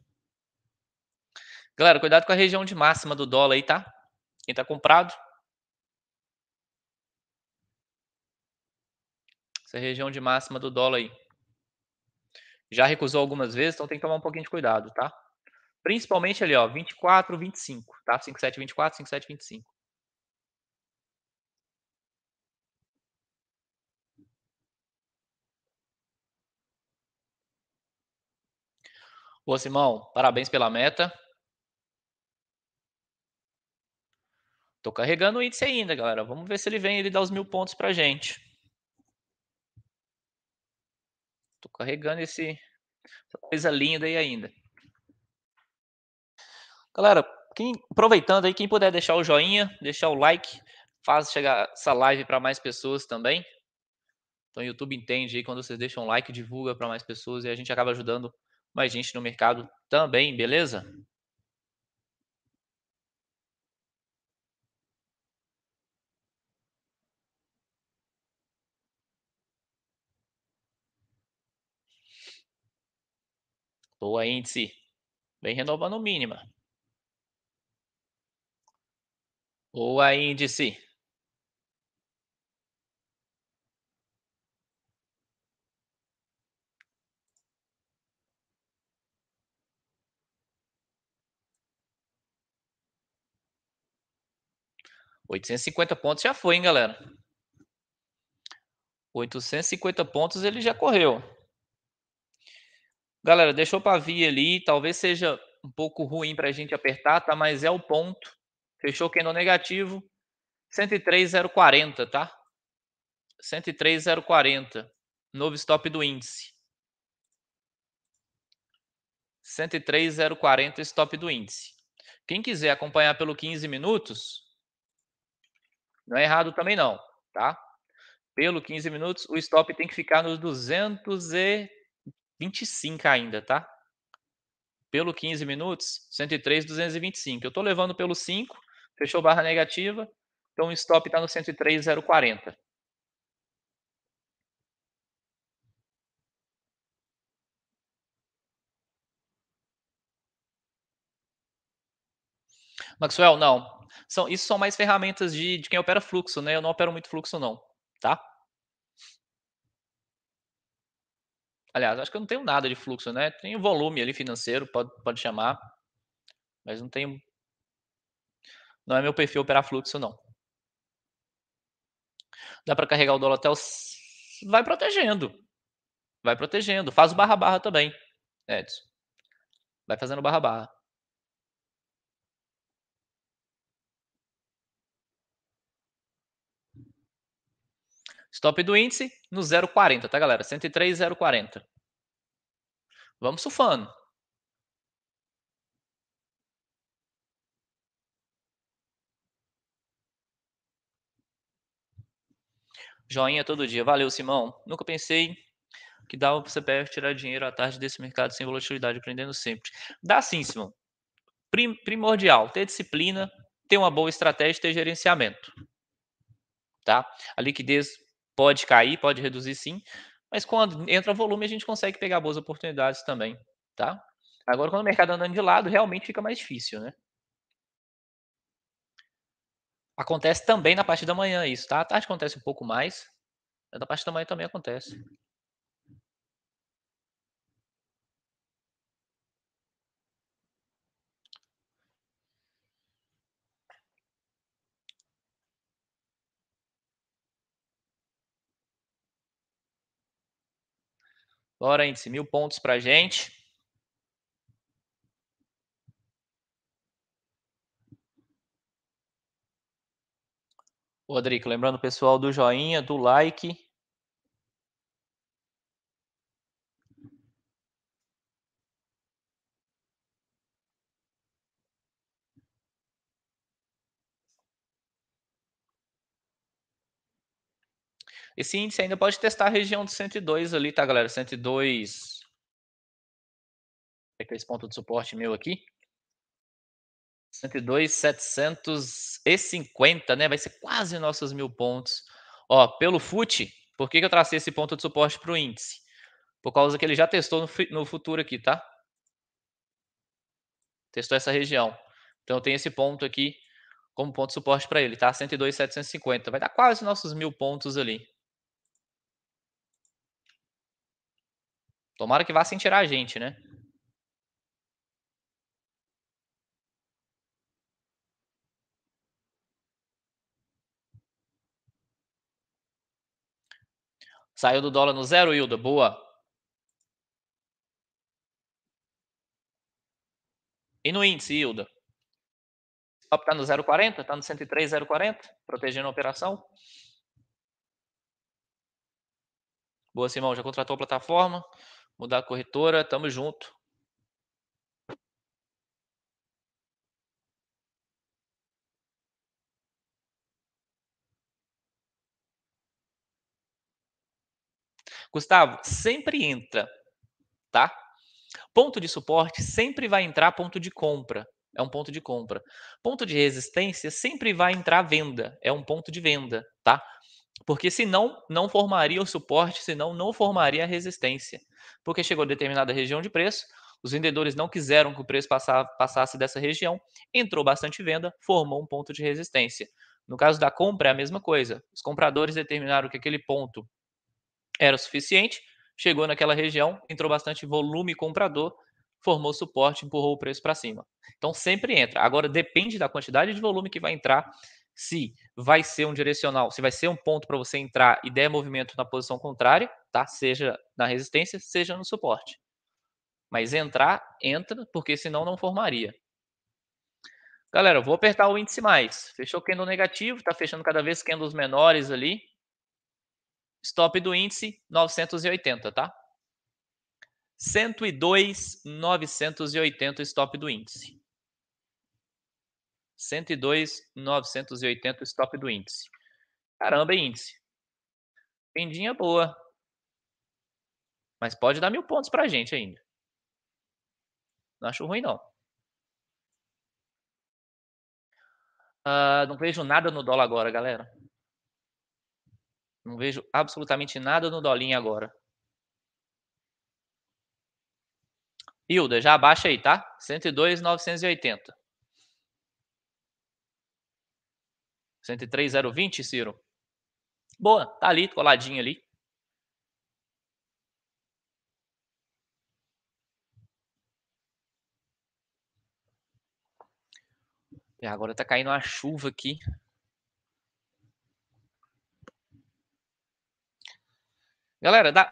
Galera, cuidado com a região de máxima do dólar aí, tá? Quem tá comprado. Essa região de máxima do dólar aí. Já recusou algumas vezes, então tem que tomar um pouquinho de cuidado, tá? Principalmente ali, ó, 24, 25, tá? 57, 24, 57, 25. Ô, Simão, parabéns pela meta. Tô carregando o índice ainda, galera. Vamos ver se ele vem ele dá os mil pontos pra gente. Tô carregando esse, essa coisa linda aí ainda. Galera, quem, aproveitando aí, quem puder deixar o joinha, deixar o like, faz chegar essa live para mais pessoas também. Então o YouTube entende aí quando vocês deixam um like, divulga para mais pessoas e a gente acaba ajudando mais gente no mercado também, beleza? Boa, índice. Vem renovando o mínima. Boa, índice. 850 pontos já foi, hein, galera? 850 pontos ele já correu. Galera, deixou para vir ali, talvez seja um pouco ruim para a gente apertar, tá? Mas é o ponto. Fechou quem no negativo. 103,040, tá? 103,040. Novo stop do índice. 103,040 stop do índice. Quem quiser acompanhar pelo 15 minutos, não é errado também não, tá? Pelo 15 minutos, o stop tem que ficar nos 225 ainda, tá? Pelo 15 minutos, 103, 225. Eu estou levando pelo 5, fechou barra negativa, então o stop está no 103,040. Maxwell, não. São, isso são mais ferramentas de, de quem opera fluxo, né? Eu não opero muito fluxo, não, tá? Aliás, acho que eu não tenho nada de fluxo, né? Tem volume ali financeiro, pode, pode chamar. Mas não tenho. Não é meu perfil operar fluxo, não. Dá para carregar o dólar até os. Vai protegendo. Vai protegendo. Faz o barra-barra também, Edson. Vai fazendo barra-barra. Stop do índice no 0,40, tá, galera? 103,040. Vamos sufando. Joinha todo dia. Valeu, Simão. Nunca pensei que dava para o CPF tirar dinheiro à tarde desse mercado sem volatilidade, aprendendo sempre. Dá sim, Simão. Prim primordial, ter disciplina, ter uma boa estratégia, ter gerenciamento. Tá? A liquidez Pode cair, pode reduzir sim, mas quando entra volume a gente consegue pegar boas oportunidades também, tá? Agora, quando o mercado andando de lado, realmente fica mais difícil, né? Acontece também na parte da manhã isso, tá? À tarde acontece um pouco mais, mas na parte da manhã também acontece. índice, mil pontos para a gente. Rodrigo, lembrando o pessoal do joinha, do like Esse índice ainda pode testar a região de 102 ali, tá, galera? 102. É que esse ponto de suporte meu aqui. 102,750, né? Vai ser quase nossos mil pontos. Ó, pelo FUT, por que, que eu tracei esse ponto de suporte para o índice? Por causa que ele já testou no futuro aqui, tá? Testou essa região. Então eu tenho esse ponto aqui como ponto de suporte para ele, tá? 102,750. Vai dar quase nossos mil pontos ali. Tomara que vá sem tirar a gente, né? Saiu do dólar no zero, Hilda. Boa. E no índice, Hilda? está no 0,40? Está no 103,040? Protegendo a operação? Boa, Simão. Já contratou a plataforma? mudar a corretora, tamo junto. Gustavo, sempre entra, tá? Ponto de suporte sempre vai entrar ponto de compra, é um ponto de compra. Ponto de resistência sempre vai entrar venda, é um ponto de venda, tá? Porque senão não formaria o suporte, senão não formaria a resistência. Porque chegou a determinada região de preço, os vendedores não quiseram que o preço passasse dessa região, entrou bastante venda, formou um ponto de resistência. No caso da compra, é a mesma coisa. Os compradores determinaram que aquele ponto era suficiente, chegou naquela região, entrou bastante volume comprador, formou suporte, empurrou o preço para cima. Então sempre entra. Agora depende da quantidade de volume que vai entrar se vai ser um direcional, se vai ser um ponto para você entrar e der movimento na posição contrária, tá? Seja na resistência, seja no suporte. Mas entrar, entra, porque senão não formaria. Galera, vou apertar o índice mais. Fechou o candle negativo, está fechando cada vez candles menores ali. Stop do índice 980, tá? 102,980 stop do índice. 102,980 o stop do índice. Caramba, índice. Pendinha boa. Mas pode dar mil pontos para a gente ainda. Não acho ruim, não. Uh, não vejo nada no dólar agora, galera. Não vejo absolutamente nada no dolinho agora. Hilda, já abaixa aí, tá? 102,980. 103,020, Ciro. Boa, tá ali, coladinho ali. E é, agora tá caindo uma chuva aqui. Galera, dá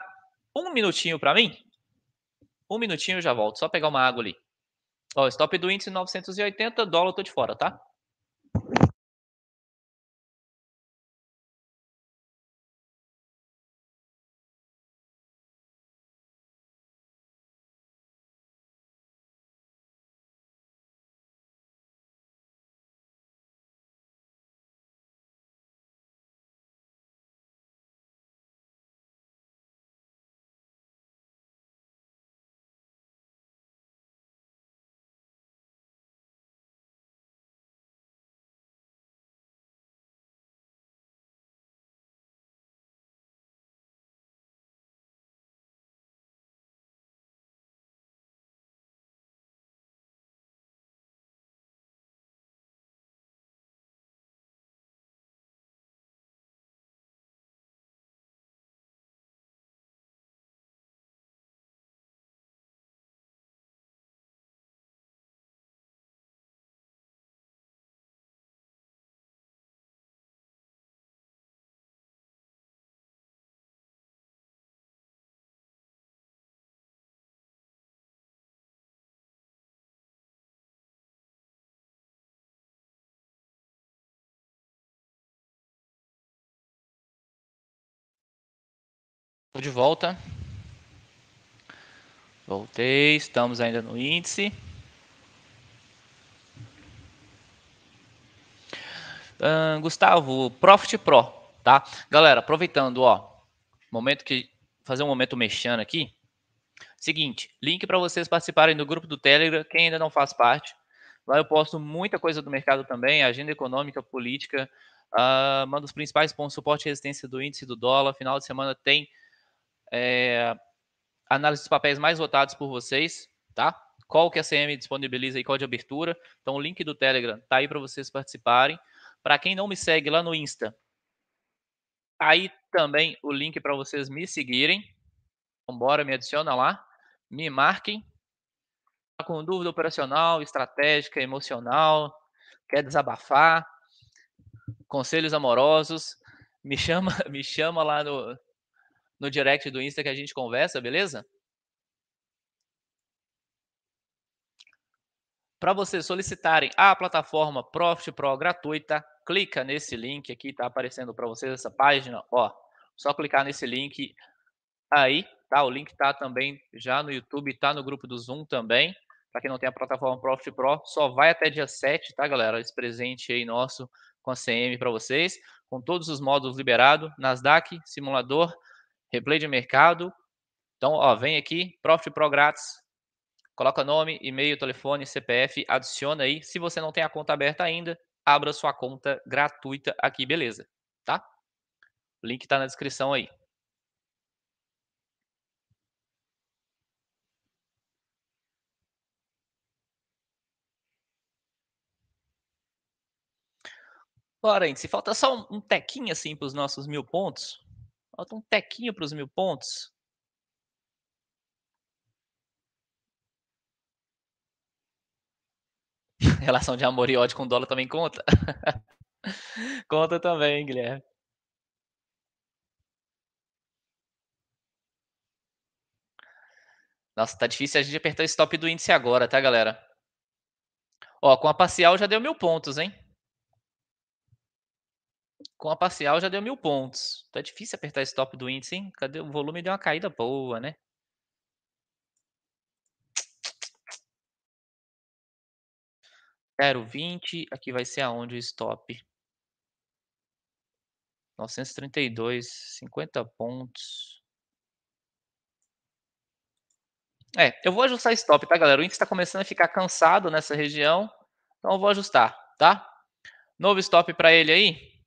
um minutinho para mim. Um minutinho eu já volto. Só pegar uma água ali. Ó, stop do índice 980, dólar eu tô de fora, tá? Estou de volta. Voltei, estamos ainda no índice. Uh, Gustavo, Profit Pro, tá? Galera, aproveitando, ó, momento que fazer um momento mexendo aqui. Seguinte, link para vocês participarem do grupo do Telegram, quem ainda não faz parte. Lá eu posto muita coisa do mercado também, agenda econômica, política, uh, ah, mando os principais pontos, suporte e resistência do índice do dólar. Final de semana tem é, análise dos papéis mais votados por vocês, tá? Qual que a CM disponibiliza e qual de abertura. Então, o link do Telegram tá aí para vocês participarem. Para quem não me segue lá no Insta, tá aí também o link para vocês me seguirem. Vambora então, me adiciona lá, me marquem. Tá com dúvida operacional, estratégica, emocional, quer desabafar, conselhos amorosos, me chama, me chama lá no, no direct do Insta que a gente conversa, beleza? Para vocês solicitarem a plataforma Profit Pro gratuita, clica nesse link aqui, tá aparecendo para vocês essa página, ó. Só clicar nesse link aí, tá? O link tá também já no YouTube, tá no grupo do Zoom também. Para quem não tem a plataforma Profit Pro, só vai até dia 7, tá, galera? Esse presente aí nosso com a CM para vocês, com todos os módulos liberados, Nasdaq, simulador, replay de mercado. Então, ó, vem aqui, Profit Pro grátis. Coloca nome, e-mail, telefone, CPF, adiciona aí. Se você não tem a conta aberta ainda, abra sua conta gratuita aqui, beleza? Tá? O link está na descrição aí. Bora, gente. Se falta só um tequinho assim para os nossos mil pontos, Falta um tequinho para os mil pontos. Relação de amor e ódio com dólar também conta? conta também, Guilherme. Nossa, tá difícil a gente apertar o stop do índice agora, tá, galera? Ó, com a parcial já deu mil pontos, hein? Com a parcial já deu mil pontos. Tá difícil apertar esse top do índice, hein? Cadê o volume? Deu uma caída boa, né? Zero vinte. Aqui vai ser aonde o stop? 932, 50 pontos. É, eu vou ajustar stop, tá, galera? O índice está começando a ficar cansado nessa região, então eu vou ajustar, tá? Novo stop para ele aí.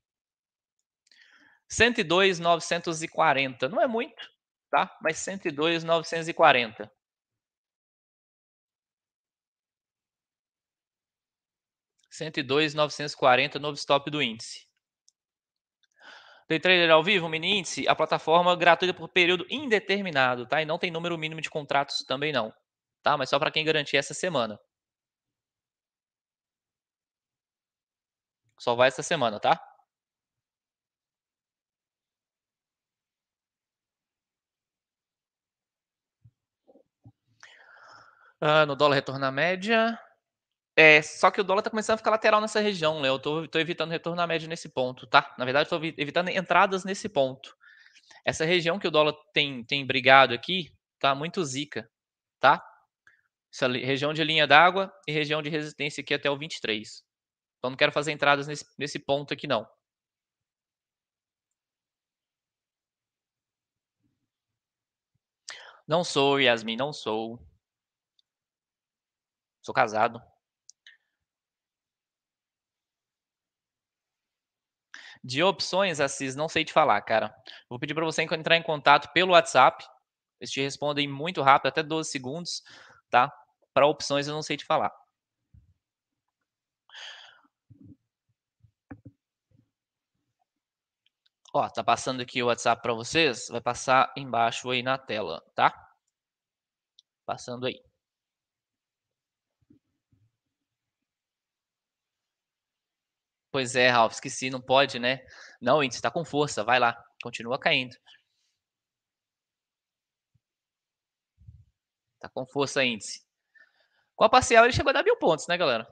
102,940. Não é muito, tá? Mas 102,940. 102.940 novo stop do índice. Day Trader ao vivo, mini índice, a plataforma gratuita por período indeterminado, tá? E não tem número mínimo de contratos também não, tá? Mas só para quem garantir essa semana. Só vai essa semana, tá? Ah, no dólar retorno à média. É, só que o dólar está começando a ficar lateral nessa região, Léo. Eu estou evitando retorno à média nesse ponto, tá? Na verdade, estou evitando entradas nesse ponto. Essa região que o dólar tem, tem brigado aqui tá muito zica, tá? Essa região de linha d'água e região de resistência aqui até o 23. Então não quero fazer entradas nesse, nesse ponto aqui, não. Não sou, Yasmin, não sou. Sou casado. De opções, Assis, não sei te falar, cara. Vou pedir para você entrar em contato pelo WhatsApp. Eles te respondem muito rápido, até 12 segundos, tá? Para opções, eu não sei te falar. Ó, tá passando aqui o WhatsApp para vocês, vai passar embaixo aí na tela, tá? Passando aí. Pois é, Ralf, esqueci, não pode, né? Não, índice, está com força, vai lá, continua caindo. Tá com força, índice. Com a parcial ele chegou a dar mil pontos, né, galera?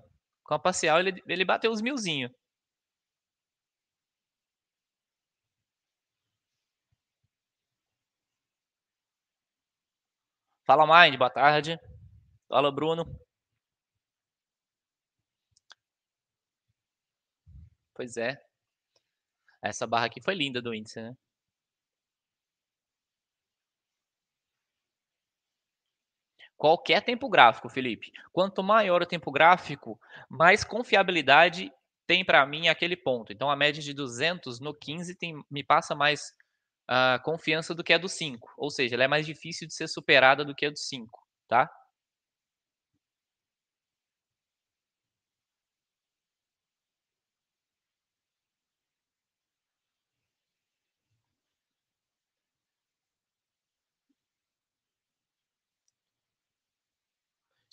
Com a parcial ele, ele bateu os milzinho. Fala, Mind, boa tarde. Fala, Bruno. Pois é. Essa barra aqui foi linda do índice, né? Qualquer tempo gráfico, Felipe. Quanto maior o tempo gráfico, mais confiabilidade tem para mim aquele ponto. Então, a média de 200 no 15 tem, me passa mais uh, confiança do que a do 5. Ou seja, ela é mais difícil de ser superada do que a do 5, tá?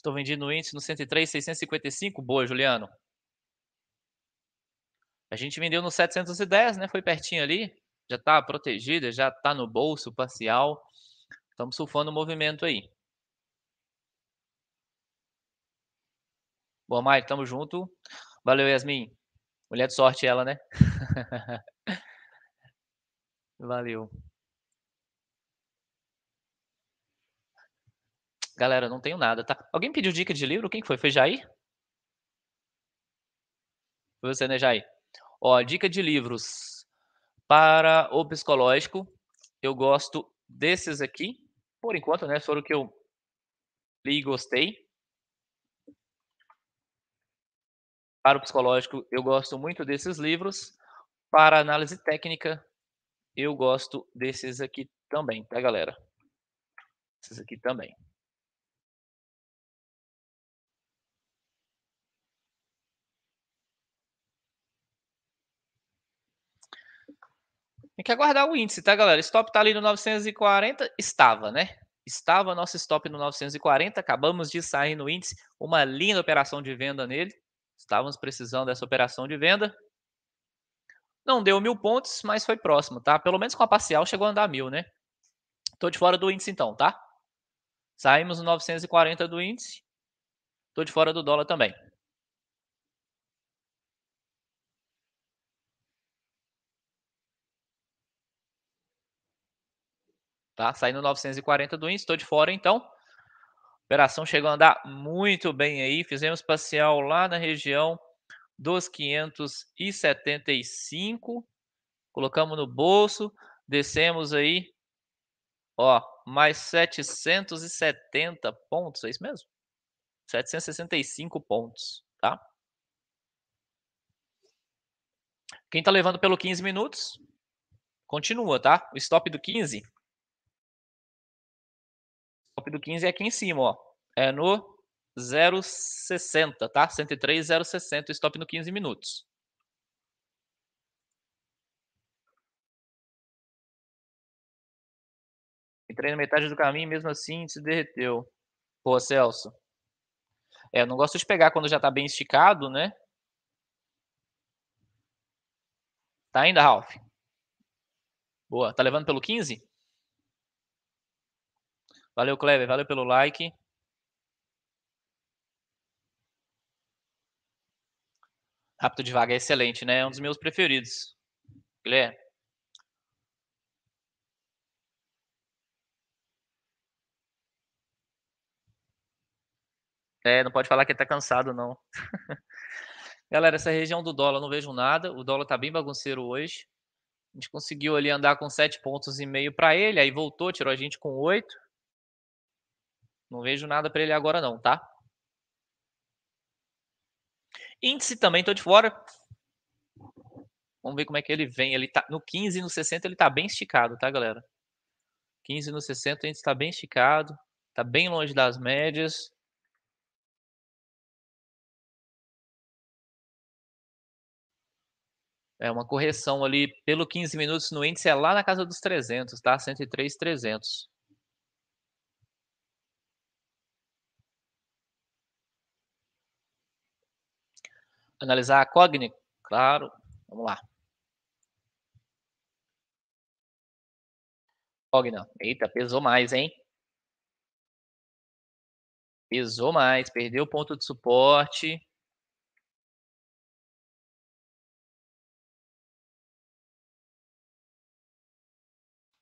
Estou vendendo o índice no 103,655. Boa, Juliano. A gente vendeu no 710, né? Foi pertinho ali. Já está protegida, já está no bolso parcial. Estamos surfando o movimento aí. Boa, Mike. tamo junto. Valeu, Yasmin. Mulher de sorte ela, né? Valeu. Galera, não tenho nada, tá? Alguém pediu dica de livro? Quem foi? Foi Jair? Foi você, né, Jair? Ó, dica de livros. Para o psicológico, eu gosto desses aqui. Por enquanto, né? Foram o que eu li e gostei. Para o psicológico, eu gosto muito desses livros. Para análise técnica, eu gosto desses aqui também, tá, galera? Esses aqui também. Tem que aguardar o índice, tá, galera? Stop tá ali no 940, estava, né? Estava nosso stop no 940, acabamos de sair no índice, uma linda operação de venda nele. Estávamos precisando dessa operação de venda. Não deu mil pontos, mas foi próximo, tá? Pelo menos com a parcial chegou a andar mil, né? Tô de fora do índice então, tá? Saímos no 940 do índice. Tô de fora do dólar também. tá? Saindo 940 do índice estou de fora então. Operação chegou a andar muito bem aí, fizemos parcial lá na região dos 575, colocamos no bolso, descemos aí, ó, mais 770 pontos, é isso mesmo? 765 pontos, tá? Quem tá levando pelo 15 minutos, continua, tá? O stop do 15 do 15 é aqui em cima, ó. É no 0,60, tá? 103, 0,60 stop no 15 minutos. Entrei na metade do caminho, mesmo assim se derreteu. Pô, Celso. É, eu não gosto de pegar quando já tá bem esticado, né? Tá ainda, Ralph? Boa. Tá levando pelo 15? Valeu, Kleber. Valeu pelo like. Rápido Devagar é excelente, né? É um dos meus preferidos. Guilherme. É, não pode falar que tá cansado, não. Galera, essa região do dólar, não vejo nada. O dólar tá bem bagunceiro hoje. A gente conseguiu ali andar com sete pontos e meio para ele, aí voltou, tirou a gente com 8. Não vejo nada para ele agora não, tá? Índice também tô de fora. Vamos ver como é que ele vem. Ele tá no 15 e no 60 ele tá bem esticado, tá, galera? 15 no 60 o índice está bem esticado, está bem longe das médias. É uma correção ali pelo 15 minutos no índice é lá na casa dos 300, tá? 103, 300. analisar a Cogni? Claro, vamos lá. não. eita, pesou mais, hein? Pesou mais, perdeu o ponto de suporte.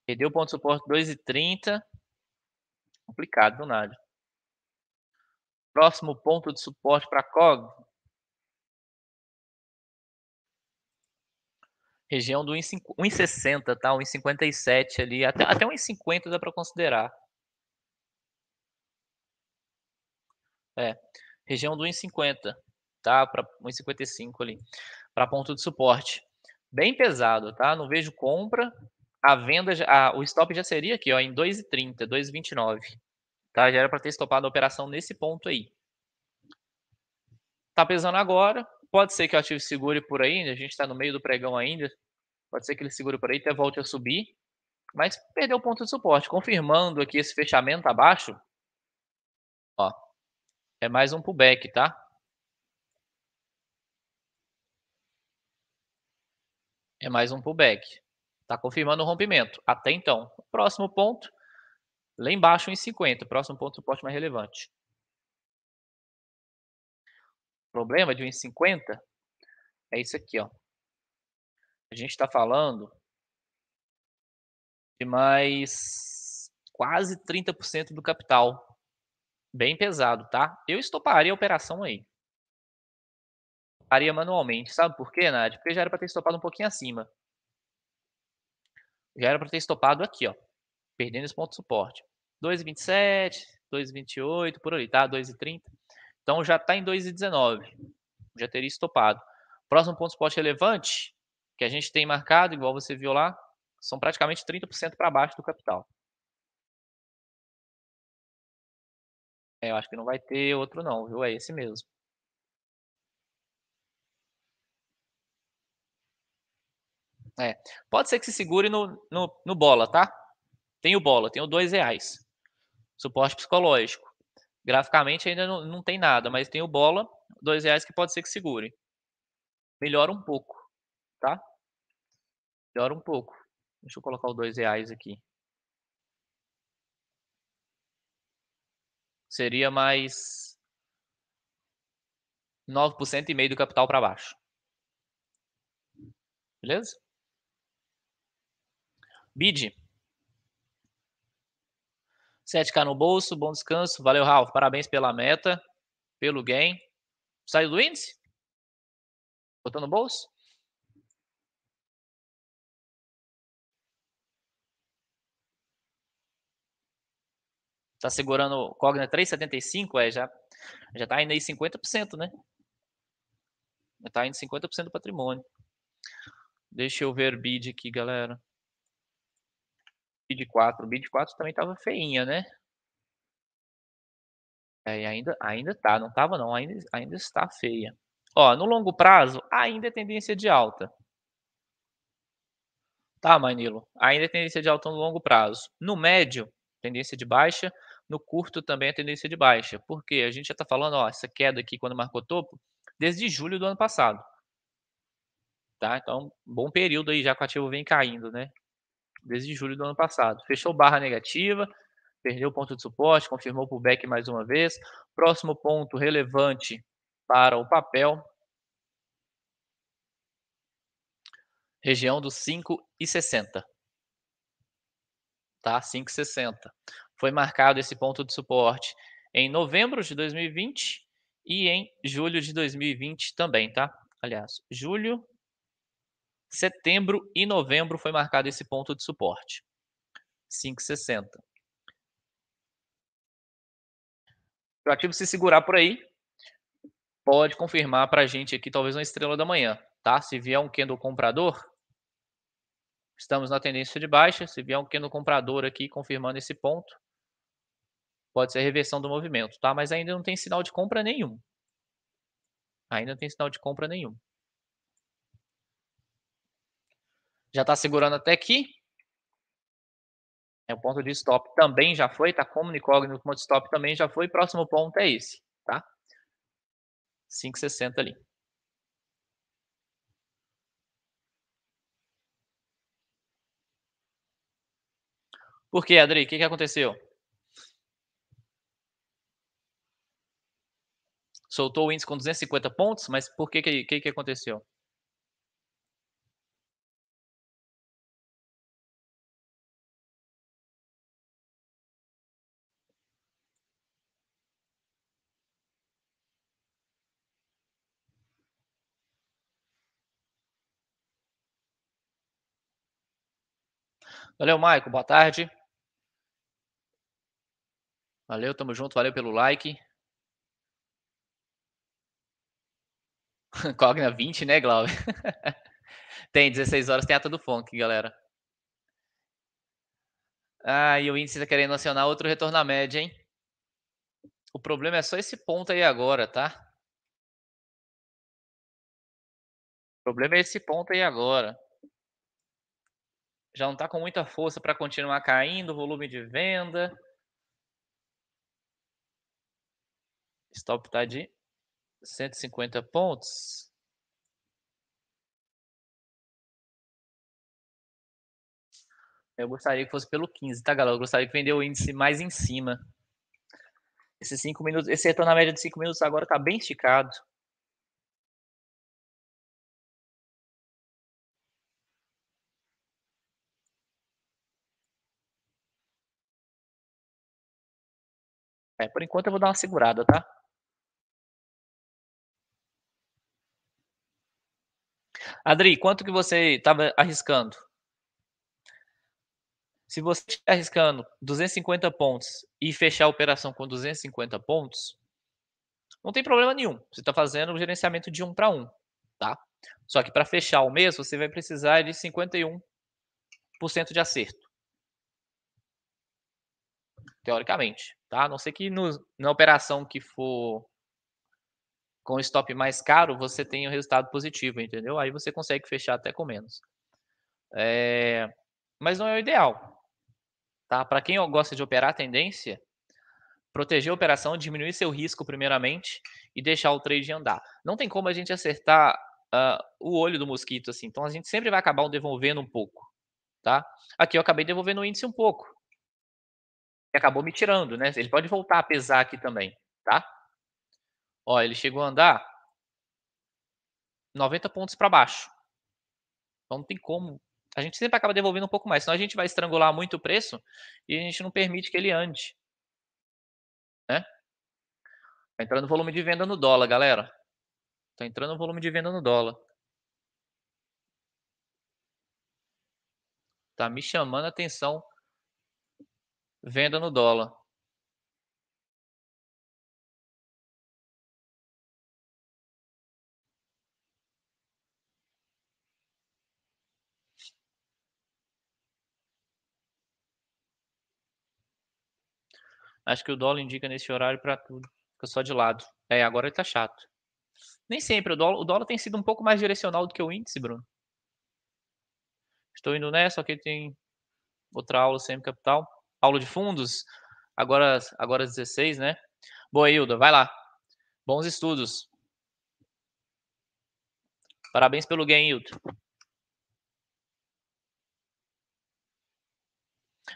Perdeu o ponto de suporte 2,30. Complicado, do nada. Próximo ponto de suporte para Cogni. região do 1,60, tá? 1,57 ali, até, até 1,50 dá para considerar. É, região do 1,50, tá? Para 1,55 ali, para ponto de suporte. Bem pesado, tá? Não vejo compra. A venda, a, o stop já seria aqui, ó, em 2,30, 2,29. Tá? Já era para ter stopado a operação nesse ponto aí. Tá pesando agora, Pode ser que o ativo segure por aí, né, a gente está no meio do pregão ainda. Pode ser que ele segure por aí até volte a subir. Mas perdeu o ponto de suporte. Confirmando aqui esse fechamento abaixo. Ó, é mais um pullback, tá? É mais um pullback. Está confirmando o rompimento. Até então. Próximo ponto, lá embaixo em 50. Próximo ponto de suporte mais relevante problema de 1,50 é isso aqui, ó. A gente está falando de mais quase 30% do capital. Bem pesado, tá? Eu estoparia a operação aí. Faria manualmente. Sabe por quê, Nádia? Porque já era para ter estopado um pouquinho acima. Já era para ter estopado aqui, ó. Perdendo esse ponto de suporte. 2,27, 2,28, por ali, tá? 2,30. Então já está em 2,19. Já teria estopado. Próximo ponto suporte relevante que a gente tem marcado, igual você viu lá, são praticamente 30% para baixo do capital. É, eu acho que não vai ter outro não, viu? É esse mesmo. É. Pode ser que se segure no, no, no bola, tá? Tem o bola, tem o dois reais. Suporte psicológico. Graficamente ainda não, não tem nada, mas tem o bola, dois reais que pode ser que segure. Melhora um pouco, tá? Melhora um pouco. Deixa eu colocar o dois reais aqui. Seria mais 9% e meio do capital para baixo. Beleza? BID. 7K no bolso, bom descanso. Valeu, Ralf. Parabéns pela meta, pelo gain. Saiu do índice? Botou no bolso? Tá segurando o Cogna 3,75, é, já, já tá indo aí 50%, né? Já tá indo 50% do patrimônio. Deixa eu ver bid aqui, galera. Bid 4, Bid 4 também tava feinha, né? É, e ainda, ainda tá, não tava não, ainda, ainda está feia. Ó, no longo prazo, ainda é tendência de alta. Tá, Manilo? Ainda é tendência de alta no longo prazo. No médio, tendência de baixa. No curto também é tendência de baixa. Porque a gente já tá falando, ó, essa queda aqui quando marcou topo, desde julho do ano passado. Tá? Então, bom período aí já que o ativo vem caindo, né? desde julho do ano passado. Fechou barra negativa, perdeu ponto de suporte, confirmou o pullback mais uma vez. Próximo ponto relevante para o papel. Região dos 5,60. Tá? 5,60. Foi marcado esse ponto de suporte em novembro de 2020 e em julho de 2020 também, tá? Aliás, julho Setembro e novembro foi marcado esse ponto de suporte. 5,60. Se o ativo se segurar por aí, pode confirmar para a gente aqui talvez uma estrela da manhã, tá? Se vier um candle comprador, estamos na tendência de baixa. Se vier um candle comprador aqui confirmando esse ponto, pode ser reversão do movimento, tá? Mas ainda não tem sinal de compra nenhum. Ainda não tem sinal de compra nenhum. já está segurando até aqui. É o ponto de stop também já foi, tá como incógnito, ponto de stop também já foi. Próximo ponto é esse, tá? 5,60 ali. Por quê, Adri? O que, que aconteceu? Soltou o índice com 250 pontos, mas por que, que, que, que aconteceu? Valeu, Maico. Boa tarde. Valeu, tamo junto. Valeu pelo like. Cogna 20, né, Glauber? tem, 16 horas tem ata do funk, galera. Ah, e o índice tá querendo acionar outro retorno à média, hein? O problema é só esse ponto aí agora, tá? O problema é esse ponto aí agora já não está com muita força para continuar caindo o volume de venda. Stop está de 150 pontos. Eu gostaria que fosse pelo 15, tá, galera? Eu gostaria que vendeu o índice mais em cima. Esse, cinco minutos, esse retorno na média de 5 minutos agora está bem esticado. É, por enquanto eu vou dar uma segurada, tá? Adri, quanto que você estava arriscando? Se você está arriscando 250 pontos e fechar a operação com 250 pontos, não tem problema nenhum. Você está fazendo o gerenciamento de um para um, tá? Só que para fechar o mês, você vai precisar de 51% de acerto. Teoricamente tá? A não ser que no, na operação que for com stop mais caro, você tenha o um resultado positivo, entendeu? Aí você consegue fechar até com menos. É, mas não é o ideal, tá? Para quem gosta de operar a tendência, proteger a operação, diminuir seu risco primeiramente e deixar o trade andar. Não tem como a gente acertar uh, o olho do mosquito assim, então a gente sempre vai acabar devolvendo um pouco, tá? Aqui eu acabei devolvendo o índice um pouco, e acabou me tirando, né? Ele pode voltar a pesar aqui também, tá? Ó, ele chegou a andar 90 pontos para baixo. Então não tem como. A gente sempre acaba devolvendo um pouco mais, senão a gente vai estrangular muito o preço e a gente não permite que ele ande. Né? Tá entrando volume de venda no dólar, galera. Tá entrando volume de venda no dólar. Tá me chamando a atenção venda no dólar. Acho que o dólar indica nesse horário para tudo. Fica só de lado. É, agora ele tá chato. Nem sempre. O dólar, o dólar tem sido um pouco mais direcional do que o índice, Bruno. Estou indo nessa, só que tem outra aula sempre capital aula de fundos, agora, agora 16, né? Boa, Hilda, vai lá. Bons estudos. Parabéns pelo ganho Hilda.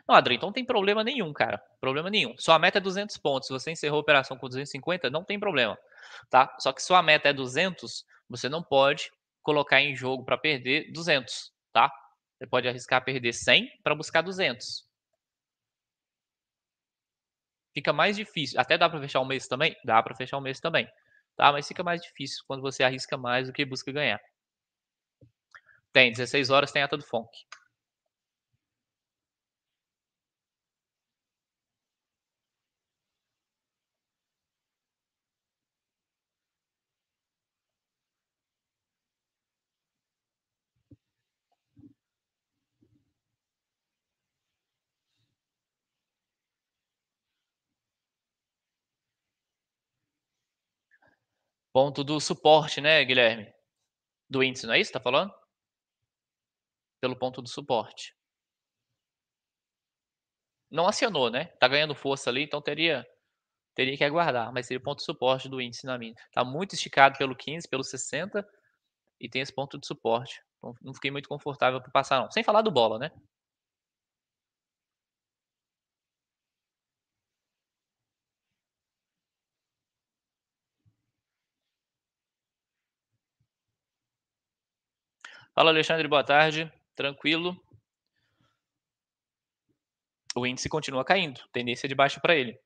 Não, Adri, então não tem problema nenhum, cara. Problema nenhum. Sua meta é 200 pontos. Se você encerrou a operação com 250, não tem problema, tá? Só que sua meta é 200, você não pode colocar em jogo para perder 200, tá? Você pode arriscar perder 100 para buscar 200. Fica mais difícil. Até dá para fechar um mês também? Dá para fechar um mês também. Tá? Mas fica mais difícil quando você arrisca mais do que busca ganhar. Tem, 16 horas tem ata do Funk. ponto do suporte, né, Guilherme? Do índice, não é isso que está falando? Pelo ponto do suporte. Não acionou, né? Tá ganhando força ali, então teria teria que aguardar, mas seria o ponto de suporte do índice na minha. Tá muito esticado pelo 15, pelo 60 e tem esse ponto de suporte. Então, não fiquei muito confortável para passar não. Sem falar do bola, né? Fala, Alexandre, boa tarde. Tranquilo. O índice continua caindo, tendência de baixa para ele.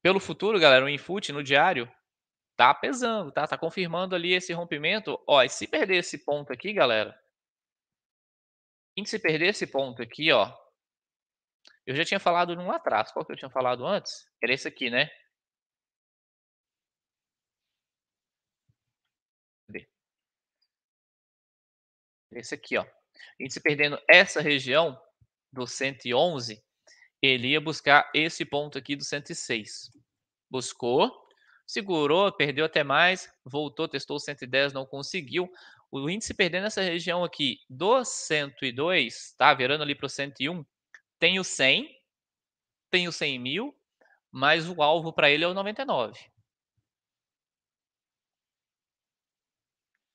Pelo futuro, galera, o infut no diário tá pesando, tá? Tá confirmando ali esse rompimento. Ó, e se perder esse ponto aqui, galera, índice perder esse ponto aqui, ó, eu já tinha falado num atrás. Qual que eu tinha falado antes? Era esse aqui, né? Esse aqui, ó. A se perdendo essa região do 111, ele ia buscar esse ponto aqui do 106. Buscou, segurou, perdeu até mais, voltou, testou 110, não conseguiu. O índice perdendo essa região aqui do 102, tá? Virando ali para o 101, tem o 100, tem o 100 mil, mas o alvo para ele é o 99.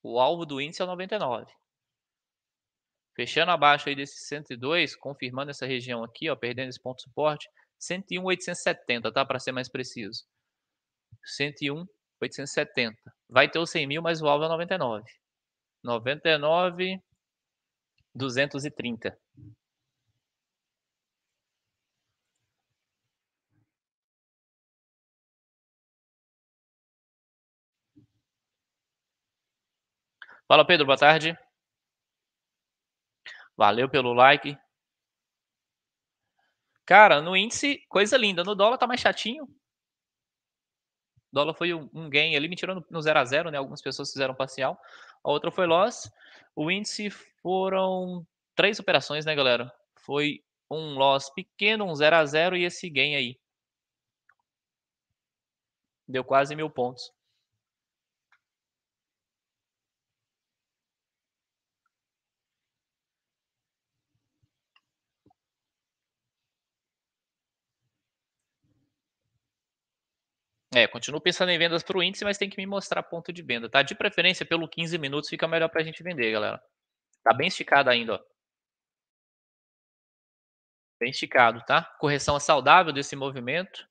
O alvo do índice é o 99. Fechando abaixo aí desse 102, confirmando essa região aqui, ó, perdendo esse ponto de suporte, 101,870, tá? Para ser mais preciso. 101,870. Vai ter o 100 mil, mas o alvo é 99. 99, 230. Fala, Pedro, boa tarde. Valeu pelo like. Cara, no índice, coisa linda. No dólar tá mais chatinho. O dólar foi um, gain ali, me tirou no 0 a 0 né? Algumas pessoas fizeram parcial. A outra foi loss. O índice foram três operações, né, galera? Foi um loss pequeno, um 0 a 0 e esse gain aí. Deu quase mil pontos. É, continuo pensando em vendas para o índice, mas tem que me mostrar ponto de venda, tá? De preferência, pelo 15 minutos fica melhor para a gente vender, galera. Tá bem esticado ainda, ó. Bem esticado, tá? Correção saudável desse movimento.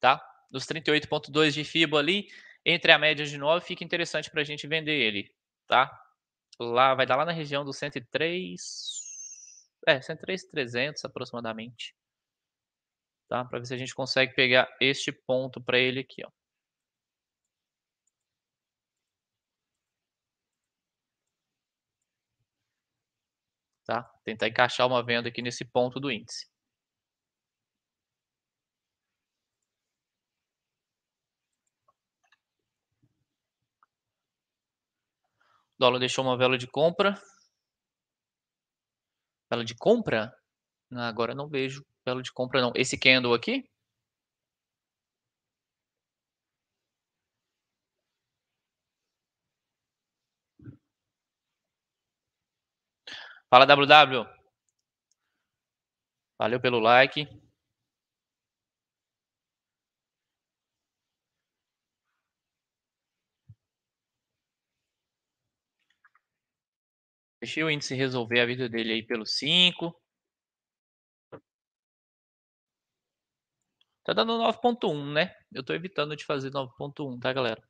Tá? Dos 38,2 de FIBO ali, entre a média de 9, fica interessante para a gente vender ele, tá? Lá, vai dar lá na região do 103, é, 103,300 aproximadamente. Tá? Para ver se a gente consegue pegar este ponto para ele aqui, ó. Tá? Tentar encaixar uma venda aqui nesse ponto do índice. O dólar deixou uma vela de compra, Belo de compra? Ah, agora não vejo belo de compra, não. Esse candle aqui? Fala, WW. Valeu pelo like. Deixei o índice resolver a vida dele aí pelo 5. Tá dando 9.1, né? Eu tô evitando de fazer 9.1, tá, galera?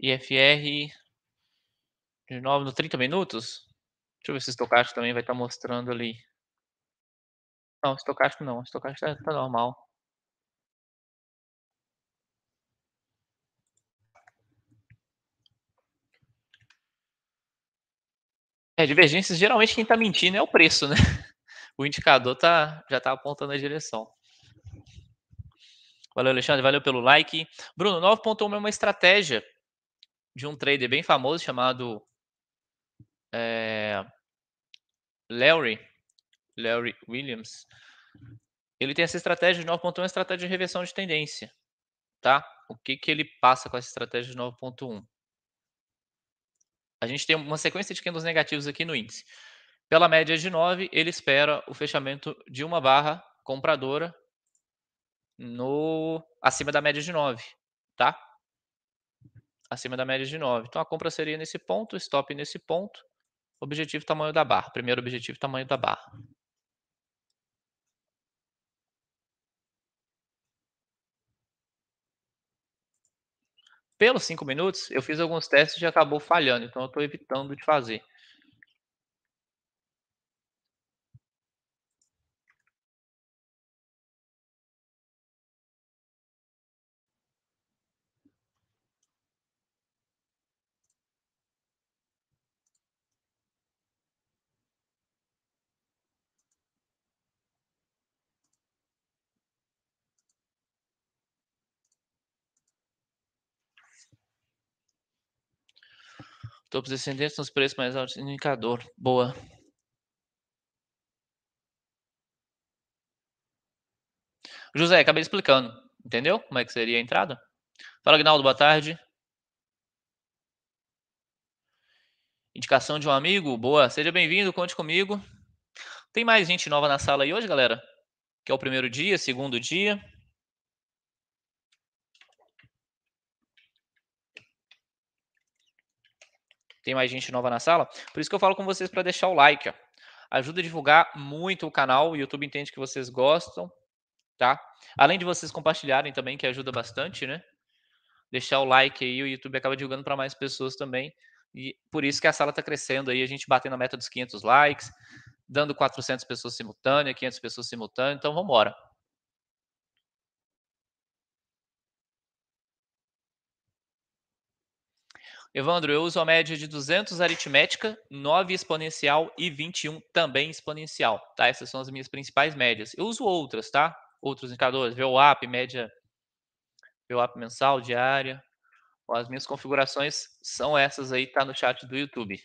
IFR de novo no 30 minutos. Deixa eu ver se o estocástico também vai estar tá mostrando ali. Não, estocástico não. Estocástico está tá normal. É, divergências, geralmente quem está mentindo é o preço, né? O indicador tá, já está apontando a direção. Valeu, Alexandre. Valeu pelo like. Bruno, 9.1 é uma estratégia de um trader bem famoso chamado é, eh, Larry, Larry Williams. Ele tem essa estratégia de 9.1, é uma estratégia de reversão de tendência. Tá? O que, que ele passa com essa estratégia de 9.1? A gente tem uma sequência de candles negativos aqui no índice. Pela média de 9, ele espera o fechamento de uma barra compradora no acima da média de 9, tá? acima da média de 9. Então a compra seria nesse ponto, stop nesse ponto, objetivo tamanho da barra. Primeiro objetivo tamanho da barra. Pelos 5 minutos, eu fiz alguns testes e acabou falhando, então eu estou evitando de fazer. Todos descendentes nos preços mais altos indicador. Boa. José, acabei explicando. Entendeu como é que seria a entrada? Fala, Agnaldo, boa tarde. Indicação de um amigo? Boa. Seja bem-vindo, conte comigo. Tem mais gente nova na sala aí hoje, galera? Que é o primeiro dia, segundo dia. tem mais gente nova na sala. Por isso que eu falo com vocês para deixar o like, ó. Ajuda a divulgar muito o canal, o YouTube entende que vocês gostam, tá? Além de vocês compartilharem também, que ajuda bastante, né? Deixar o like aí, o YouTube acaba divulgando para mais pessoas também. E por isso que a sala está crescendo aí, a gente batendo a meta dos 500 likes, dando 400 pessoas simultâneas, 500 pessoas simultâneas, então vamos embora. Evandro, eu uso a média de 200 aritmética, 9 exponencial e 21 também exponencial, tá? Essas são as minhas principais médias. Eu uso outras, tá? Outros indicadores, VWAP, média VWAP mensal, diária. As minhas configurações são essas aí, tá no chat do YouTube.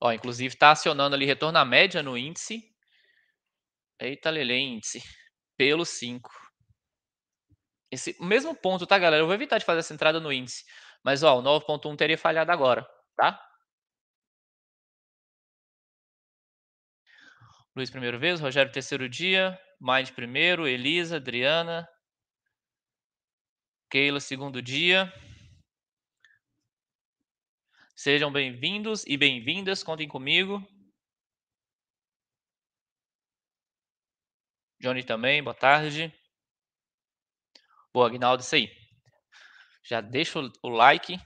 Ó, inclusive está acionando ali retorno à média no índice. Eita, lelê índice pelo 5. Esse mesmo ponto, tá, galera? Eu vou evitar de fazer essa entrada no índice. Mas, ó, o 9.1 teria falhado agora, tá? Luiz, primeiro vez. Rogério, terceiro dia. Mind, primeiro. Elisa, Adriana. Keila, segundo dia. Sejam bem-vindos e bem-vindas. Contem comigo. Johnny também, boa tarde. Boa, Agnaldo, isso aí. Já deixa o like.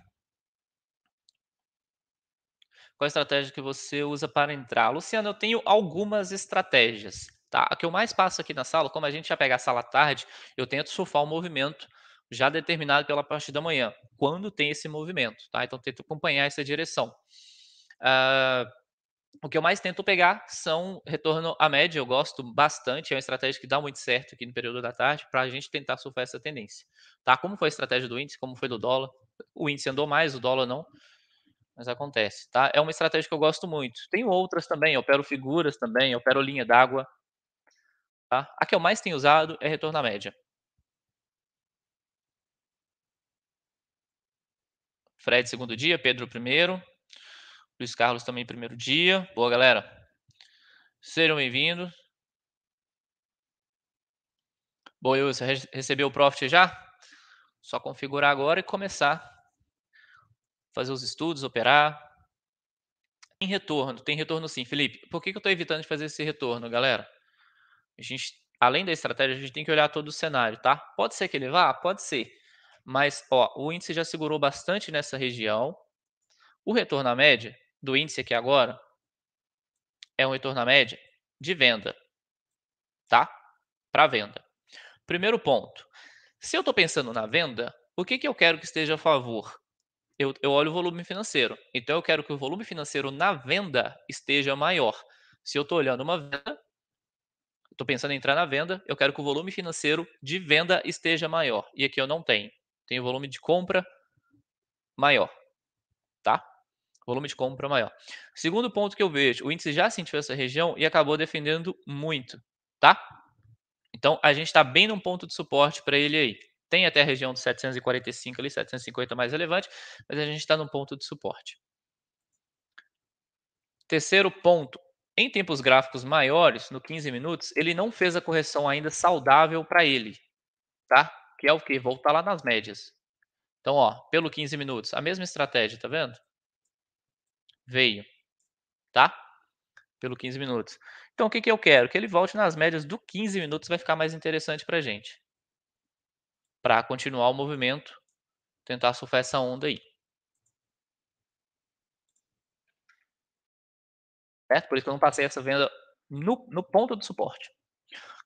Qual a estratégia que você usa para entrar? Luciano, eu tenho algumas estratégias. Tá? A que eu mais passo aqui na sala, como a gente já pega a sala tarde, eu tento surfar o movimento já determinado pela parte da manhã, quando tem esse movimento. Tá? Então, tento acompanhar essa direção. Uh, o que eu mais tento pegar são retorno à média, eu gosto bastante, é uma estratégia que dá muito certo aqui no período da tarde para a gente tentar surfar essa tendência. Tá? Como foi a estratégia do índice, como foi do dólar? O índice andou mais, o dólar não, mas acontece, tá? É uma estratégia que eu gosto muito. Tem outras também, eu opero figuras também, eu opero linha d'água. Tá? A que eu mais tenho usado é retorno à média. Fred, segundo dia, Pedro, primeiro. Luiz Carlos também, primeiro dia. Boa, galera. Sejam bem-vindos. Boa, eu você recebeu o Profit já? Só configurar agora e começar. Fazer os estudos, operar. Tem retorno, tem retorno sim. Felipe, por que, que eu estou evitando de fazer esse retorno, galera? A gente, além da estratégia, a gente tem que olhar todo o cenário, tá? Pode ser que ele vá? Pode ser. Mas, ó, o índice já segurou bastante nessa região. O retorno à média do índice aqui agora é um retorno à média de venda, tá? Para venda. Primeiro ponto. Se eu estou pensando na venda, o que, que eu quero que esteja a favor? Eu, eu olho o volume financeiro. Então, eu quero que o volume financeiro na venda esteja maior. Se eu estou olhando uma venda, estou pensando em entrar na venda, eu quero que o volume financeiro de venda esteja maior. E aqui eu não tenho. Tenho volume de compra maior. Tá? volume de compra maior. Segundo ponto que eu vejo, o índice já sentiu essa região e acabou defendendo muito, tá? Então, a gente está bem num ponto de suporte para ele aí. Tem até a região dos 745 ali, 750 mais relevante, mas a gente está num ponto de suporte. Terceiro ponto, em tempos gráficos maiores, no 15 minutos, ele não fez a correção ainda saudável para ele, tá? Que é o que? Voltar lá nas médias. Então, ó, pelo 15 minutos, a mesma estratégia, tá vendo? veio, tá? Pelo 15 minutos. Então, o que, que eu quero? Que ele volte nas médias do 15 minutos, vai ficar mais interessante para gente. Para continuar o movimento, tentar surfar essa onda aí. Certo? Por isso que eu não passei essa venda no, no ponto do suporte.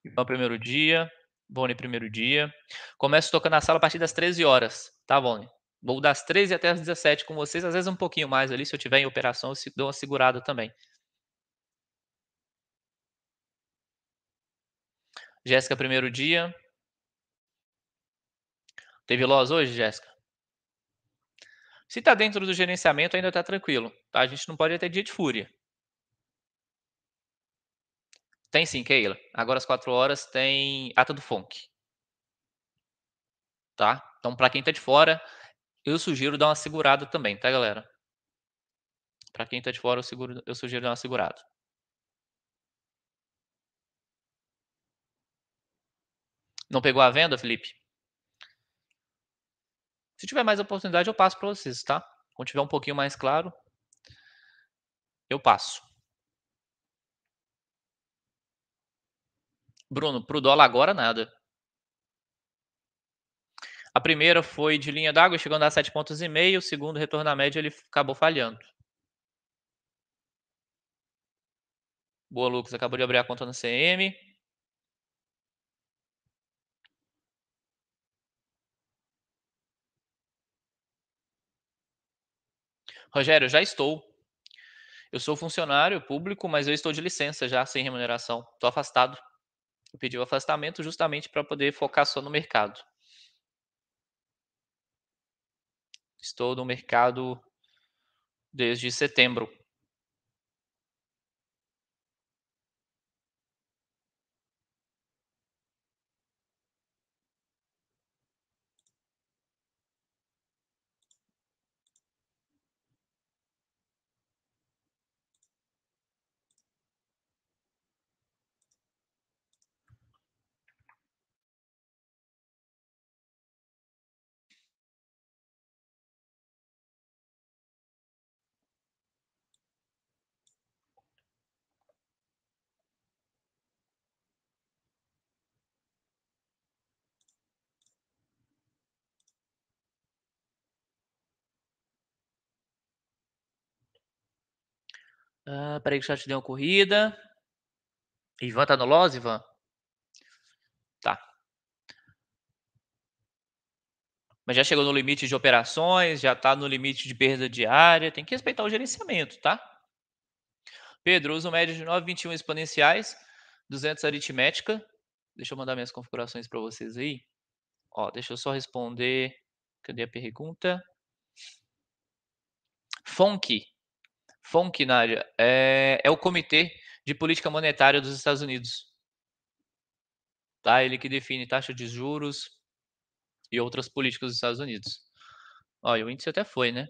Então, primeiro dia, Boni, primeiro dia. Começo tocando a sala a partir das 13 horas, tá, Boni? Vou das 13 até as 17 com vocês, às vezes um pouquinho mais ali. Se eu tiver em operação, eu dou uma segurada também. Jéssica, primeiro dia. Teve loss hoje, Jéssica? Se está dentro do gerenciamento, ainda está tranquilo. Tá? A gente não pode ter dia de fúria. Tem sim, Keila. Agora às 4 horas tem ata do funk. Tá? Então, para quem está de fora, eu sugiro dar uma segurada também, tá, galera? Para quem está de fora, eu, seguro, eu sugiro dar uma segurada. Não pegou a venda, Felipe? Se tiver mais oportunidade, eu passo para vocês, tá? Quando tiver um pouquinho mais claro, eu passo. Bruno, para o dólar agora nada. A primeira foi de linha d'água, chegando a 7,5 pontos, o segundo retorno na média ele acabou falhando. Boa, Lucas, acabou de abrir a conta no CM. Rogério, já estou. Eu sou funcionário público, mas eu estou de licença já, sem remuneração. Estou afastado. Eu pedi o afastamento justamente para poder focar só no mercado. Estou no mercado desde setembro. Ah, peraí que o chat deu uma corrida. Ivan tá no Loz, Ivan? Tá. Mas já chegou no limite de operações, já tá no limite de perda diária. Tem que respeitar o gerenciamento, tá? Pedro, uso médio de 9,21 exponenciais, 200 aritmética. Deixa eu mandar minhas configurações para vocês aí. Ó, deixa eu só responder. Cadê a pergunta? Fonk, FONC, Nádia, é, é o Comitê de Política Monetária dos Estados Unidos. Tá? Ele que define taxa de juros e outras políticas dos Estados Unidos. Olha, o índice até foi, né?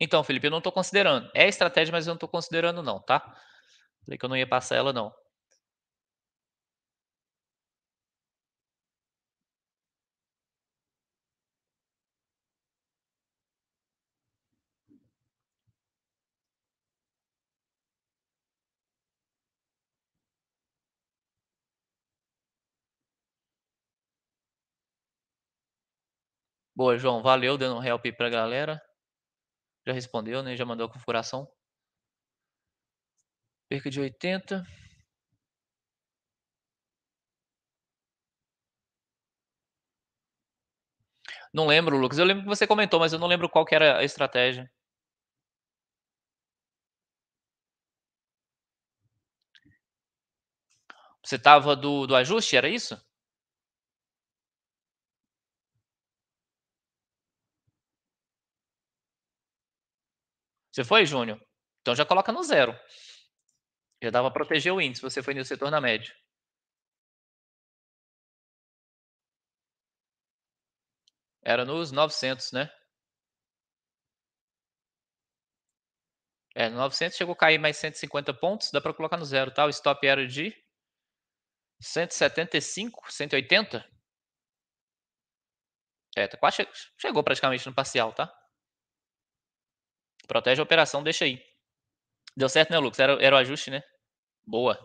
Então, Felipe, eu não estou considerando. É estratégia, mas eu não estou considerando não, tá? Falei que eu não ia passar ela não. Boa, João. Valeu dando um help para a galera. Já respondeu, né? Já mandou a configuração. Perca de 80. Não lembro, Lucas. Eu lembro que você comentou, mas eu não lembro qual que era a estratégia. Você estava do, do ajuste, era isso? Você foi, Júnior? Então já coloca no zero. Já dava para proteger o índice, você foi no setor na média. Era nos 900, né? É, 900 chegou a cair mais 150 pontos, dá para colocar no zero, tá? O stop era de 175, 180. É, tá quase chegou praticamente no parcial, tá? Protege a operação, deixa aí. Deu certo, né, Lucas? Era, era o ajuste, né? Boa.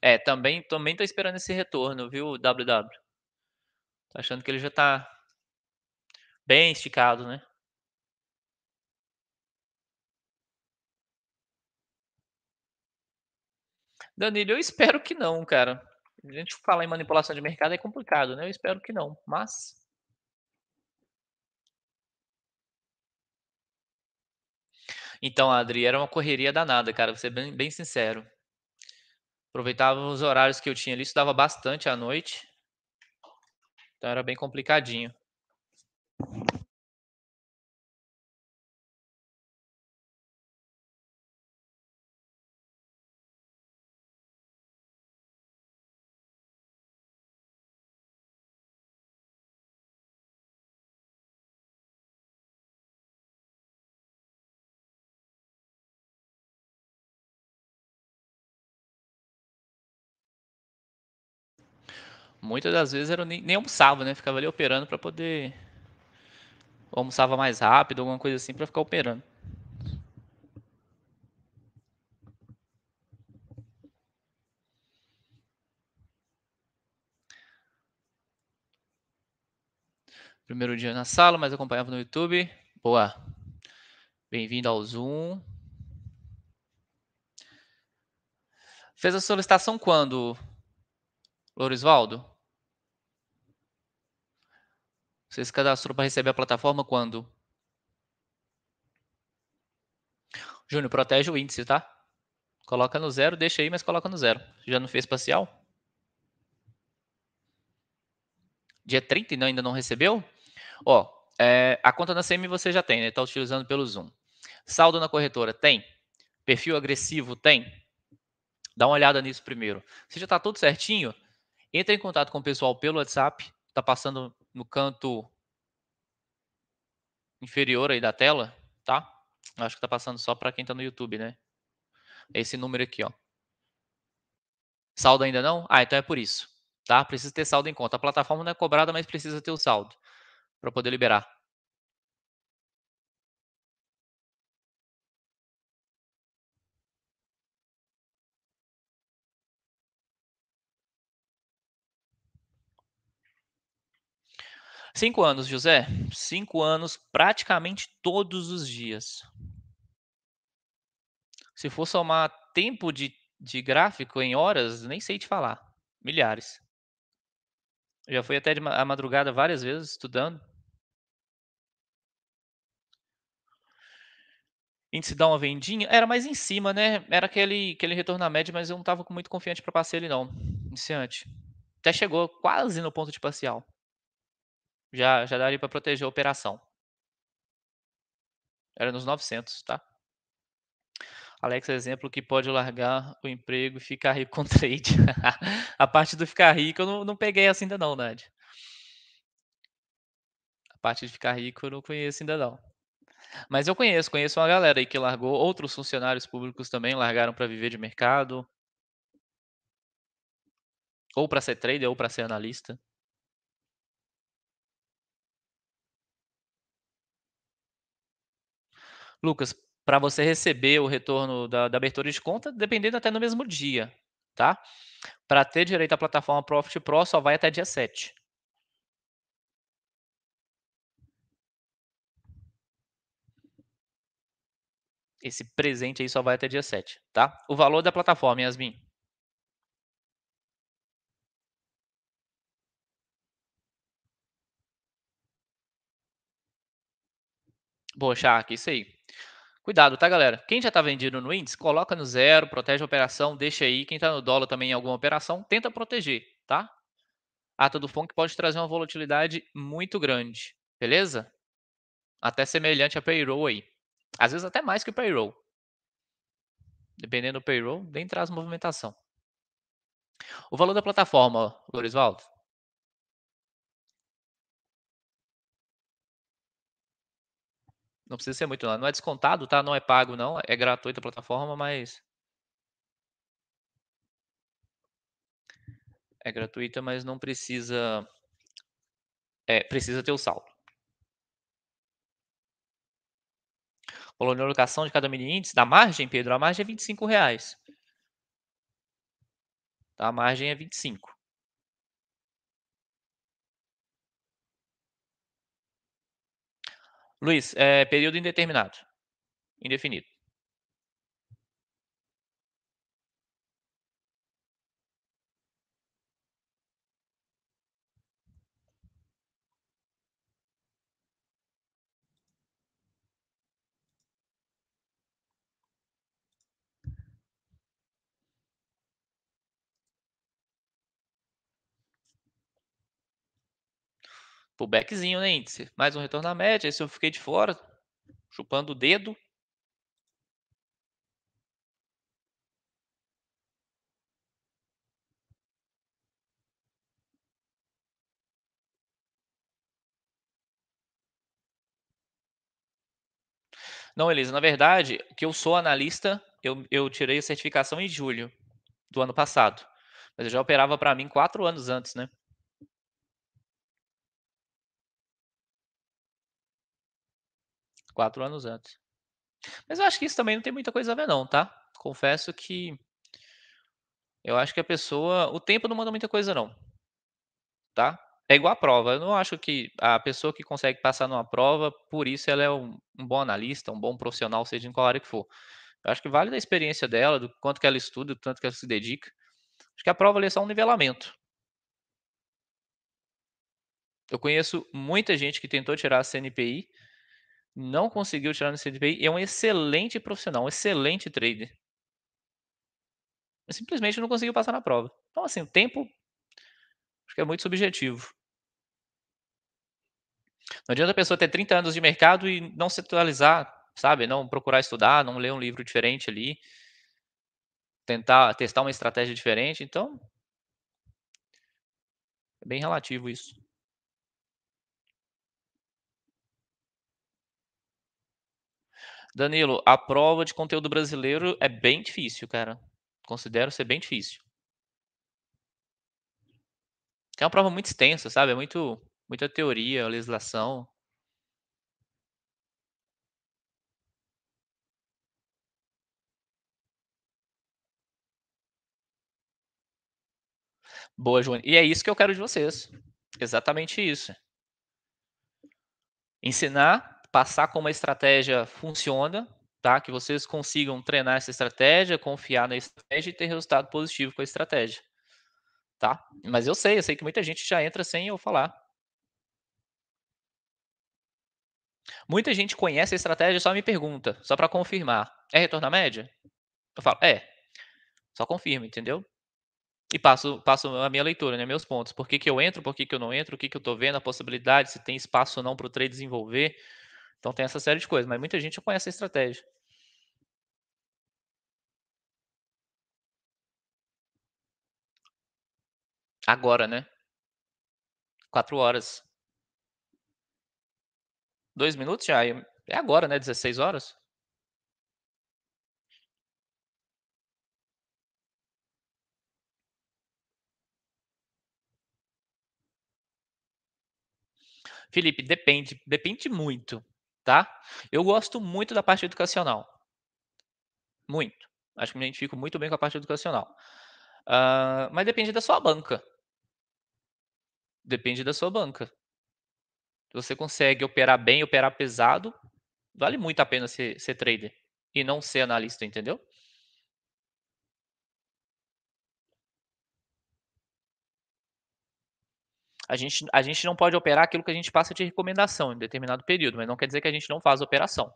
É, também, também tô esperando esse retorno, viu, WW? Tô achando que ele já tá bem esticado, né? Danilo, eu espero que não, cara. A gente falar em manipulação de mercado é complicado, né? Eu espero que não, mas. Então, Adri, era uma correria danada, cara, vou ser bem, bem sincero. Aproveitava os horários que eu tinha ali, estudava bastante à noite. Então era bem complicadinho. muitas das vezes eu nem, nem almoçava, né? Ficava ali operando para poder. Ou almoçava mais rápido, alguma coisa assim, para ficar operando. Primeiro dia na sala, mas acompanhava no YouTube. Boa. Bem-vindo ao Zoom. Fez a solicitação quando, Lorisvaldo? Você se cadastrou para receber a plataforma quando? Júnior, protege o índice, tá? Coloca no zero, deixa aí, mas coloca no zero. Já não fez parcial? Dia 30 e ainda não recebeu? Ó, é, a conta na CM você já tem, né? Está utilizando pelo Zoom. Saldo na corretora? Tem. Perfil agressivo? Tem. Dá uma olhada nisso primeiro. Se já está tudo certinho, entre em contato com o pessoal pelo WhatsApp, tá passando no canto inferior aí da tela, tá? Acho que tá passando só para quem tá no YouTube, né? É esse número aqui, ó. Saldo ainda não? Ah, então é por isso, tá? Precisa ter saldo em conta. A plataforma não é cobrada, mas precisa ter o saldo para poder liberar. Cinco anos, José. Cinco anos praticamente todos os dias. Se for somar tempo de, de gráfico em horas, nem sei te falar. Milhares. Eu já fui até de, a madrugada várias vezes estudando. índice dá uma vendinha, era mais em cima, né? Era aquele, aquele retorno na média, mas eu não estava muito confiante para passar ele, não. Iniciante. Até chegou quase no ponto de parcial. Já, já daria para proteger a operação. Era nos 900, tá? Alex, exemplo que pode largar o emprego e ficar rico com trade. a parte do ficar rico eu não, não peguei essa ainda não, Nadia. A parte de ficar rico eu não conheço ainda não. Mas eu conheço, conheço uma galera aí que largou, outros funcionários públicos também largaram para viver de mercado. Ou para ser trader, ou para ser analista. Lucas, para você receber o retorno da, da, abertura de conta, dependendo até no mesmo dia, tá? Para ter direito à plataforma Profit Pro, só vai até dia 7. Esse presente aí só vai até dia 7, tá? O valor da plataforma, Yasmin? Boa, Shark, isso aí. Cuidado, tá, galera? Quem já está vendido no índice, coloca no zero, protege a operação, deixa aí. Quem está no dólar também em alguma operação, tenta proteger, tá? Ata do FONC pode trazer uma volatilidade muito grande, beleza? Até semelhante a payroll aí. Às vezes até mais que o payroll. Dependendo do payroll, nem traz movimentação. O valor da plataforma, Lorisvaldo? Não precisa ser muito, não. Não é descontado, tá? Não é pago, não. É gratuita a plataforma, mas. É gratuita, mas não precisa. É, precisa ter o saldo. Valor de alocação de cada mini índice, da margem, Pedro, a margem é 25 reais. Tá? A margem é 25. Luiz, é período indeterminado. Indefinido. Pullbackzinho, né, índice? Mais um retorno na média. Esse eu fiquei de fora, chupando o dedo. Não, Elisa, na verdade, que eu sou analista, eu, eu tirei a certificação em julho do ano passado. Mas eu já operava para mim quatro anos antes, né? quatro anos antes. Mas eu acho que isso também não tem muita coisa a ver, não, tá? Confesso que eu acho que a pessoa. O tempo não manda muita coisa, não. Tá? É igual a prova. Eu não acho que a pessoa que consegue passar numa prova, por isso ela é um, um bom analista, um bom profissional, seja em qual área que for. Eu acho que vale da experiência dela, do quanto que ela estuda, do tanto que ela se dedica. Acho que a prova é só um nivelamento. Eu conheço muita gente que tentou tirar a CNPI não conseguiu tirar no DPI, é um excelente profissional, um excelente trader. Simplesmente não conseguiu passar na prova. Então, assim, o tempo acho que é muito subjetivo. Não adianta a pessoa ter 30 anos de mercado e não se atualizar, sabe? Não procurar estudar, não ler um livro diferente ali, tentar testar uma estratégia diferente. Então, é bem relativo isso. Danilo, a prova de conteúdo brasileiro é bem difícil, cara. Considero ser bem difícil. É uma prova muito extensa, sabe? É muito, muita teoria, legislação. Boa, Júnior. E é isso que eu quero de vocês. Exatamente isso. Ensinar passar como a estratégia funciona, tá? Que vocês consigam treinar essa estratégia, confiar na estratégia e ter resultado positivo com a estratégia, tá? Mas eu sei, eu sei que muita gente já entra sem eu falar. Muita gente conhece a estratégia, só me pergunta, só para confirmar. É retorno à média? Eu falo, é. Só confirmo, entendeu? E passo, passo a minha leitura, né? meus pontos. Por que, que eu entro, por que, que eu não entro, o que, que eu estou vendo, a possibilidade, se tem espaço ou não para o trade desenvolver, então tem essa série de coisas, mas muita gente conhece a estratégia. Agora, né? Quatro horas. Dois minutos já. É agora, né? 16 horas. Felipe, depende. Depende muito tá? Eu gosto muito da parte educacional. Muito. Acho que me identifico muito bem com a parte educacional. Uh, mas depende da sua banca. Depende da sua banca. Se você consegue operar bem, operar pesado, vale muito a pena ser, ser trader e não ser analista, entendeu? a gente, a gente não pode operar aquilo que a gente passa de recomendação em determinado período, mas não quer dizer que a gente não faz operação.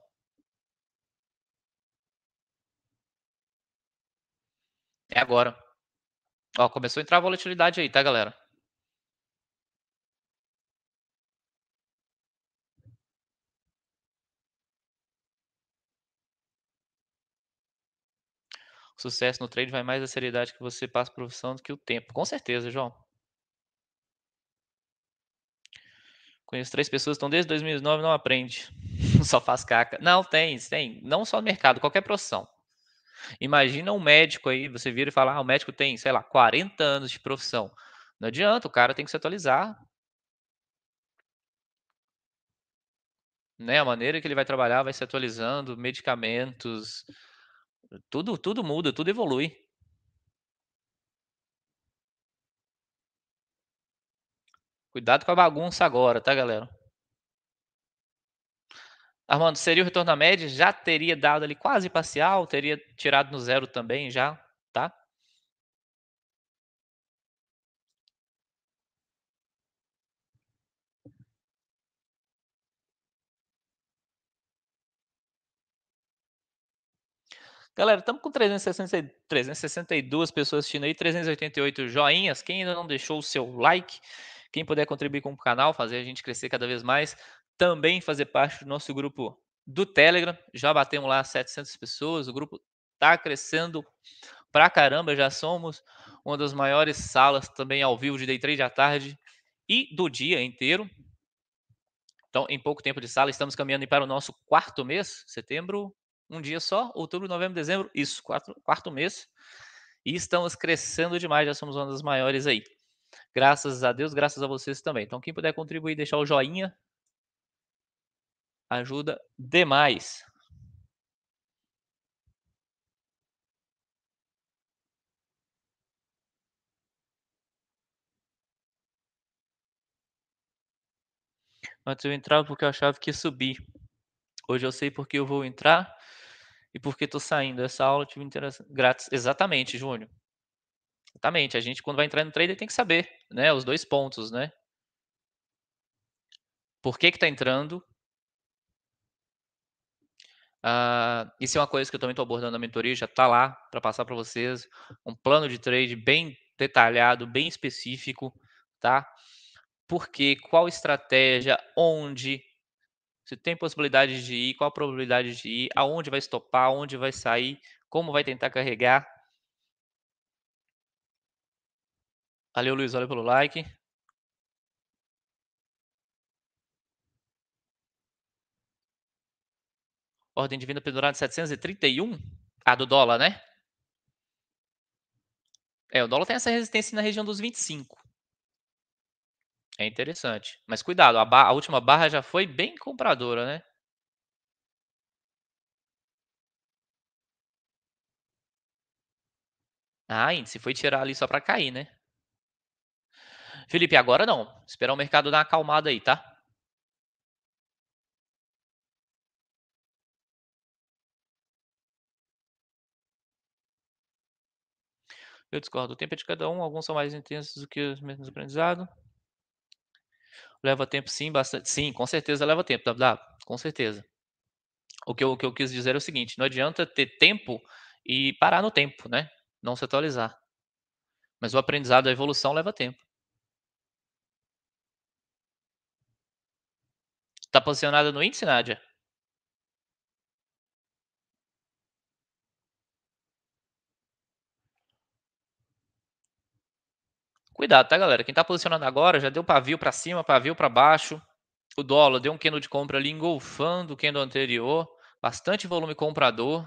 É agora. Ó, começou a entrar a volatilidade aí, tá, galera? O sucesso no trade vai mais da seriedade que você passa profissão do que o tempo. Com certeza, João. Conheço três pessoas que estão desde 2009 não aprende. Só faz caca. Não, tem, tem. Não só no mercado, qualquer profissão. Imagina um médico aí, você vira e fala, ah, o médico tem, sei lá, 40 anos de profissão. Não adianta, o cara tem que se atualizar. Né, a maneira que ele vai trabalhar vai se atualizando, medicamentos, tudo, tudo muda, tudo evolui. Cuidado com a bagunça agora, tá, galera? Armando, seria o retorno à média? Já teria dado ali quase parcial, teria tirado no zero também já, tá? Galera, estamos com 360, 362 pessoas assistindo aí, 388 joinhas. Quem ainda não deixou o seu like, quem puder contribuir com o canal, fazer a gente crescer cada vez mais, também fazer parte do nosso grupo do Telegram. Já batemos lá 700 pessoas, o grupo está crescendo pra caramba, já somos uma das maiores salas também ao vivo de day trade à tarde e do dia inteiro. Então, em pouco tempo de sala, estamos caminhando para o nosso quarto mês, setembro, um dia só, outubro, novembro, dezembro, isso, quatro, quarto mês. E estamos crescendo demais, já somos uma das maiores aí. Graças a Deus, graças a vocês também. Então, quem puder contribuir, deixar o joinha, ajuda demais. Antes eu entrava porque eu achava que ia subir. Hoje eu sei porque eu vou entrar e porque estou saindo. Essa aula eu tive grátis. Exatamente, Júnior. Exatamente. A gente, quando vai entrar no trader, tem que saber né, os dois pontos, né? Por que está entrando? Uh, isso é uma coisa que eu também estou abordando na mentoria, já está lá para passar para vocês um plano de trade bem detalhado, bem específico, tá? Por quê? Qual estratégia? Onde? Se tem possibilidade de ir, qual a probabilidade de ir, aonde vai estopar, aonde vai sair, como vai tentar carregar, Valeu, Luiz. Valeu pelo like. Ordem de venda pendurada 731? a do dólar, né? É, o dólar tem essa resistência na região dos 25. É interessante. Mas cuidado, a, a última barra já foi bem compradora, né? Ah, índice foi tirar ali só para cair, né? Felipe, agora não. Esperar o mercado dar uma acalmada aí, tá? Eu discordo. O tempo é de cada um. Alguns são mais intensos do que os menos aprendizado. Leva tempo, sim, bastante. Sim, com certeza leva tempo, dá, com certeza. O que, eu, o que eu quis dizer é o seguinte: não adianta ter tempo e parar no tempo, né? Não se atualizar. Mas o aprendizado, a evolução leva tempo. tá posicionada no índice, Nádia? Cuidado, tá, galera? Quem tá posicionando agora já deu pavio para cima, pavio para baixo. O dólar deu um candle de compra ali engolfando o candle anterior. Bastante volume comprador.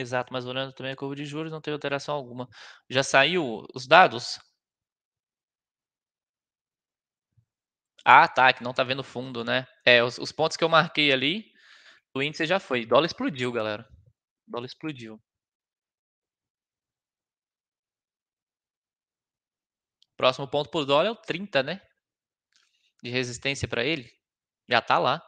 Exato, mas olhando também a curva de juros, não teve alteração alguma. Já saiu os dados? Ah, tá, que não tá vendo fundo, né? É, os, os pontos que eu marquei ali, o índice já foi. dólar explodiu, galera. dólar explodiu. Próximo ponto por dólar é o 30, né? De resistência para ele. Já tá lá.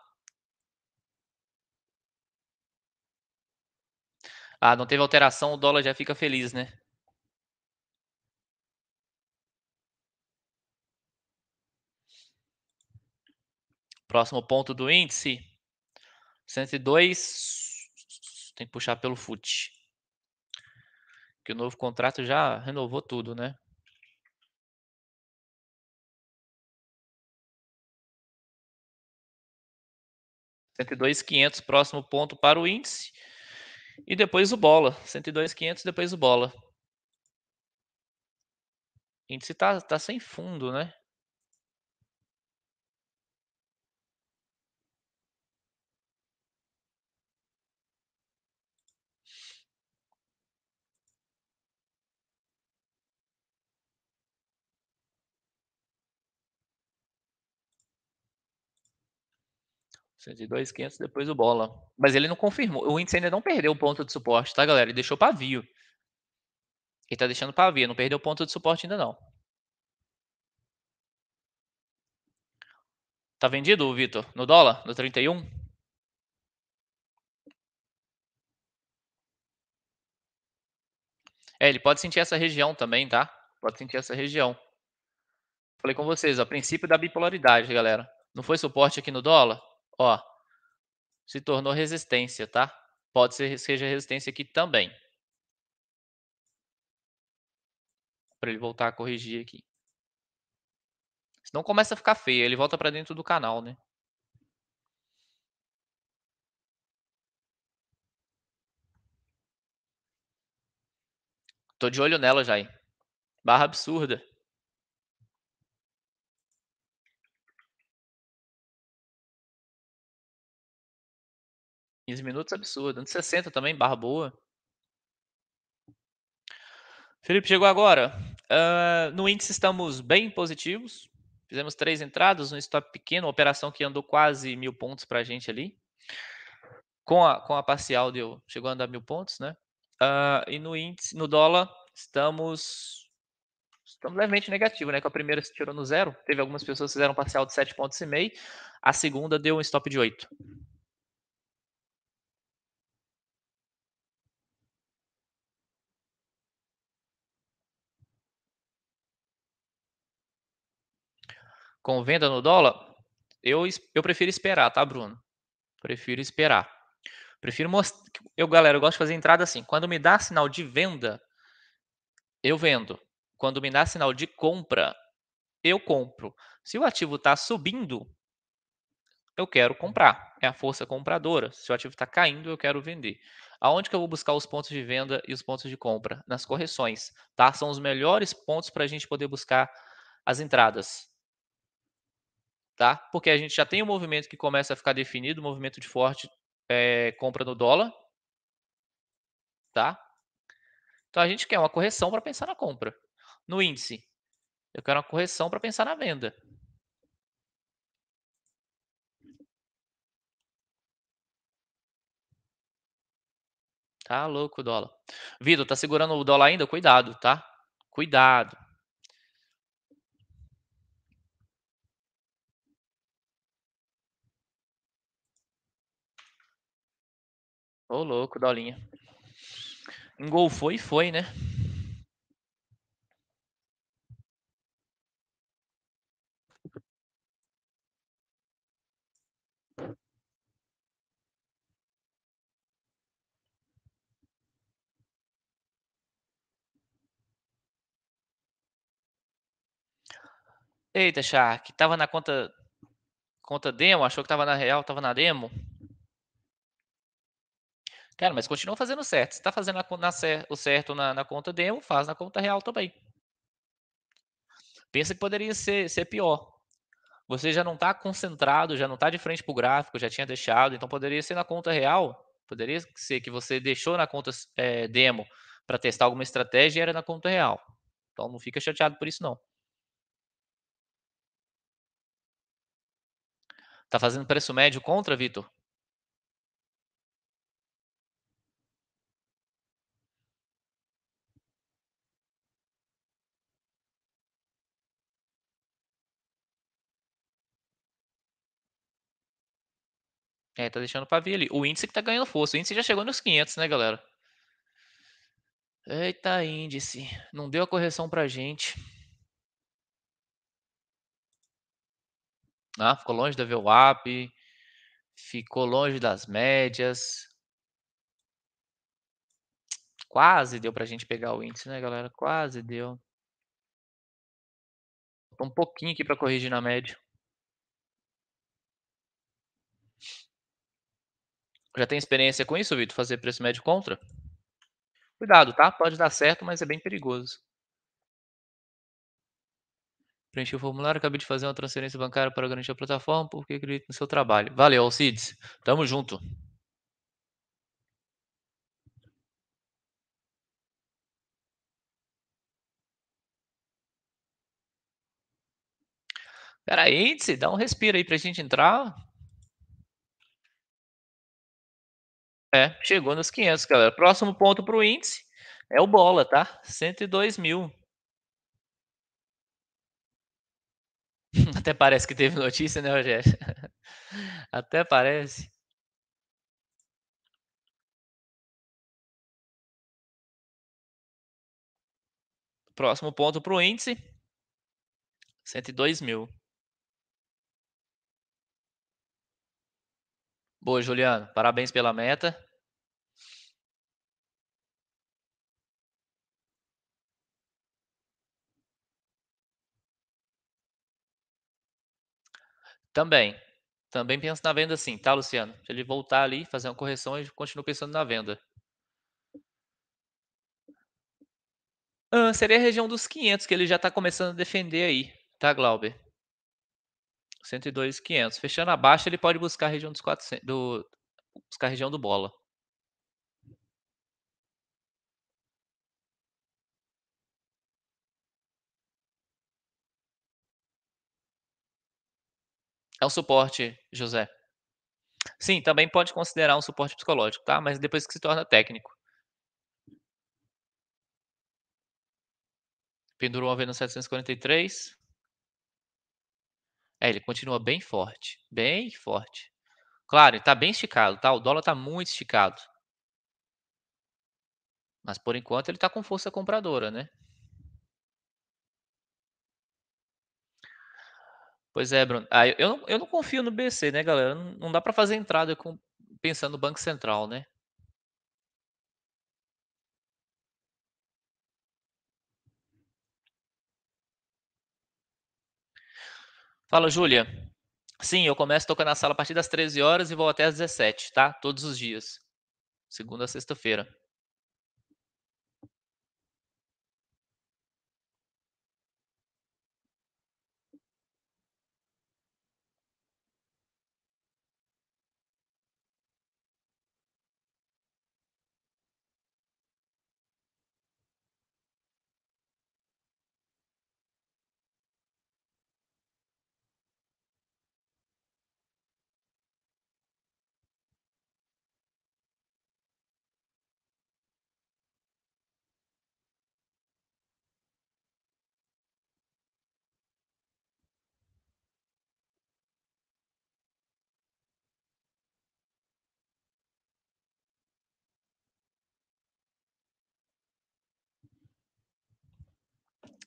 Ah, não teve alteração, o dólar já fica feliz, né? Próximo ponto do índice, 102, tem que puxar pelo FUT. Que o novo contrato já renovou tudo, né? quinhentos próximo ponto para o índice. E depois o Bola, 102,500, depois o Bola. O índice tá, tá sem fundo, né? 102, 500, depois o Bola. Mas ele não confirmou. O índice ainda não perdeu o ponto de suporte, tá, galera? Ele deixou pavio. Ele tá deixando pavio, não perdeu o ponto de suporte ainda não. Tá vendido, Vitor? No dólar? No 31? É, ele pode sentir essa região também, tá? Pode sentir essa região. Falei com vocês, a princípio da bipolaridade, galera. Não foi suporte aqui no dólar? ó, se tornou resistência, tá? Pode ser seja resistência aqui também. Para ele voltar a corrigir aqui. Senão começa a ficar feio, ele volta para dentro do canal, né? Tô de olho nela, Jair. Barra absurda. 15 minutos, absurdo. 60 também, barra boa. Felipe chegou agora. Uh, no índice estamos bem positivos. Fizemos três entradas, um stop pequeno, uma operação que andou quase mil pontos para a gente ali. Com a, com a parcial deu, chegou a andar mil pontos, né? Uh, e no índice, no dólar, estamos estamos levemente negativo, né? Que a primeira se tirou no zero. Teve algumas pessoas que fizeram parcial de 7,5. A segunda deu um stop de 8. com venda no dólar, eu, eu prefiro esperar, tá, Bruno? Prefiro esperar. Prefiro mostrar. Eu, galera, eu gosto de fazer entrada assim. Quando me dá sinal de venda, eu vendo. Quando me dá sinal de compra, eu compro. Se o ativo está subindo, eu quero comprar. É a força compradora. Se o ativo está caindo, eu quero vender. Aonde que eu vou buscar os pontos de venda e os pontos de compra? Nas correções, tá? São os melhores pontos para a gente poder buscar as entradas tá? Porque a gente já tem um movimento que começa a ficar definido, um movimento de forte é, compra no dólar, tá? Então a gente quer uma correção para pensar na compra. No índice, eu quero uma correção para pensar na venda. Tá louco o dólar. Vitor, tá segurando o dólar ainda? Cuidado, tá? Cuidado. Ô, louco, Dolinha. Engolfou e foi, né? Eita, Shark, tava na conta conta demo, achou que tava na real, tava na demo. Cara, mas continua fazendo certo. Se está fazendo na, o certo na, na, conta demo, faz na conta real também. Pensa que poderia ser, ser pior. Você já não está concentrado, já não está de frente para o gráfico, já tinha deixado, então poderia ser na conta real. Poderia ser que você deixou na conta é, demo para testar alguma estratégia e era na conta real. Então não fica chateado por isso, não. Tá fazendo preço médio contra, Vitor? É, tá deixando pra ver ali. O índice que tá ganhando força. O índice já chegou nos 500, né, galera? Eita, índice. Não deu a correção pra gente. Ah, ficou longe da VWAP. Ficou longe das médias. Quase deu pra gente pegar o índice, né, galera? Quase deu. um pouquinho aqui para corrigir na média. Já tem experiência com isso, Vitor? Fazer preço médio contra? Cuidado, tá? Pode dar certo, mas é bem perigoso. Preenchi o formulário, acabei de fazer uma transferência bancária para garantir a plataforma, porque acredito no seu trabalho. Valeu, Alcides. Tamo junto. Cara, índice, dá um respiro aí pra gente entrar. É, chegou nos 500, galera. Próximo ponto para o índice é o Bola, tá? 102 mil. Até parece que teve notícia, né, Rogério? Até parece. Próximo ponto para o índice: 102 mil. Boa, Juliano. Parabéns pela meta. Também. Também penso na venda sim, tá, Luciano? Se ele voltar ali, fazer uma correção, eu continuo pensando na venda. Ah, seria a região dos 500 que ele já está começando a defender aí, tá, Glauber? 102,500. Fechando abaixo, ele pode buscar a região dos 400, do, buscar a região do bola. É um suporte, José. Sim, também pode considerar um suporte psicológico, tá? Mas depois que se torna técnico. Pendurou uma venda 743. É, ele continua bem forte, bem forte. Claro, ele está bem esticado, tá? O dólar está muito esticado. Mas por enquanto ele está com força compradora, né? Pois é, Bruno. Ah, eu, eu, não, eu não confio no BC, né, galera? Não, não dá para fazer entrada com, pensando no Banco Central, né? Fala, Júlia. Sim, eu começo tocando na sala a partir das 13 horas e vou até às 17, tá? Todos os dias. Segunda a sexta-feira.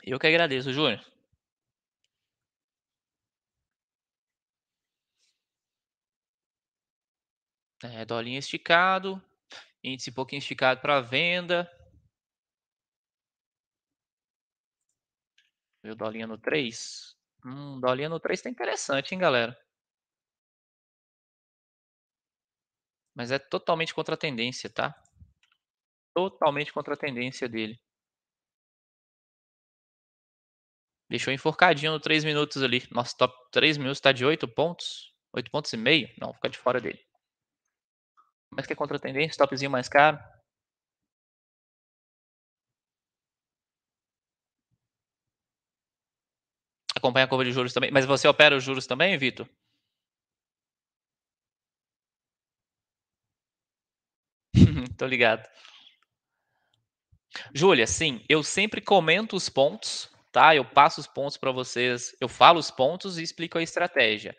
Eu que agradeço, Júnior. É, dolinha esticado, índice um pouquinho esticado para venda. Viu dolinha no 3? Hum, dolinha no 3 está interessante, hein, galera? Mas é totalmente contra a tendência, tá? Totalmente contra a tendência dele. Deixou enforcadinho no 3 minutos ali. Nosso top 3 minutos está de 8 pontos. 8 pontos e meio? Não, fica de fora dele. Mas que é contra a tendência, topzinho mais caro. Acompanha a curva de juros também. Mas você opera os juros também, Vitor? Tô ligado. Júlia, sim, eu sempre comento os pontos tá? Eu passo os pontos para vocês, eu falo os pontos e explico a estratégia.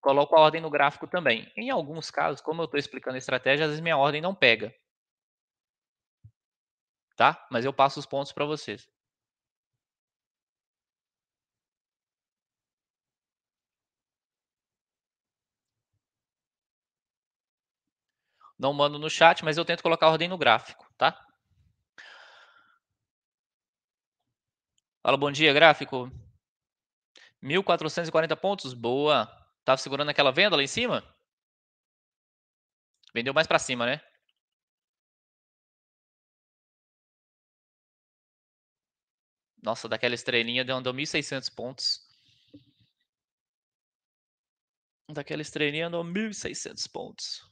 Coloco a ordem no gráfico também. Em alguns casos, como eu estou explicando a estratégia, às vezes minha ordem não pega. Tá? Mas eu passo os pontos para vocês. Não mando no chat, mas eu tento colocar a ordem no gráfico, tá? Fala, bom dia, gráfico. 1.440 pontos, boa. Tava tá segurando aquela venda lá em cima? Vendeu mais para cima, né? Nossa, daquela estrelinha deu, deu 1.600 pontos. Daquela estrelinha deu 1.600 pontos.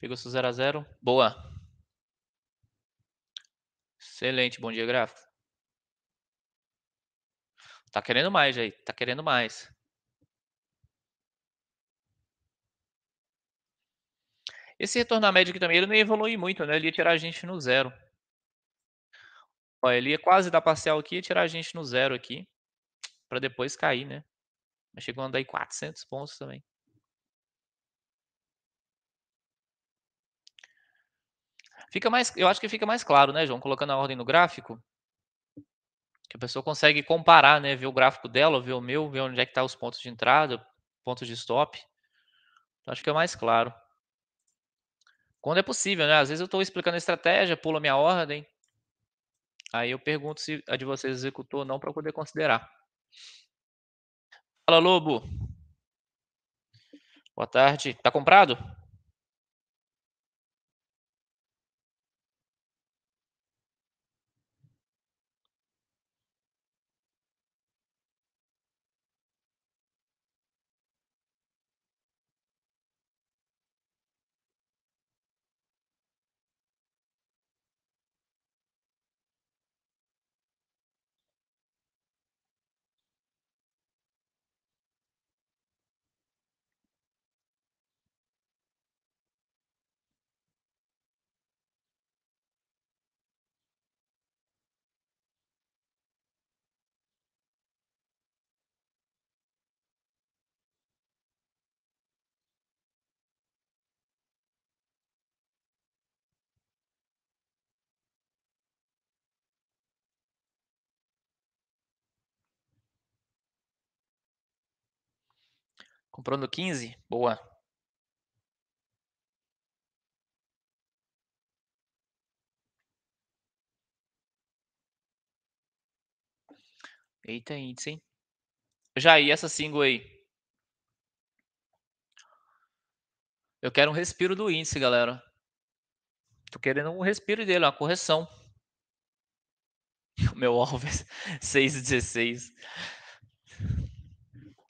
Pegou seu 0 a 0 Boa. Excelente, bom dia, gráfico. Tá querendo mais, aí, tá querendo mais. Esse retorno à média aqui também, ele não evolui muito, né? Ele ia tirar a gente no zero. Ó, ele ia quase dar parcial aqui e tirar a gente no zero aqui. para depois cair, né? Mas chegou a andar em 400 pontos também. Fica mais, eu acho que fica mais claro, né, João? Colocando a ordem no gráfico, que a pessoa consegue comparar, né? Ver o gráfico dela, ver o meu, ver onde é que tá os pontos de entrada, pontos de stop. Então, acho que é mais claro. Quando é possível, né? Às vezes eu estou explicando a estratégia, pulo a minha ordem. Aí eu pergunto se a de vocês executou ou não para poder considerar. Fala, Lobo. Boa tarde. Tá comprado? Comprou no 15? Boa. Eita índice, hein? Já e essa single aí? Eu quero um respiro do índice, galera. Tô querendo um respiro dele, uma correção. O meu alvo é 6,16.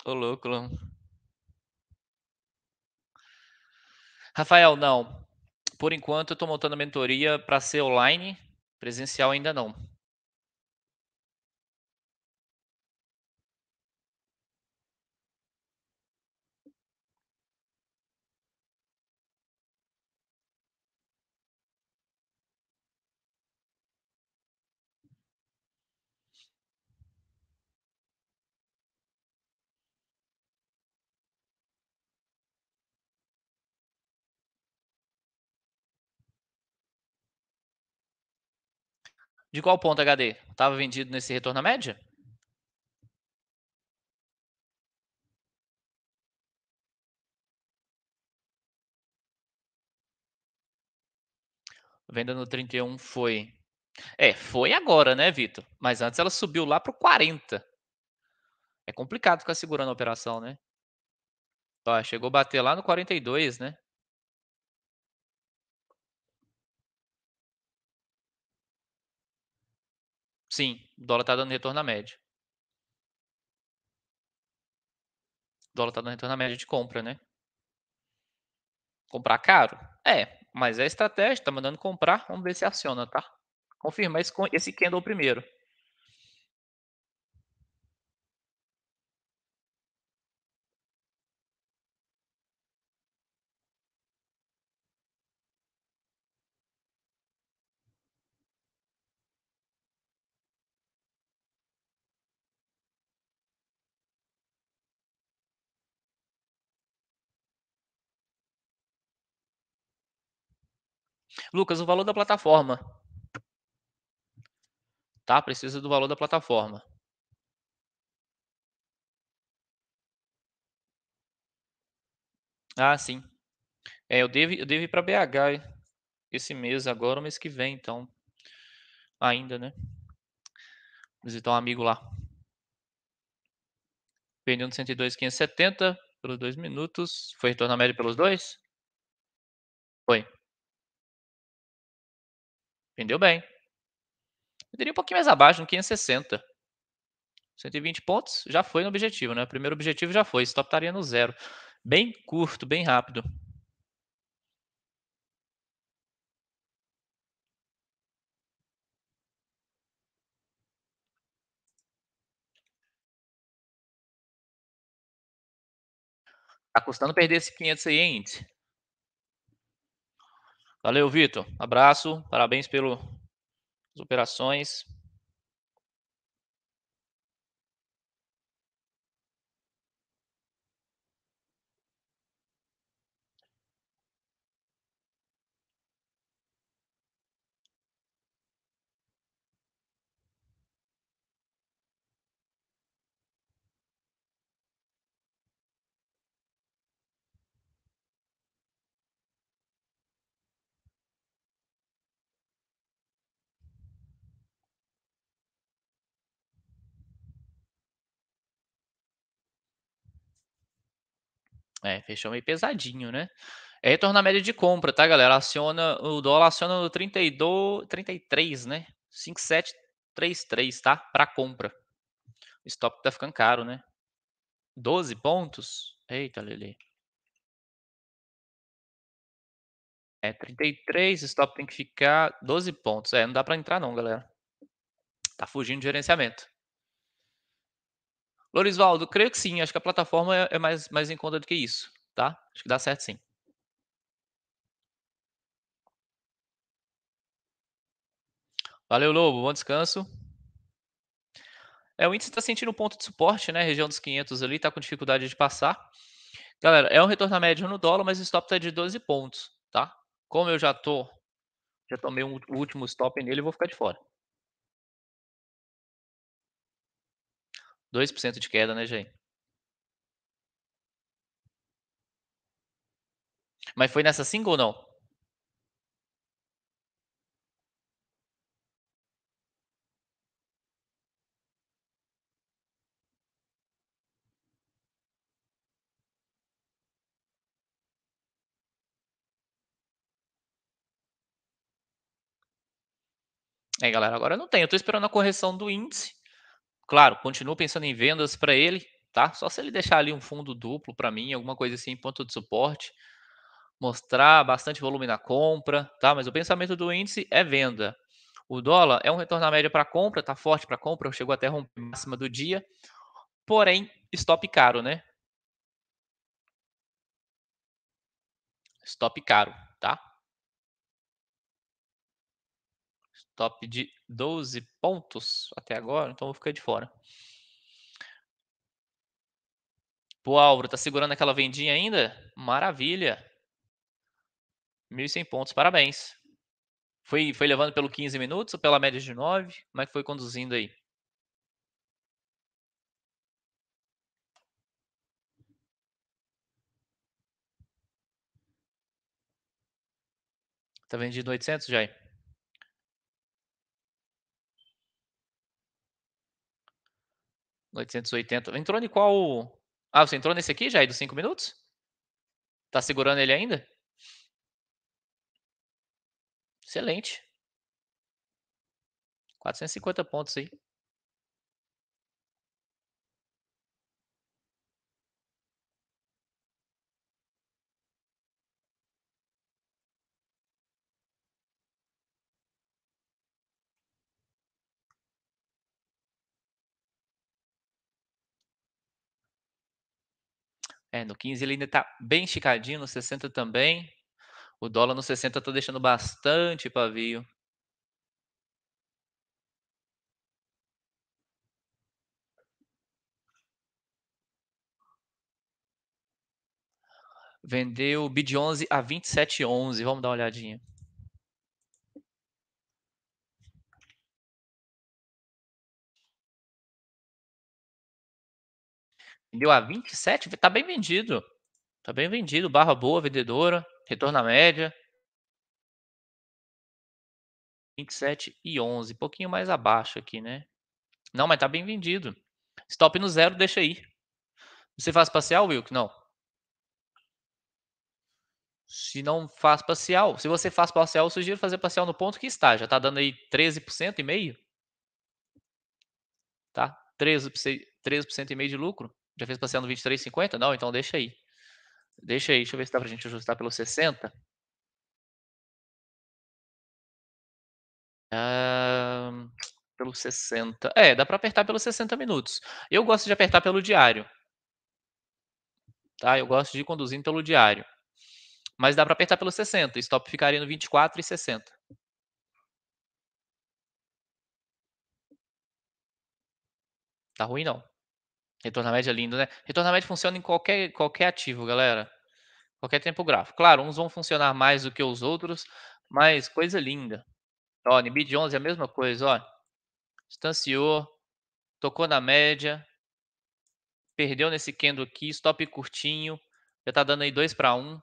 Ô, louco, louco. Rafael, não. Por enquanto, eu estou montando a mentoria para ser online, presencial ainda não. de qual ponto HD estava vendido nesse retorno à média? Venda no 31 foi. É, foi agora, né, Vitor? Mas antes ela subiu lá para o 40. É complicado ficar segurando a operação, né? Ó, chegou a bater lá no 42, né? Sim, o dólar está dando retorno na média. O dólar está dando retorno na média de compra, né? Comprar caro? É, mas é estratégia, tá mandando comprar, vamos ver se aciona, tá? Confirma esse, esse candle primeiro. Lucas, o valor da plataforma. Tá? Precisa do valor da plataforma. Ah, sim. É, eu devo, eu devo ir para BH esse mês agora, o mês que vem, então. Ainda, né? Visitar um amigo lá. Vendendo 102,570 pelos dois minutos. Foi retorno médio pelos dois? Foi. Vendeu bem. Venderia um pouquinho mais abaixo, no 560. 120 pontos já foi no objetivo, né? O primeiro objetivo já foi. Stop estaria no zero. Bem curto, bem rápido. Tá custando perder esse 500 aí, hein? Valeu, Vitor. Abraço. Parabéns pelas operações. É, fechou meio pesadinho, né? É retorno na média de compra, tá, galera? Aciona, o dólar aciona no 32, 33, né? 5733, tá? Para compra. O stop tá ficando caro, né? 12 pontos? Eita, Lele. É 33, stop tem que ficar 12 pontos. É, não dá para entrar não, galera. Tá fugindo de gerenciamento. Lorisvaldo, creio que sim. Acho que a plataforma é, é mais, mais em conta do que isso, tá? Acho que dá certo sim. Valeu, Lobo. Bom descanso. É, o índice está sentindo um ponto de suporte, né? Região dos 500 ali, está com dificuldade de passar. Galera, é um retorno à média no dólar, mas o stop está de 12 pontos, tá? Como eu já tô, já tomei um último stop nele, vou ficar de fora. 2% de queda, né, Jay? Mas foi nessa single ou não? É, galera, agora não tem. Eu estou esperando a correção do índice Claro, continuo pensando em vendas para ele, tá? Só se ele deixar ali um fundo duplo para mim, alguma coisa assim, ponto de suporte, mostrar bastante volume na compra, tá? Mas o pensamento do índice é venda. O dólar é um retorno à média para compra, tá forte para compra, chegou até a romper máxima do dia, porém stop caro, né? Stop caro. top de 12 pontos até agora, então vou ficar de fora. O Álvaro, tá segurando aquela vendinha ainda? Maravilha. 1.100 pontos, parabéns. Foi, foi levando pelo 15 minutos ou pela média de 9? Como é que foi conduzindo aí? Tá vendido 800, Jair? 880. Entrou em qual. Ah, você entrou nesse aqui já aí dos 5 minutos? Tá segurando ele ainda? Excelente. 450 pontos aí. É, no 15 ele ainda está bem esticadinho, no 60 também. O dólar no 60 está deixando bastante pavio. Vendeu o BID 11 a 27,11. Vamos dar uma olhadinha. Vendeu a 27, tá bem vendido. Tá bem vendido, barra boa, vendedora, retorno à média. 27 e 11, pouquinho mais abaixo aqui, né? Não, mas tá bem vendido. Stop no zero, deixa aí. Você faz parcial, Wilk? Não. Se não faz parcial, se você faz parcial, eu sugiro fazer parcial no ponto que está. Já tá dando aí 13% e meio. Tá? 13%, 13 e meio de lucro. Já fez passeando 23,50? Não, então deixa aí. Deixa aí, deixa eu ver se dá para a gente ajustar pelo 60. Ah, pelo 60. É, dá para apertar pelos 60 minutos. Eu gosto de apertar pelo diário. Tá? Eu gosto de ir conduzindo pelo diário. Mas dá para apertar pelo 60. Stop ficaria no 24,60. e Tá ruim não. Retorno à média é lindo, né? Retorno à média funciona em qualquer, qualquer ativo, galera. Qualquer tempo gráfico. Claro, uns vão funcionar mais do que os outros, mas coisa linda. Ó, NBID 11 é a mesma coisa, ó. Estanciou, tocou na média, perdeu nesse candle aqui, stop curtinho, já tá dando aí 2 para 1. Um.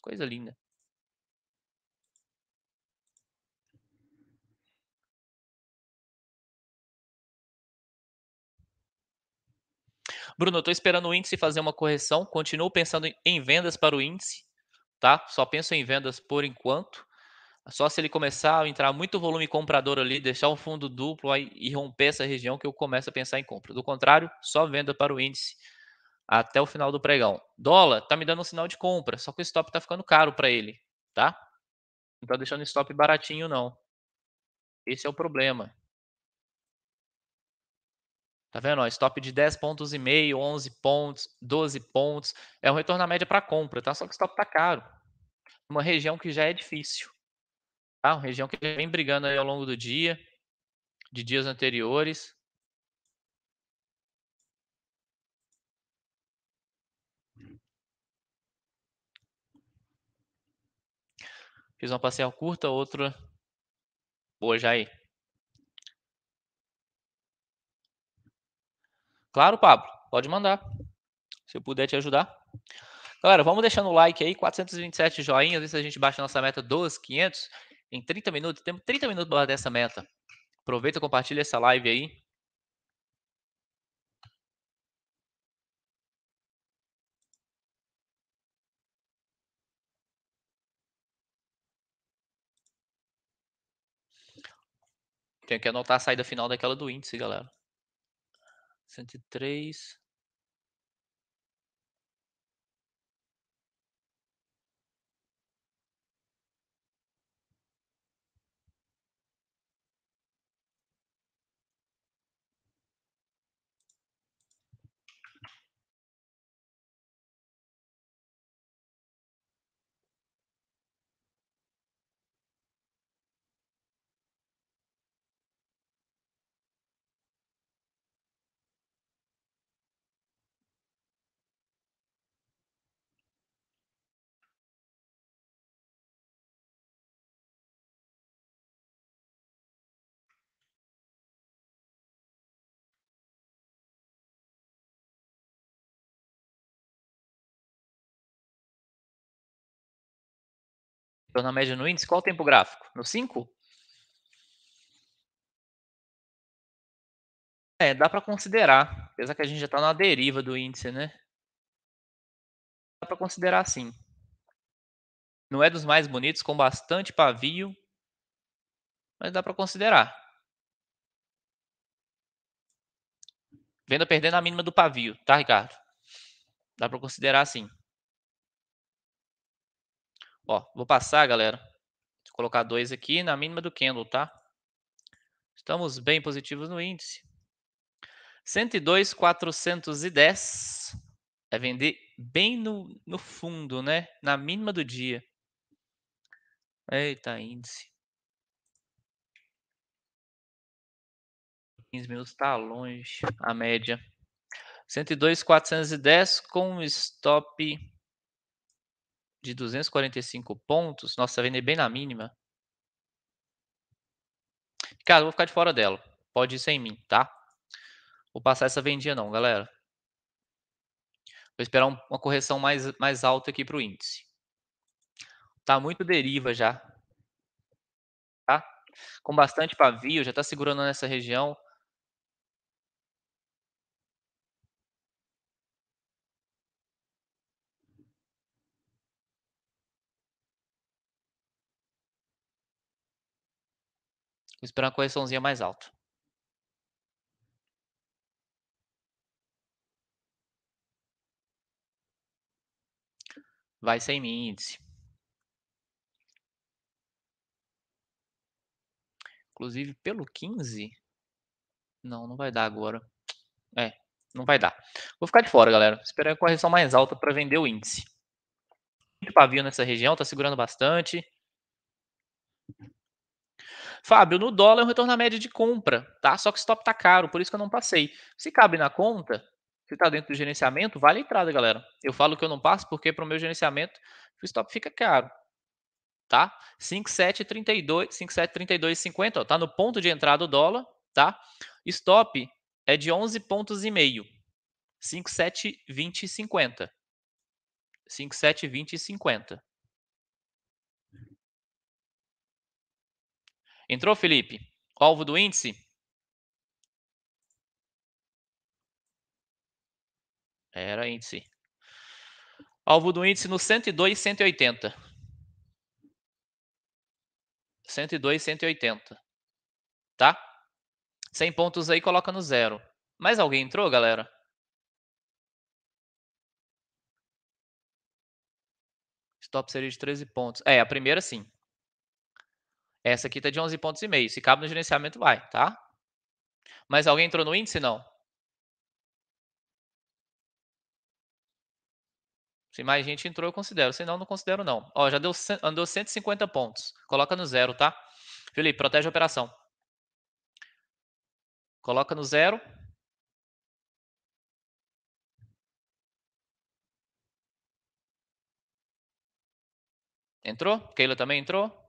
Coisa linda. Bruno, eu estou esperando o índice fazer uma correção. Continuo pensando em vendas para o índice, tá? Só penso em vendas por enquanto. Só se ele começar a entrar muito volume comprador ali, deixar um fundo duplo aí, e romper essa região que eu começo a pensar em compra. Do contrário, só venda para o índice até o final do pregão. Dólar tá me dando um sinal de compra, só que o stop tá ficando caro para ele, tá? Não tá deixando o stop baratinho não. Esse é o problema. Tá vendo? Ó, stop de 10 pontos e meio, 11 pontos, 12 pontos. É um retorno à média para compra, tá? Só que o stop tá caro. Uma região que já é difícil. Tá? Uma região que vem brigando aí ao longo do dia, de dias anteriores. Fiz uma parcial curta, outra boa Jair. aí. Claro, Pablo, pode mandar. Se eu puder te ajudar. Galera, vamos deixando o like aí, 427 joinhas, ver se a gente baixa a nossa meta dos 500 em 30 minutos. Temos 30 minutos para bater essa meta. Aproveita, compartilha essa live aí. Tenho que anotar a saída final daquela do índice, galera. 103. Estou na média no índice, qual o tempo gráfico? No 5? É, dá para considerar, apesar que a gente já está na deriva do índice, né? Dá para considerar sim. Não é dos mais bonitos, com bastante pavio, mas dá para considerar. Venda perdendo a mínima do pavio, tá, Ricardo? Dá para considerar sim. Ó, vou passar, galera. Vou colocar dois aqui na mínima do candle, tá? Estamos bem positivos no índice. 102.410. É vender bem no, no fundo, né? Na mínima do dia. Eita, índice. 15 minutos tá longe a média. 102.410 com stop de 245 pontos, nossa, vender bem na mínima. Cara, eu vou ficar de fora dela. Pode ir sem mim, tá? Vou passar essa vendinha não, galera. Vou esperar um, uma correção mais, mais alta aqui para o índice. Tá muito deriva já. Tá? Com bastante pavio, já está segurando nessa região. Vou esperar uma correçãozinha mais alta. Vai sem índice. Inclusive, pelo 15... Não, não vai dar agora. É, não vai dar. Vou ficar de fora, galera. Esperar a correção mais alta para vender o índice. O pavio nessa região está segurando bastante. Fábio, no dólar eu é retorno na média de compra, tá? Só que stop tá caro, por isso que eu não passei. Se cabe na conta, se tá dentro do gerenciamento, vale a entrada, galera. Eu falo que eu não passo porque para o meu gerenciamento o stop fica caro, tá? 5,732, 5,732,50, ó, tá no ponto de entrada o dólar, tá? Stop é de 11 pontos e meio. 5,720,50. 5,720,50. Entrou, Felipe? Alvo do índice? Era índice. Alvo do índice no 102, 180. 102, 180. Tá? 100 pontos aí, coloca no zero. Mais alguém entrou, galera? Stop seria de 13 pontos. É, a primeira sim. Essa aqui está de 11 pontos e meio. Se cabe no gerenciamento, vai, tá? Mas alguém entrou no índice? Não. Se mais gente entrou, eu considero. Se não, não considero, não. Ó, já deu, andou 150 pontos. Coloca no zero, tá? Felipe, protege a operação. Coloca no zero. Entrou? Keila também entrou?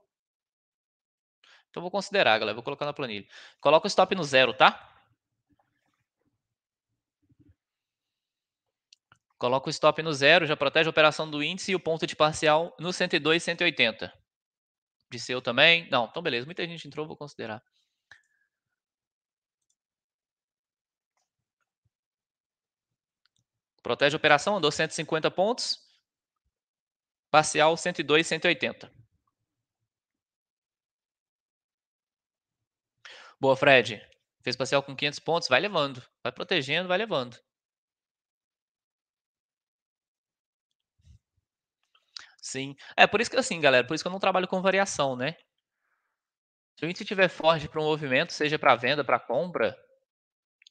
Então vou considerar, galera. Vou colocar na planilha. Coloca o stop no zero, tá? Coloca o stop no zero, já protege a operação do índice e o ponto de parcial no 102, 180. De seu também? Não, então beleza. Muita gente entrou, vou considerar. Protege a operação, andou 150 pontos. Parcial 102, 180. Boa, Fred. Fez parcial com 500 pontos, vai levando. Vai protegendo, vai levando. Sim. É por isso que assim, galera, por isso que eu não trabalho com variação, né? Se o índice tiver forte para um movimento, seja para venda, para compra,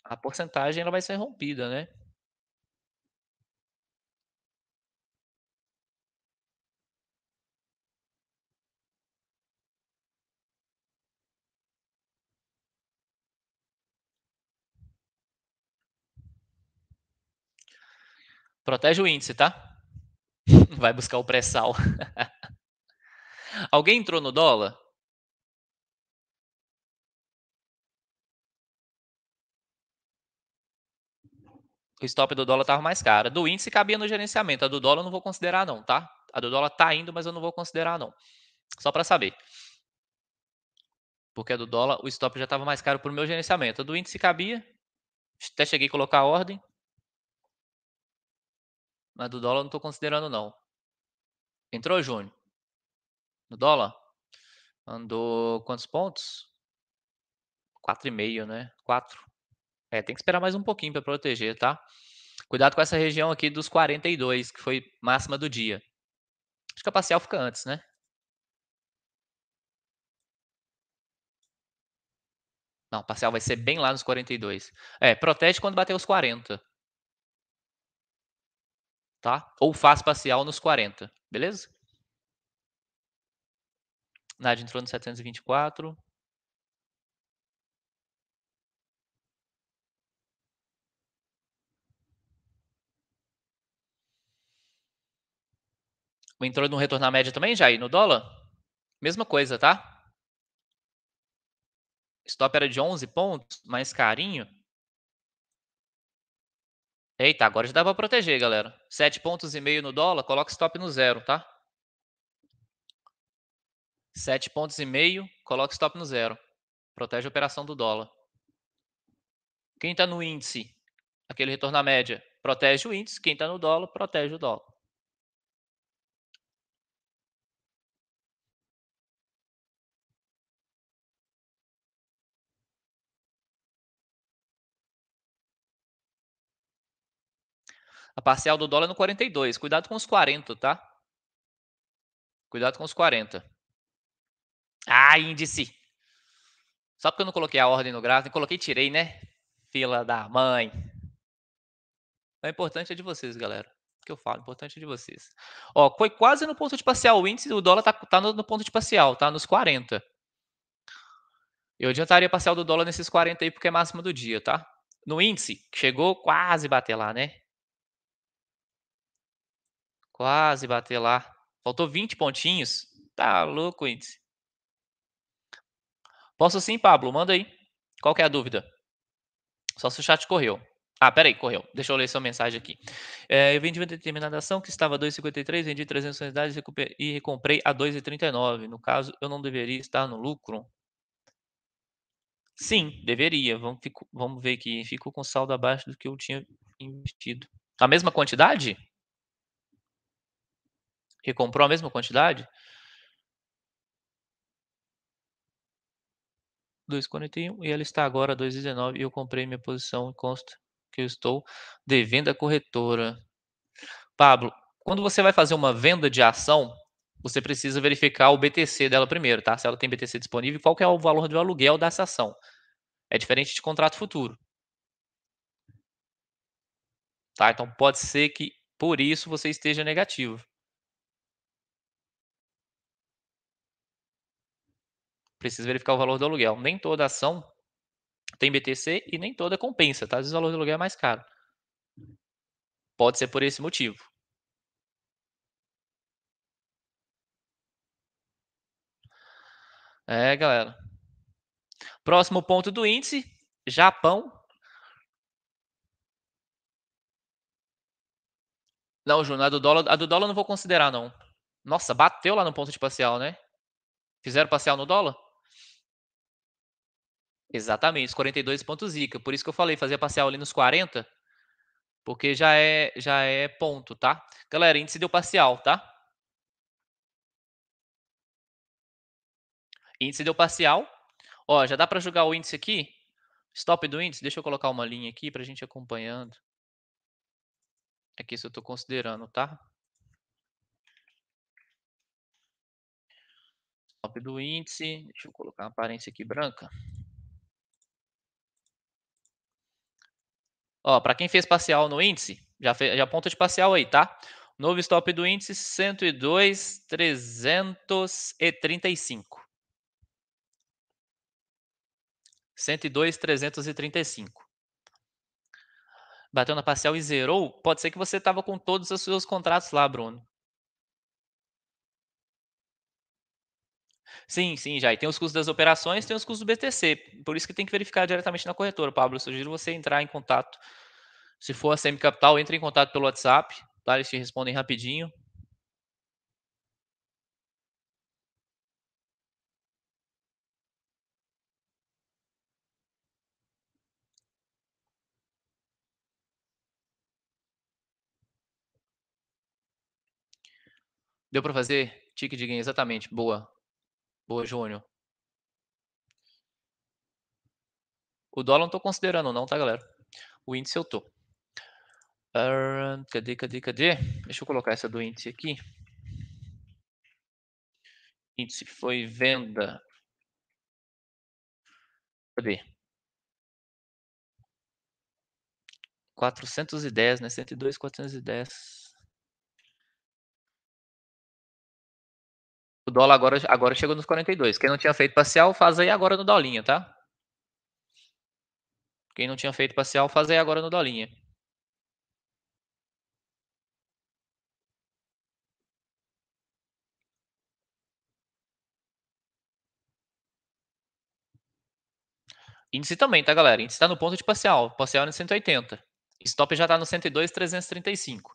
a porcentagem ela vai ser rompida, né? Protege o índice, tá? Vai buscar o pré-sal. Alguém entrou no dólar? O stop do dólar estava mais caro. Do índice cabia no gerenciamento. A do dólar eu não vou considerar, não, tá? A do dólar tá indo, mas eu não vou considerar, não. Só para saber. Porque a do dólar, o stop já estava mais caro para o meu gerenciamento. A do índice cabia. Até cheguei a colocar a ordem. Mas do dólar eu não estou considerando, não. Entrou junho. No dólar? Andou quantos pontos? 4,5, né? 4. É, tem que esperar mais um pouquinho para proteger, tá? Cuidado com essa região aqui dos 42, que foi máxima do dia. Acho que a parcial fica antes, né? Não, parcial vai ser bem lá nos 42. É, protege quando bater os 40 tá? Ou faz parcial nos 40, beleza? Nad entrou no 724. Entrou no retorno à média também, Jair, no dólar? Mesma coisa, tá? Stop era de 11 pontos, mais carinho. Eita, agora já dá para proteger, galera. 7 pontos e meio no dólar, coloca stop no zero, tá? 7 pontos e meio, coloca stop no zero. Protege a operação do dólar. Quem está no índice, aquele retorno à média, protege o índice. Quem está no dólar, protege o dólar. A parcial do dólar é no 42. Cuidado com os 40, tá? Cuidado com os 40. Ah, índice. Só porque eu não coloquei a ordem no gráfico, coloquei tirei, né? Fila da mãe. O importante é de vocês, galera. O que eu falo, o importante é de vocês. Ó, foi quase no ponto de parcial o índice, o dólar tá, tá no, no ponto de parcial, tá nos 40. Eu adiantaria parcial do dólar nesses 40 aí, porque é máximo do dia, tá? No índice, chegou quase bater lá, né? Quase bater lá. Faltou 20 pontinhos. Tá louco, índice. Posso sim, Pablo? Manda aí. Qual que é a dúvida? Só se o chat correu. Ah, peraí, correu. Deixa eu ler sua mensagem aqui. É, eu vendi uma determinada ação que estava 2,53, vendi 300 unidades e comprei a 2,39. No caso, eu não deveria estar no lucro? Sim, deveria. Vamos, fico, vamos ver aqui. Ficou com saldo abaixo do que eu tinha investido. A mesma quantidade? que comprou a mesma quantidade? 2,41 e ela está agora 2,19 e eu comprei minha posição e consta que eu estou devendo a corretora. Pablo, quando você vai fazer uma venda de ação, você precisa verificar o BTC dela primeiro, tá? Se ela tem BTC disponível, qual que é o valor do aluguel dessa ação. É diferente de contrato futuro. Tá? Então pode ser que por isso você esteja negativo. Preciso verificar o valor do aluguel. Nem toda ação tem BTC e nem toda compensa, tá? Às vezes o valor do aluguel é mais caro. Pode ser por esse motivo. É, galera. Próximo ponto do índice, Japão. Não, Júnior, a do dólar, a do dólar não vou considerar, não. Nossa, bateu lá no ponto de parcial, né? Fizeram parcial no dólar? Exatamente, os 42 pontos Zika. Por isso que eu falei, fazer a parcial ali nos 40, porque já é, já é ponto, tá? Galera, índice deu parcial, tá? Índice deu parcial. Ó, já dá para jogar o índice aqui? Stop do índice, deixa eu colocar uma linha aqui para a gente acompanhando. Aqui é isso eu estou considerando, tá? Stop do índice, deixa eu colocar uma aparência aqui branca. Ó, para quem fez parcial no índice, já, fez, já de parcial aí, tá? Novo stop do índice 102,335. 102,335. Bateu na parcial e zerou. Pode ser que você estava com todos os seus contratos lá, Bruno. Sim, sim, já. E tem os custos das operações, tem os custos do BTC. Por isso que tem que verificar diretamente na corretora, Pablo. Eu sugiro você entrar em contato. Se for a Semi Capital, entre em contato pelo WhatsApp, tá? Eles te respondem rapidinho. Deu para fazer? Tique de gain, exatamente. Boa. Boa, Júnior. O dólar não estou considerando não, tá, galera? O índice eu tô. Uh, cadê, cadê, cadê? Deixa eu colocar essa do índice aqui. Índice foi venda. Cadê? 410, né? 102, 410. O dólar agora, agora chegou nos 42. Quem não tinha feito parcial, faz aí agora no dolinha, tá? Quem não tinha feito parcial, faz aí agora no dolinha. Índice também, tá, galera? Índice está no ponto de parcial. Parcial é no 180. Stop já está no 102,335.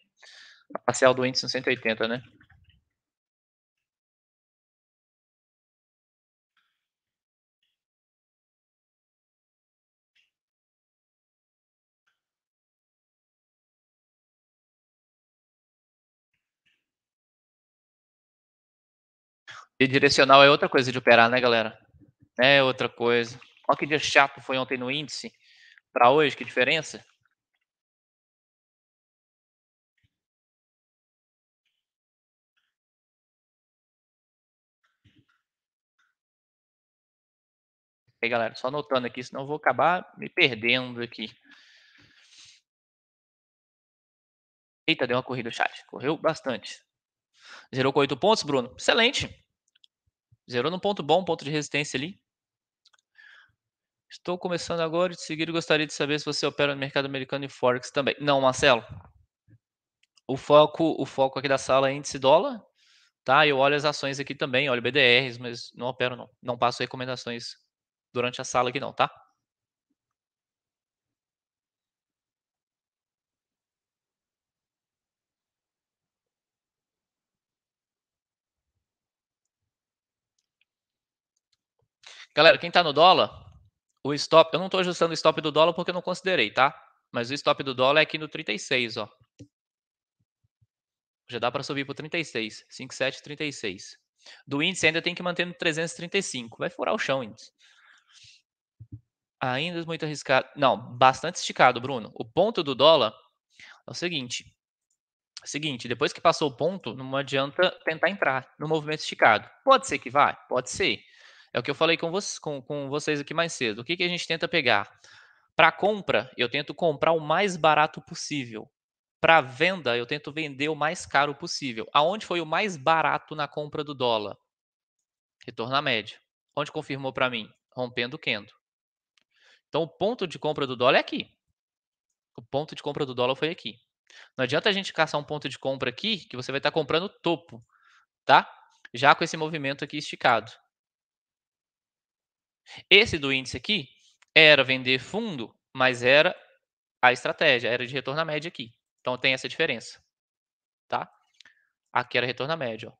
A parcial do índice no 180, né? E direcional é outra coisa de operar, né, galera? É outra coisa. Olha que dia chato foi ontem no índice para hoje, que diferença? Aí, galera, só anotando aqui, senão eu vou acabar me perdendo aqui. Eita, deu uma corrida o chat. Correu bastante. Zerou com oito pontos, Bruno. Excelente. Zerou num ponto bom, ponto de resistência ali. Estou começando agora e de seguida gostaria de saber se você opera no mercado americano e Forex também. Não, Marcelo. O foco, o foco aqui da sala é índice dólar, tá? Eu olho as ações aqui também, olho BDRs, mas não opero não. Não passo recomendações durante a sala aqui não, tá? Galera, quem está no dólar, o stop, eu não estou ajustando o stop do dólar porque eu não considerei, tá? Mas o stop do dólar é aqui no 36, ó. Já dá para subir para 36, 57, 36. Do índice ainda tem que manter no 335, vai furar o chão índice. Ainda muito arriscado. Não, bastante esticado, Bruno. O ponto do dólar é o seguinte. É o seguinte, depois que passou o ponto, não adianta tentar entrar no movimento esticado. Pode ser que vá? Pode ser. É o que eu falei com, vocês, com, com vocês aqui mais cedo. O que, que a gente tenta pegar? Para compra, eu tento comprar o mais barato possível. Para venda, eu tento vender o mais caro possível. Aonde foi o mais barato na compra do dólar? Retorno à média. Onde confirmou para mim? Rompendo o Kendo. Então, o ponto de compra do dólar é aqui. O ponto de compra do dólar foi aqui. Não adianta a gente caçar um ponto de compra aqui, que você vai estar comprando o topo, tá? Já com esse movimento aqui esticado. Esse do índice aqui era vender fundo, mas era a estratégia, era de retorno à média aqui. Então tem essa diferença, tá? Aqui era retorno à média, ó.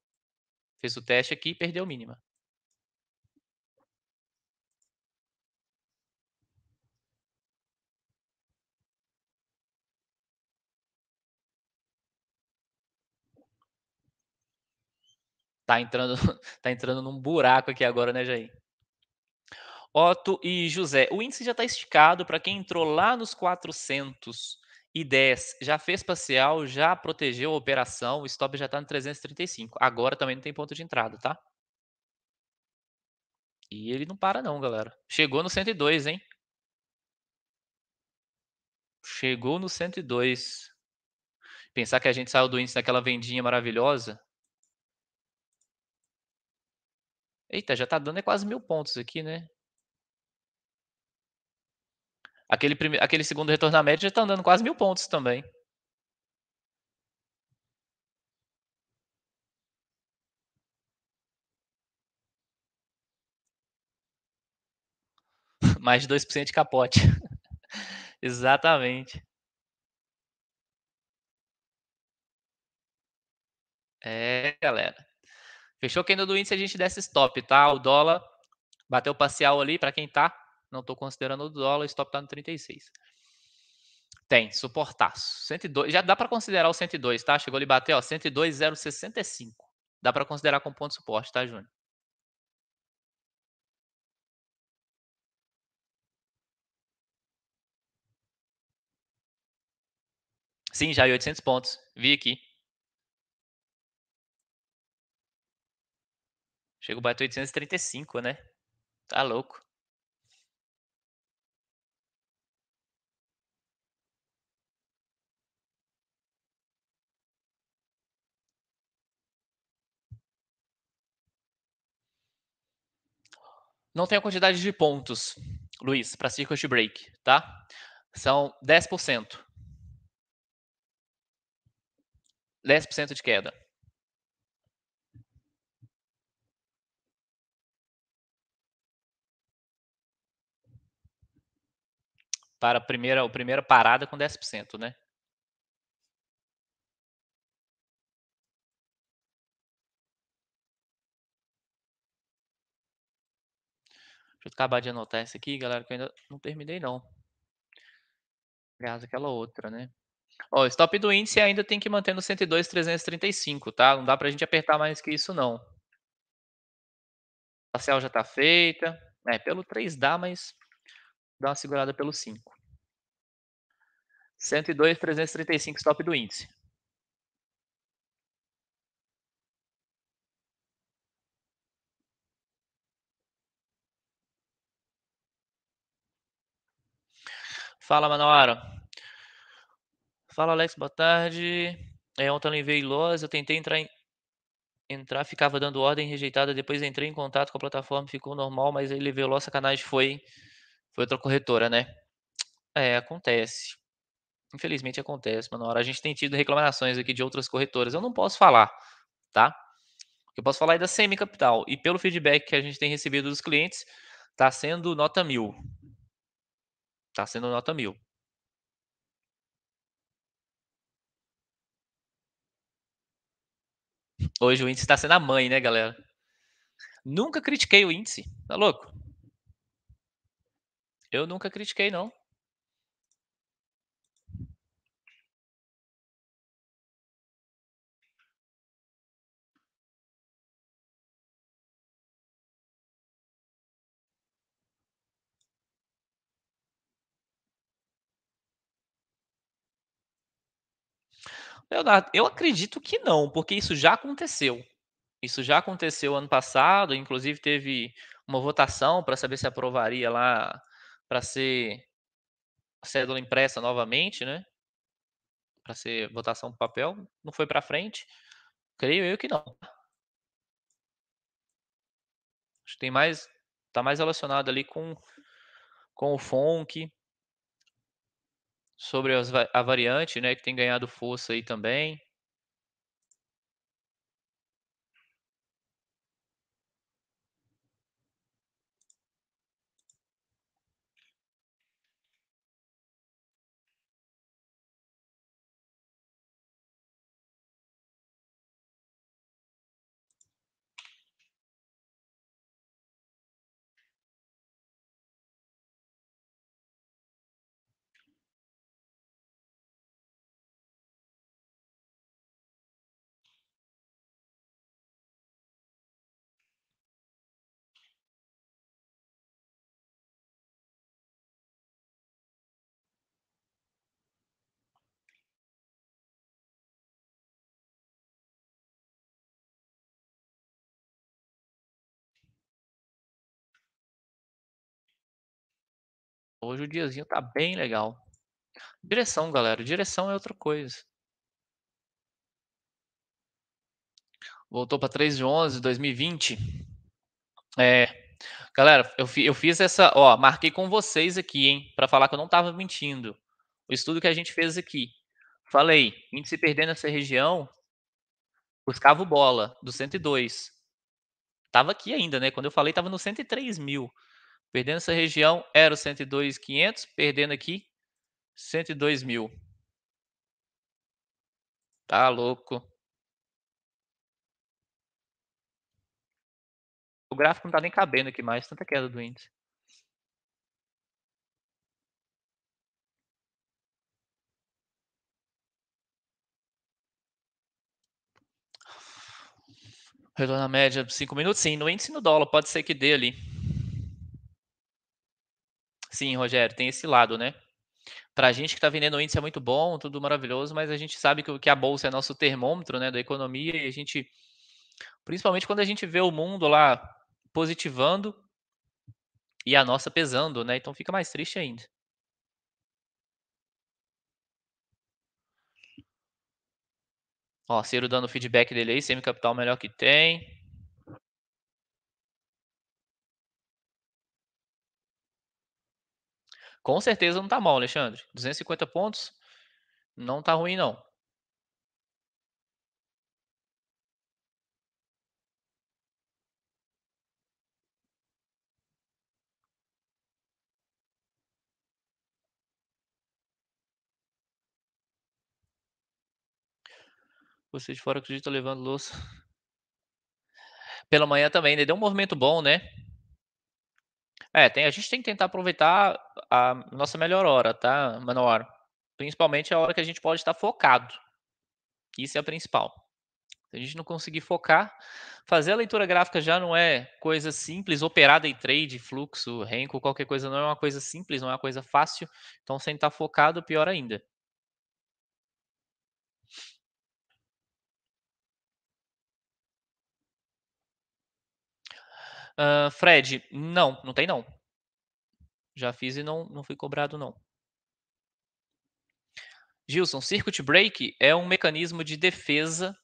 Fez o teste aqui e perdeu mínima. Tá entrando, tá entrando num buraco aqui agora, né, Jair? Otto e José, o índice já está esticado para quem entrou lá nos 410, já fez parcial, já protegeu a operação, o stop já está no 335. Agora também não tem ponto de entrada, tá? E ele não para não, galera. Chegou no 102, hein? Chegou no 102. Pensar que a gente saiu do índice daquela vendinha maravilhosa, Eita, já tá dando é quase mil pontos aqui, né? Aquele, primeiro, Aquele segundo retorno à média já tá andando quase mil pontos também. Mais de 2% de capote. Exatamente. É, galera. Fechou quem do índice a gente desce stop, tá? O dólar bateu parcial ali para quem tá. Não estou considerando o dólar, o stop tá no 36. Tem, suportaço. 102, já dá para considerar o 102, tá? Chegou ali bater, ó, 102,065. Dá para considerar como ponto de suporte, tá, Júnior? Sim, já é 800 pontos. Vi aqui. Chegou a bater 835, né? Tá louco. Não tem a quantidade de pontos, Luiz, para circuit break, tá? São 10%. 10% de queda. para a primeira, a primeira parada com 10%, né? Deixa eu acabar de anotar essa aqui, galera, que eu ainda não terminei, não. Aliás, aquela outra, né? Ó, o stop do índice ainda tem que manter no 102,335, tá? Não dá pra gente apertar mais que isso, não. A parcial já tá feita. É, pelo 3 dá, mas dá uma segurada pelo 5. 102, 335 stop do índice. Fala, Manoara. Fala, Alex, boa tarde. É, ontem eu enviei loss, eu tentei entrar, em... entrar, ficava dando ordem rejeitada, depois entrei em contato com a plataforma, ficou normal, mas aí levei loss, sacanagem foi, hein? Foi outra corretora, né? É, acontece. Infelizmente acontece, Manoara. A gente tem tido reclamações aqui de outras corretoras. Eu não posso falar, tá? O que eu posso falar é da Semi Capital. E pelo feedback que a gente tem recebido dos clientes, tá sendo nota mil. Tá sendo nota mil. Hoje o índice está sendo a mãe, né, galera? Nunca critiquei o índice, tá louco? Eu nunca critiquei, não. Leonardo, eu acredito que não, porque isso já aconteceu. Isso já aconteceu ano passado, inclusive teve uma votação para saber se aprovaria lá para ser cédula impressa novamente, né? Para ser votação de papel, não foi para frente. Creio eu que não. Acho que tem mais, tá mais relacionado ali com com o FONC sobre as, a variante, né, que tem ganhado força aí também. hoje o diazinho tá bem legal. Direção, galera. Direção é outra coisa. Voltou para 3 de 11 de 2020. É. Galera, eu, eu fiz essa. Ó, marquei com vocês aqui, hein? Para falar que eu não tava mentindo. O estudo que a gente fez aqui. Falei, índice perdendo essa região, buscava o bola do 102. Tava aqui ainda, né? Quando eu falei, tava no 103 mil. Perdendo essa região, era 102,500. Perdendo aqui, 102 mil. Tá louco. O gráfico não tá nem cabendo aqui mais, tanta queda do índice. Retorno na média 5 minutos? Sim, no índice no dólar, pode ser que dê ali. Sim, Rogério, tem esse lado, né? Para a gente que está vendendo o índice é muito bom, tudo maravilhoso, mas a gente sabe que a bolsa é nosso termômetro né, da economia e a gente, principalmente quando a gente vê o mundo lá positivando e a nossa pesando, né? Então fica mais triste ainda. Ó, Ciro dando feedback dele aí, semi capital melhor que tem. Com certeza não tá mal, Alexandre. 250 pontos não tá ruim, não. Você de fora acredita levando louça. Pela manhã também, né? Deu um movimento bom, né? É, tem, a gente tem que tentar aproveitar a nossa melhor hora, tá, Manoar? Principalmente a hora que a gente pode estar focado. Isso é a principal. Se a gente não conseguir focar, fazer a leitura gráfica já não é coisa simples, Operada e trade, fluxo, renko, qualquer coisa não é uma coisa simples, não é uma coisa fácil. Então, sem estar focado, pior ainda. Uh, Fred, não, não tem não. Já fiz e não, não fui cobrado não. Gilson, circuit break é um mecanismo de defesa,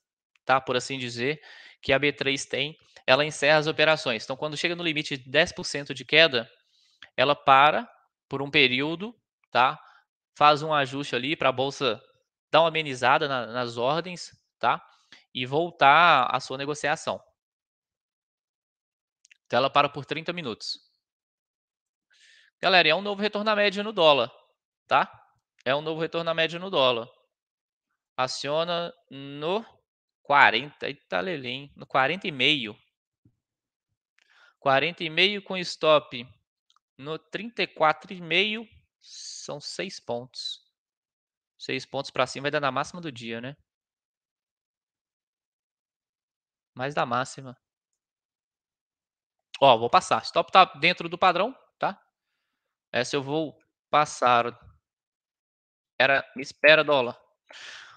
tá, por assim dizer, que a B3 tem. Ela encerra as operações. Então, quando chega no limite de 10% de queda, ela para por um período, tá? Faz um ajuste ali para a bolsa dar uma amenizada na, nas ordens, tá? E voltar à sua negociação. Então ela para por 30 minutos. Galera, é um novo retorno à média no dólar, tá? É um novo retorno à média no dólar. Aciona no 40, eita lelim, no 40,5. 40,5 com stop no 34,5 são 6 pontos. 6 pontos para cima vai dar na máxima do dia, né? Mais da máxima. Ó, vou passar. Stop tá dentro do padrão, tá? Essa eu vou passar. Era, me espera dólar.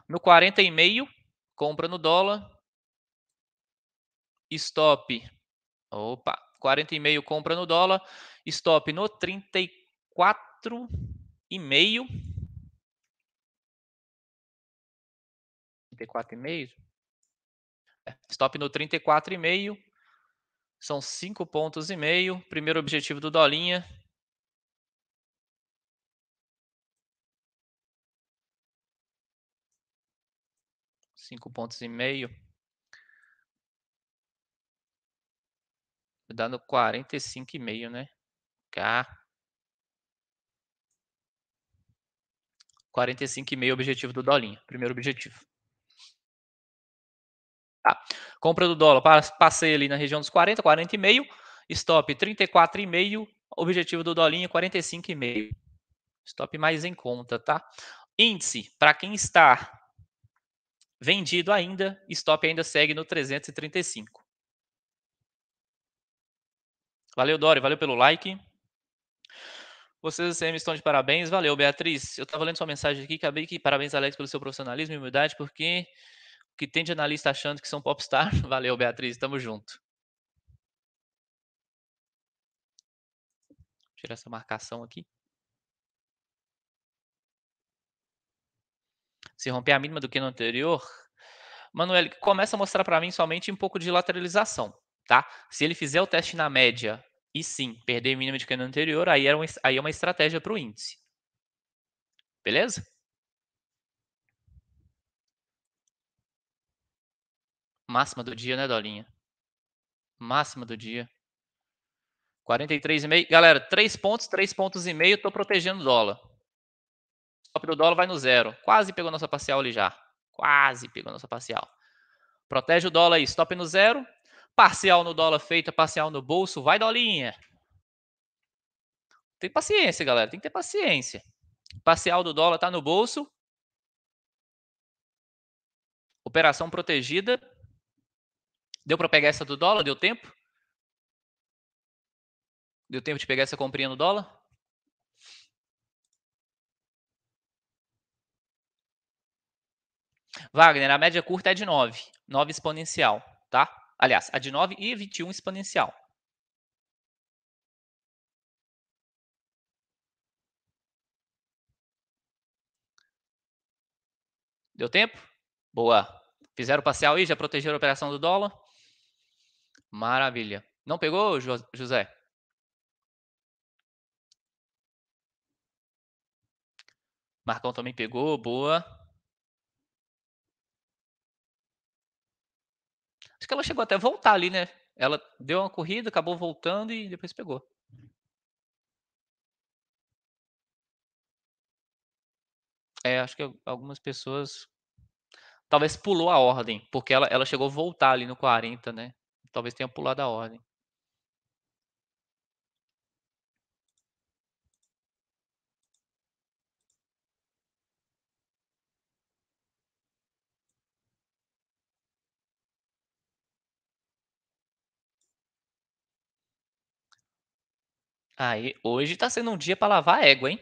No 40,5, compra no dólar. Stop. Opa, 40,5 compra no dólar. Stop no 34,5. 34,5. É, stop no 34,5 são cinco pontos e meio. Primeiro objetivo do Dolinha. Cinco pontos e meio. dando cinco e meio né? Cá. meio objetivo do Dolinha. Primeiro objetivo. Tá. Compra do dólar, passei ali na região dos 40, 40,5. Stop 34,5. Objetivo do dolinho 45,5. Stop mais em conta, tá? Índice, para quem está vendido ainda, stop ainda segue no 335. Valeu, Dori, valeu pelo like. Vocês do CM estão de parabéns. Valeu, Beatriz. Eu estava lendo sua mensagem aqui, acabei que parabéns, Alex, pelo seu profissionalismo e humildade, porque que tem de analista achando que são popstar. Valeu, Beatriz, tamo junto. Tirar essa marcação aqui. Se romper a mínima do que no anterior, Manuel, começa a mostrar para mim somente um pouco de lateralização, tá? Se ele fizer o teste na média e sim perder a mínima de no anterior, aí é, uma, aí é uma estratégia para o índice. Beleza? Máxima do dia, né, Dolinha? Máxima do dia. 43,5. Galera, 3 pontos, 3 pontos e meio, tô protegendo o dólar. O stop do dólar vai no zero. Quase pegou nossa parcial ali já. Quase pegou nossa parcial. Protege o dólar aí, stop no zero. Parcial no dólar feita, parcial no bolso. Vai, dolinha. Tem paciência, galera. Tem que ter paciência. Parcial do dólar tá no bolso. Operação protegida. Deu para pegar essa do dólar? Deu tempo? Deu tempo de pegar essa comprinha no dólar? Wagner, a média curta é de 9, 9 exponencial, tá? Aliás, a de 9 e 21 exponencial. Deu tempo? Boa. Fizeram parcial aí, já protegeram a operação do dólar? Maravilha. Não pegou, José? Marcão também pegou, boa. Acho que ela chegou até a voltar ali, né? Ela deu uma corrida, acabou voltando e depois pegou. É, acho que algumas pessoas talvez pulou a ordem, porque ela, ela chegou a voltar ali no 40, né? talvez tenha pulado a ordem. Aí, hoje está sendo um dia para lavar a égua, hein?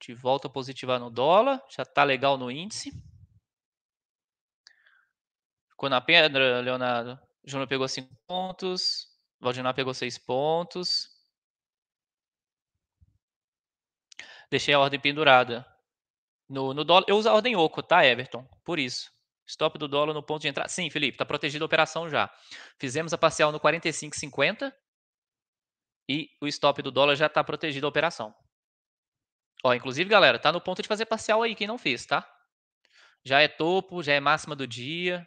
De volta positiva no dólar, já está legal no índice. Ficou na pedra, Leonardo. Júnior pegou cinco pontos. Valdinar pegou seis pontos. Deixei a ordem pendurada. No, no dólar, eu uso a ordem oco, tá, Everton? Por isso. Stop do dólar no ponto de entrada. Sim, Felipe, Tá protegida a operação já. Fizemos a parcial no 45,50 e o stop do dólar já está protegido a operação. Ó, inclusive, galera, tá no ponto de fazer parcial aí quem não fez, tá? Já é topo, já é máxima do dia.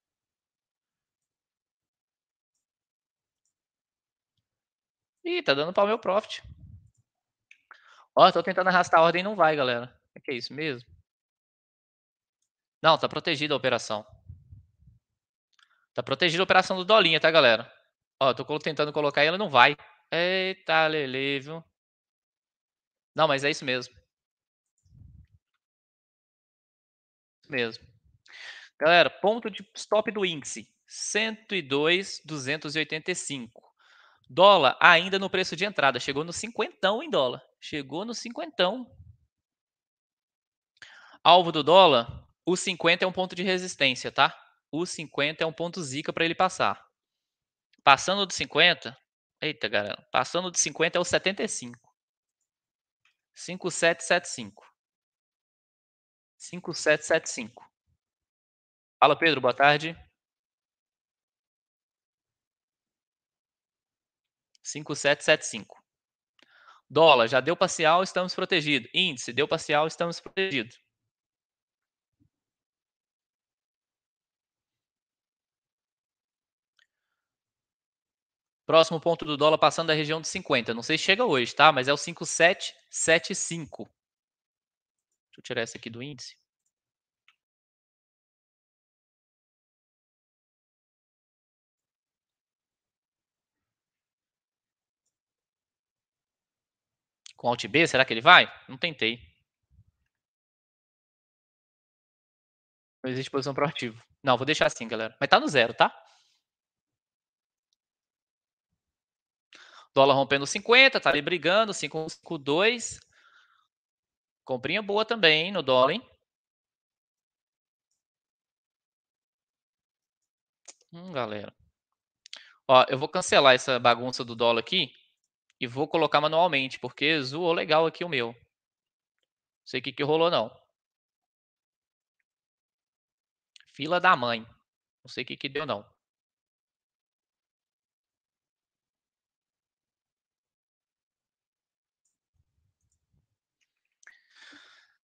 Ih, tá dando pau meu profit. Ó, tô tentando arrastar a ordem e não vai, galera. É que é isso mesmo? Não, tá protegida a operação. Tá protegida a operação do Dolinha, tá, galera? Ó, tô tentando colocar e ela não vai. Eita, lele, viu? Não, mas é isso mesmo. Isso mesmo. Galera, ponto de stop do índice. 102,285. Dólar ainda no preço de entrada, chegou no cinquentão em dólar. Chegou no cinquentão. Alvo do dólar, o 50 é um ponto de resistência, tá? O 50 é um ponto zica para ele passar. Passando do 50, eita, galera, passando do 50 é o 75. 5775. 5775. Fala, Pedro, boa tarde. 5775. Dólar, já deu parcial, estamos protegidos. Índice, deu parcial, estamos protegidos. Próximo ponto do dólar passando da região de 50. Não sei se chega hoje, tá? Mas é o 5775. Deixa eu tirar essa aqui do índice. com Alt B, será que ele vai? Não tentei. Não existe posição para o Não, vou deixar assim, galera. Mas tá no zero, tá? Dólar rompendo 50, tá ali brigando, 552. Comprinha boa também, hein, no dólar, hein? Hum, galera. Ó, eu vou cancelar essa bagunça do dólar aqui e vou colocar manualmente, porque zoou legal aqui o meu. Não sei o que, que rolou, não. Fila da mãe. Não sei o que, que deu, não.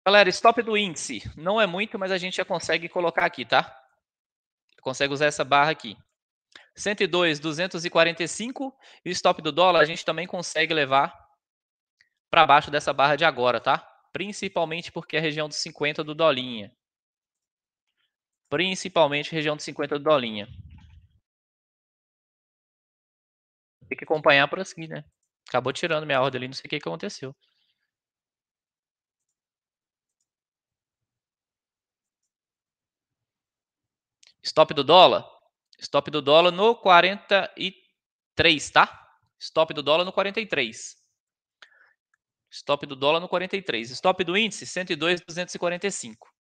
Galera, stop do índice. Não é muito, mas a gente já consegue colocar aqui, tá? Consegue usar essa barra aqui. 102, 245 e o stop do dólar a gente também consegue levar para baixo dessa barra de agora, tá? Principalmente porque é a região dos 50 do dolinha. Principalmente região dos 50 do dolinha. Tem que acompanhar por aqui, né? Acabou tirando minha ordem ali, não sei o que, que aconteceu. Stop do dólar Stop do dólar no 43, tá? Stop do dólar no 43. Stop do dólar no 43. Stop do índice 102,245.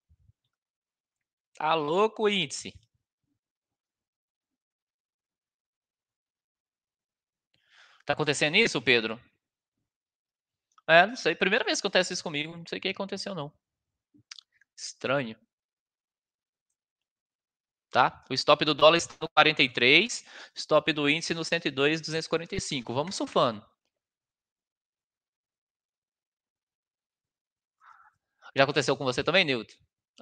Tá louco o índice. Tá acontecendo isso, Pedro? É, não sei. Primeira vez que acontece isso comigo. Não sei o que aconteceu, não. Estranho. Tá? O stop do dólar está no 43, stop do índice no 102, 245. Vamos surfando. Já aconteceu com você também, Newton?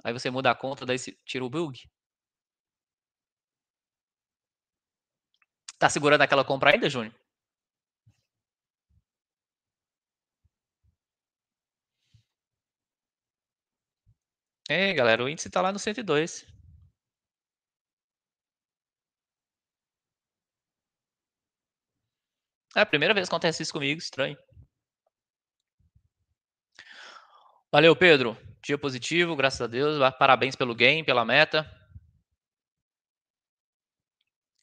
Aí você muda a conta, daí tira o bug? Tá segurando aquela compra ainda, Júnior? É, galera, o índice está lá no 102. É a primeira vez que acontece isso comigo, estranho. Valeu, Pedro. Dia positivo, graças a Deus. Ah, parabéns pelo game, pela meta.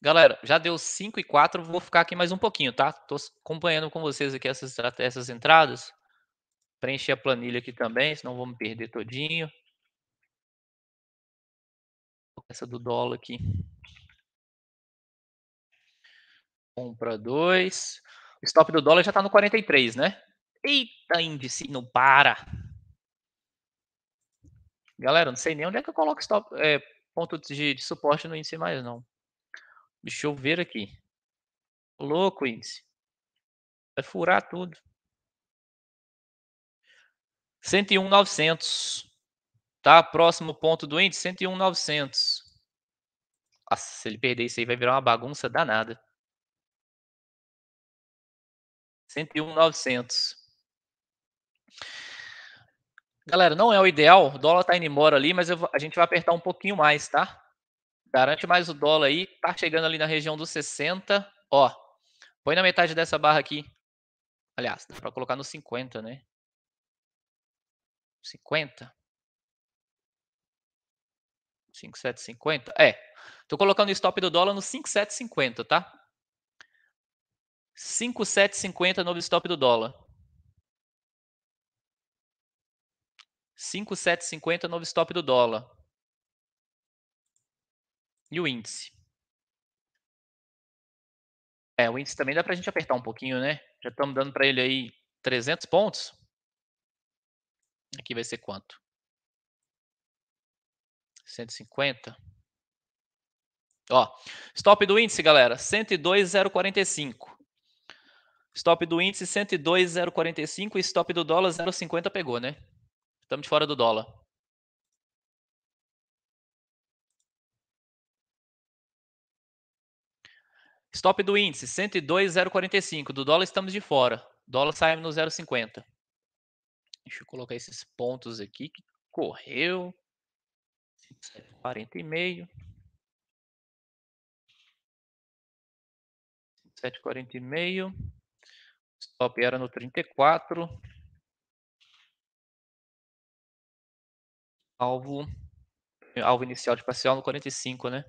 Galera, já deu 5 e 4, vou ficar aqui mais um pouquinho, tá? Estou acompanhando com vocês aqui essas, essas entradas. Preencher a planilha aqui também, senão vou me perder todinho. Essa do dólar aqui para 2. O stop do dólar já está no 43, né? Eita, índice, não para. Galera, não sei nem onde é que eu coloco stop, é, ponto de, de suporte no índice mais, não. Deixa eu ver aqui. Louco, índice. Vai furar tudo. 101,900. Tá? Próximo ponto do índice, 101,900. Nossa, se ele perder isso aí, vai virar uma bagunça danada. 101,900. Galera, não é o ideal, o dólar está indo embora ali, mas a gente vai apertar um pouquinho mais, tá? Garante mais o dólar aí, tá chegando ali na região dos 60, ó. Põe na metade dessa barra aqui. Aliás, dá para colocar no 50, né? 50. 5750. É. Tô colocando o stop do dólar no 5750, tá? 5,750 novo stop do dólar. 5,750 novo stop do dólar. E o índice. É, o índice também dá para a gente apertar um pouquinho, né? Já estamos dando para ele aí 300 pontos. Aqui vai ser quanto? 150. Ó, stop do índice, galera, 102,045. Stop do índice 102,045 e stop do dólar 0,50 pegou, né? Estamos de fora do dólar. Stop do índice 102,045. Do dólar estamos de fora. Dólar sai no 0,50. Deixa eu colocar esses pontos aqui que correu. e meio Stop era no 34. Alvo, eh, alvo inicial de parcial no 45, né?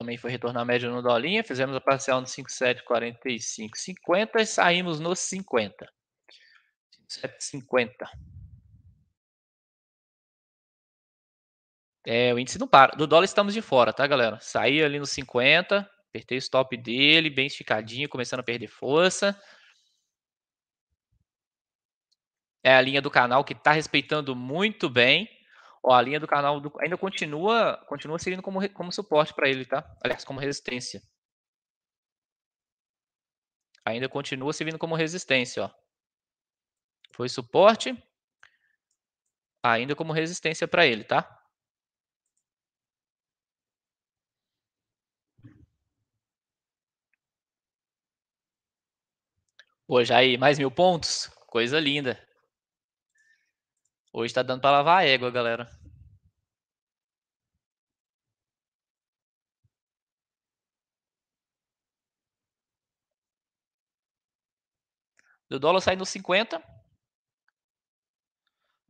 também foi retornar a média no dolinha, fizemos a parcial no 57, 45, 50 e saímos no 50. 7,50. É, o índice não para. Do dólar estamos de fora, tá, galera? Saí ali nos 50, apertei o stop dele, bem esticadinho, começando a perder força. É a linha do canal que está respeitando muito bem. Ó, a linha do canal do... ainda continua, continua servindo como, como suporte para ele, tá? Aliás, como resistência. Ainda continua servindo como resistência, ó. Foi suporte, ainda como resistência para ele, tá? Pô, Jair, mais mil pontos? Coisa linda. Hoje está dando para lavar a égua, galera. Do dólar saindo 50.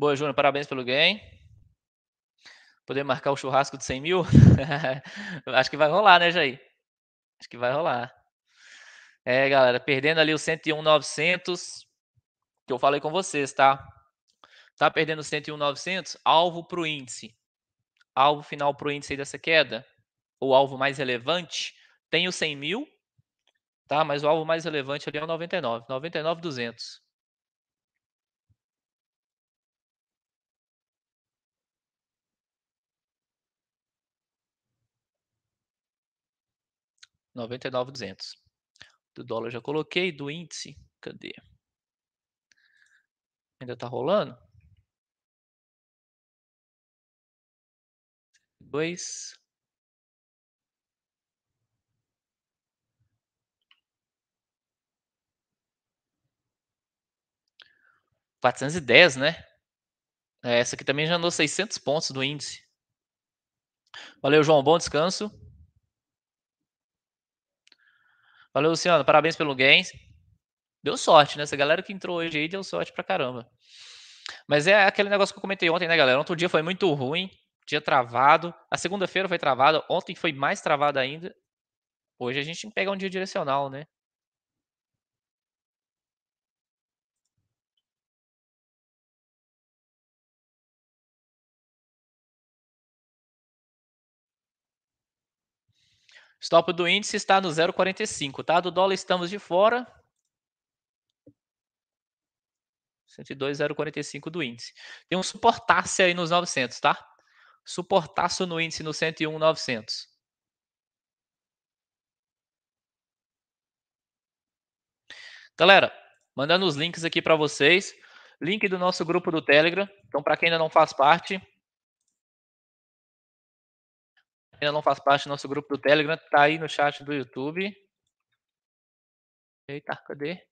Boa, Júnior, parabéns pelo game. Poder marcar o churrasco de 100 mil? Acho que vai rolar, né, Jair? Acho que vai rolar. É, galera, perdendo ali o 101,900, que eu falei com vocês, tá? Tá perdendo o 101,900, alvo para o índice. Alvo final para o índice dessa queda, o alvo mais relevante, tem o 100 mil, tá? Mas o alvo mais relevante ali é o 99, 99,200. 99,200. Do dólar já coloquei, do índice, cadê? Ainda tá rolando? 2. Quatrocentos e dez, né? É, essa aqui também já andou 600 pontos do índice. Valeu, João. Bom descanso. Valeu, Luciano. Parabéns pelo gains. Deu sorte, né? Essa galera que entrou hoje aí deu sorte pra caramba. Mas é aquele negócio que eu comentei ontem, né, galera? Ontem dia foi muito ruim, dia travado. A segunda-feira foi travada, ontem foi mais travada ainda. Hoje a gente pega um dia direcional, né? Stop do índice está no 0,45, tá? Do dólar estamos de fora. 102,045 do índice. Tem um suportasse aí nos 900, tá? Suportaço no índice no 101,900. Galera, mandando os links aqui para vocês. Link do nosso grupo do Telegram. Então, para quem ainda não faz parte, ainda não faz parte do nosso grupo do Telegram, tá aí no chat do YouTube. Eita, cadê?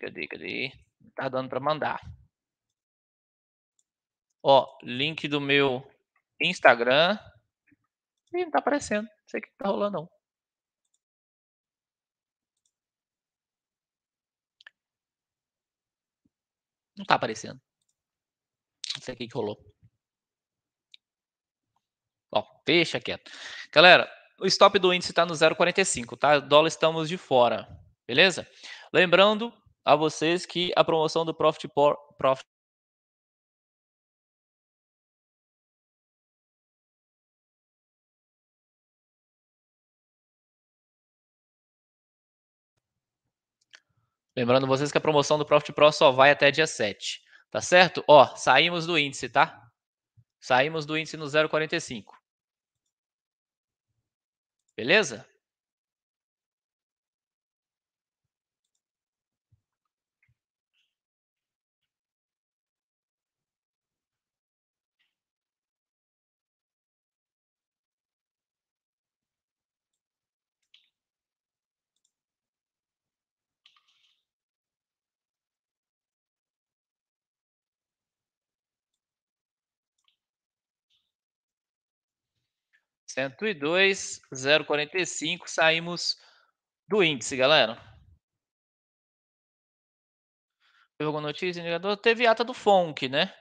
cadê, cadê? tá dando para mandar. Ó, link do meu Instagram. Ih, não tá aparecendo. Não sei o que tá rolando, não. Não tá aparecendo. Não sei o que, que rolou. Ó, deixa quieto. Galera, o stop do índice está no 0,45, tá? dólar estamos de fora, beleza? Lembrando a vocês que a promoção do Profit por, Profit Lembrando vocês que a promoção do Profit Pro só vai até dia 7, tá certo? Ó, saímos do índice, tá? Saímos do índice no 0,45. Beleza? 102, 0,45. Saímos do índice, galera. Alguma notícia, indicador? Teve ata do FONC, né?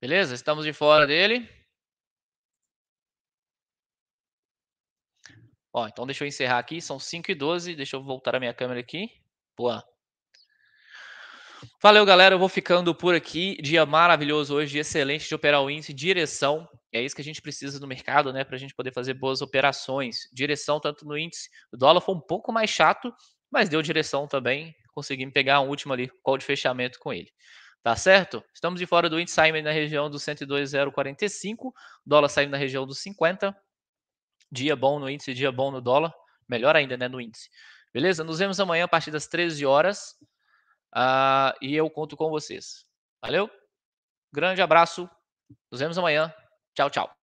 Beleza? Estamos de fora dele. Ó, então deixa eu encerrar aqui, são 5 e 12, deixa eu voltar a minha câmera aqui. Boa. Valeu, galera. Eu vou ficando por aqui. Dia maravilhoso hoje, excelente de operar o índice, direção. É isso que a gente precisa no mercado, né? Para a gente poder fazer boas operações. Direção, tanto no índice. O dólar foi um pouco mais chato, mas deu direção também. Conseguimos pegar um último ali, call de fechamento com ele. Tá certo? Estamos de fora do índice saindo na região dos 102,045. Dólar saindo na região dos 50. Dia bom no índice, dia bom no dólar. Melhor ainda, né? No índice. Beleza? Nos vemos amanhã a partir das 13 horas. Uh, e eu conto com vocês. Valeu? Grande abraço. Nos vemos amanhã. Tchau, tchau.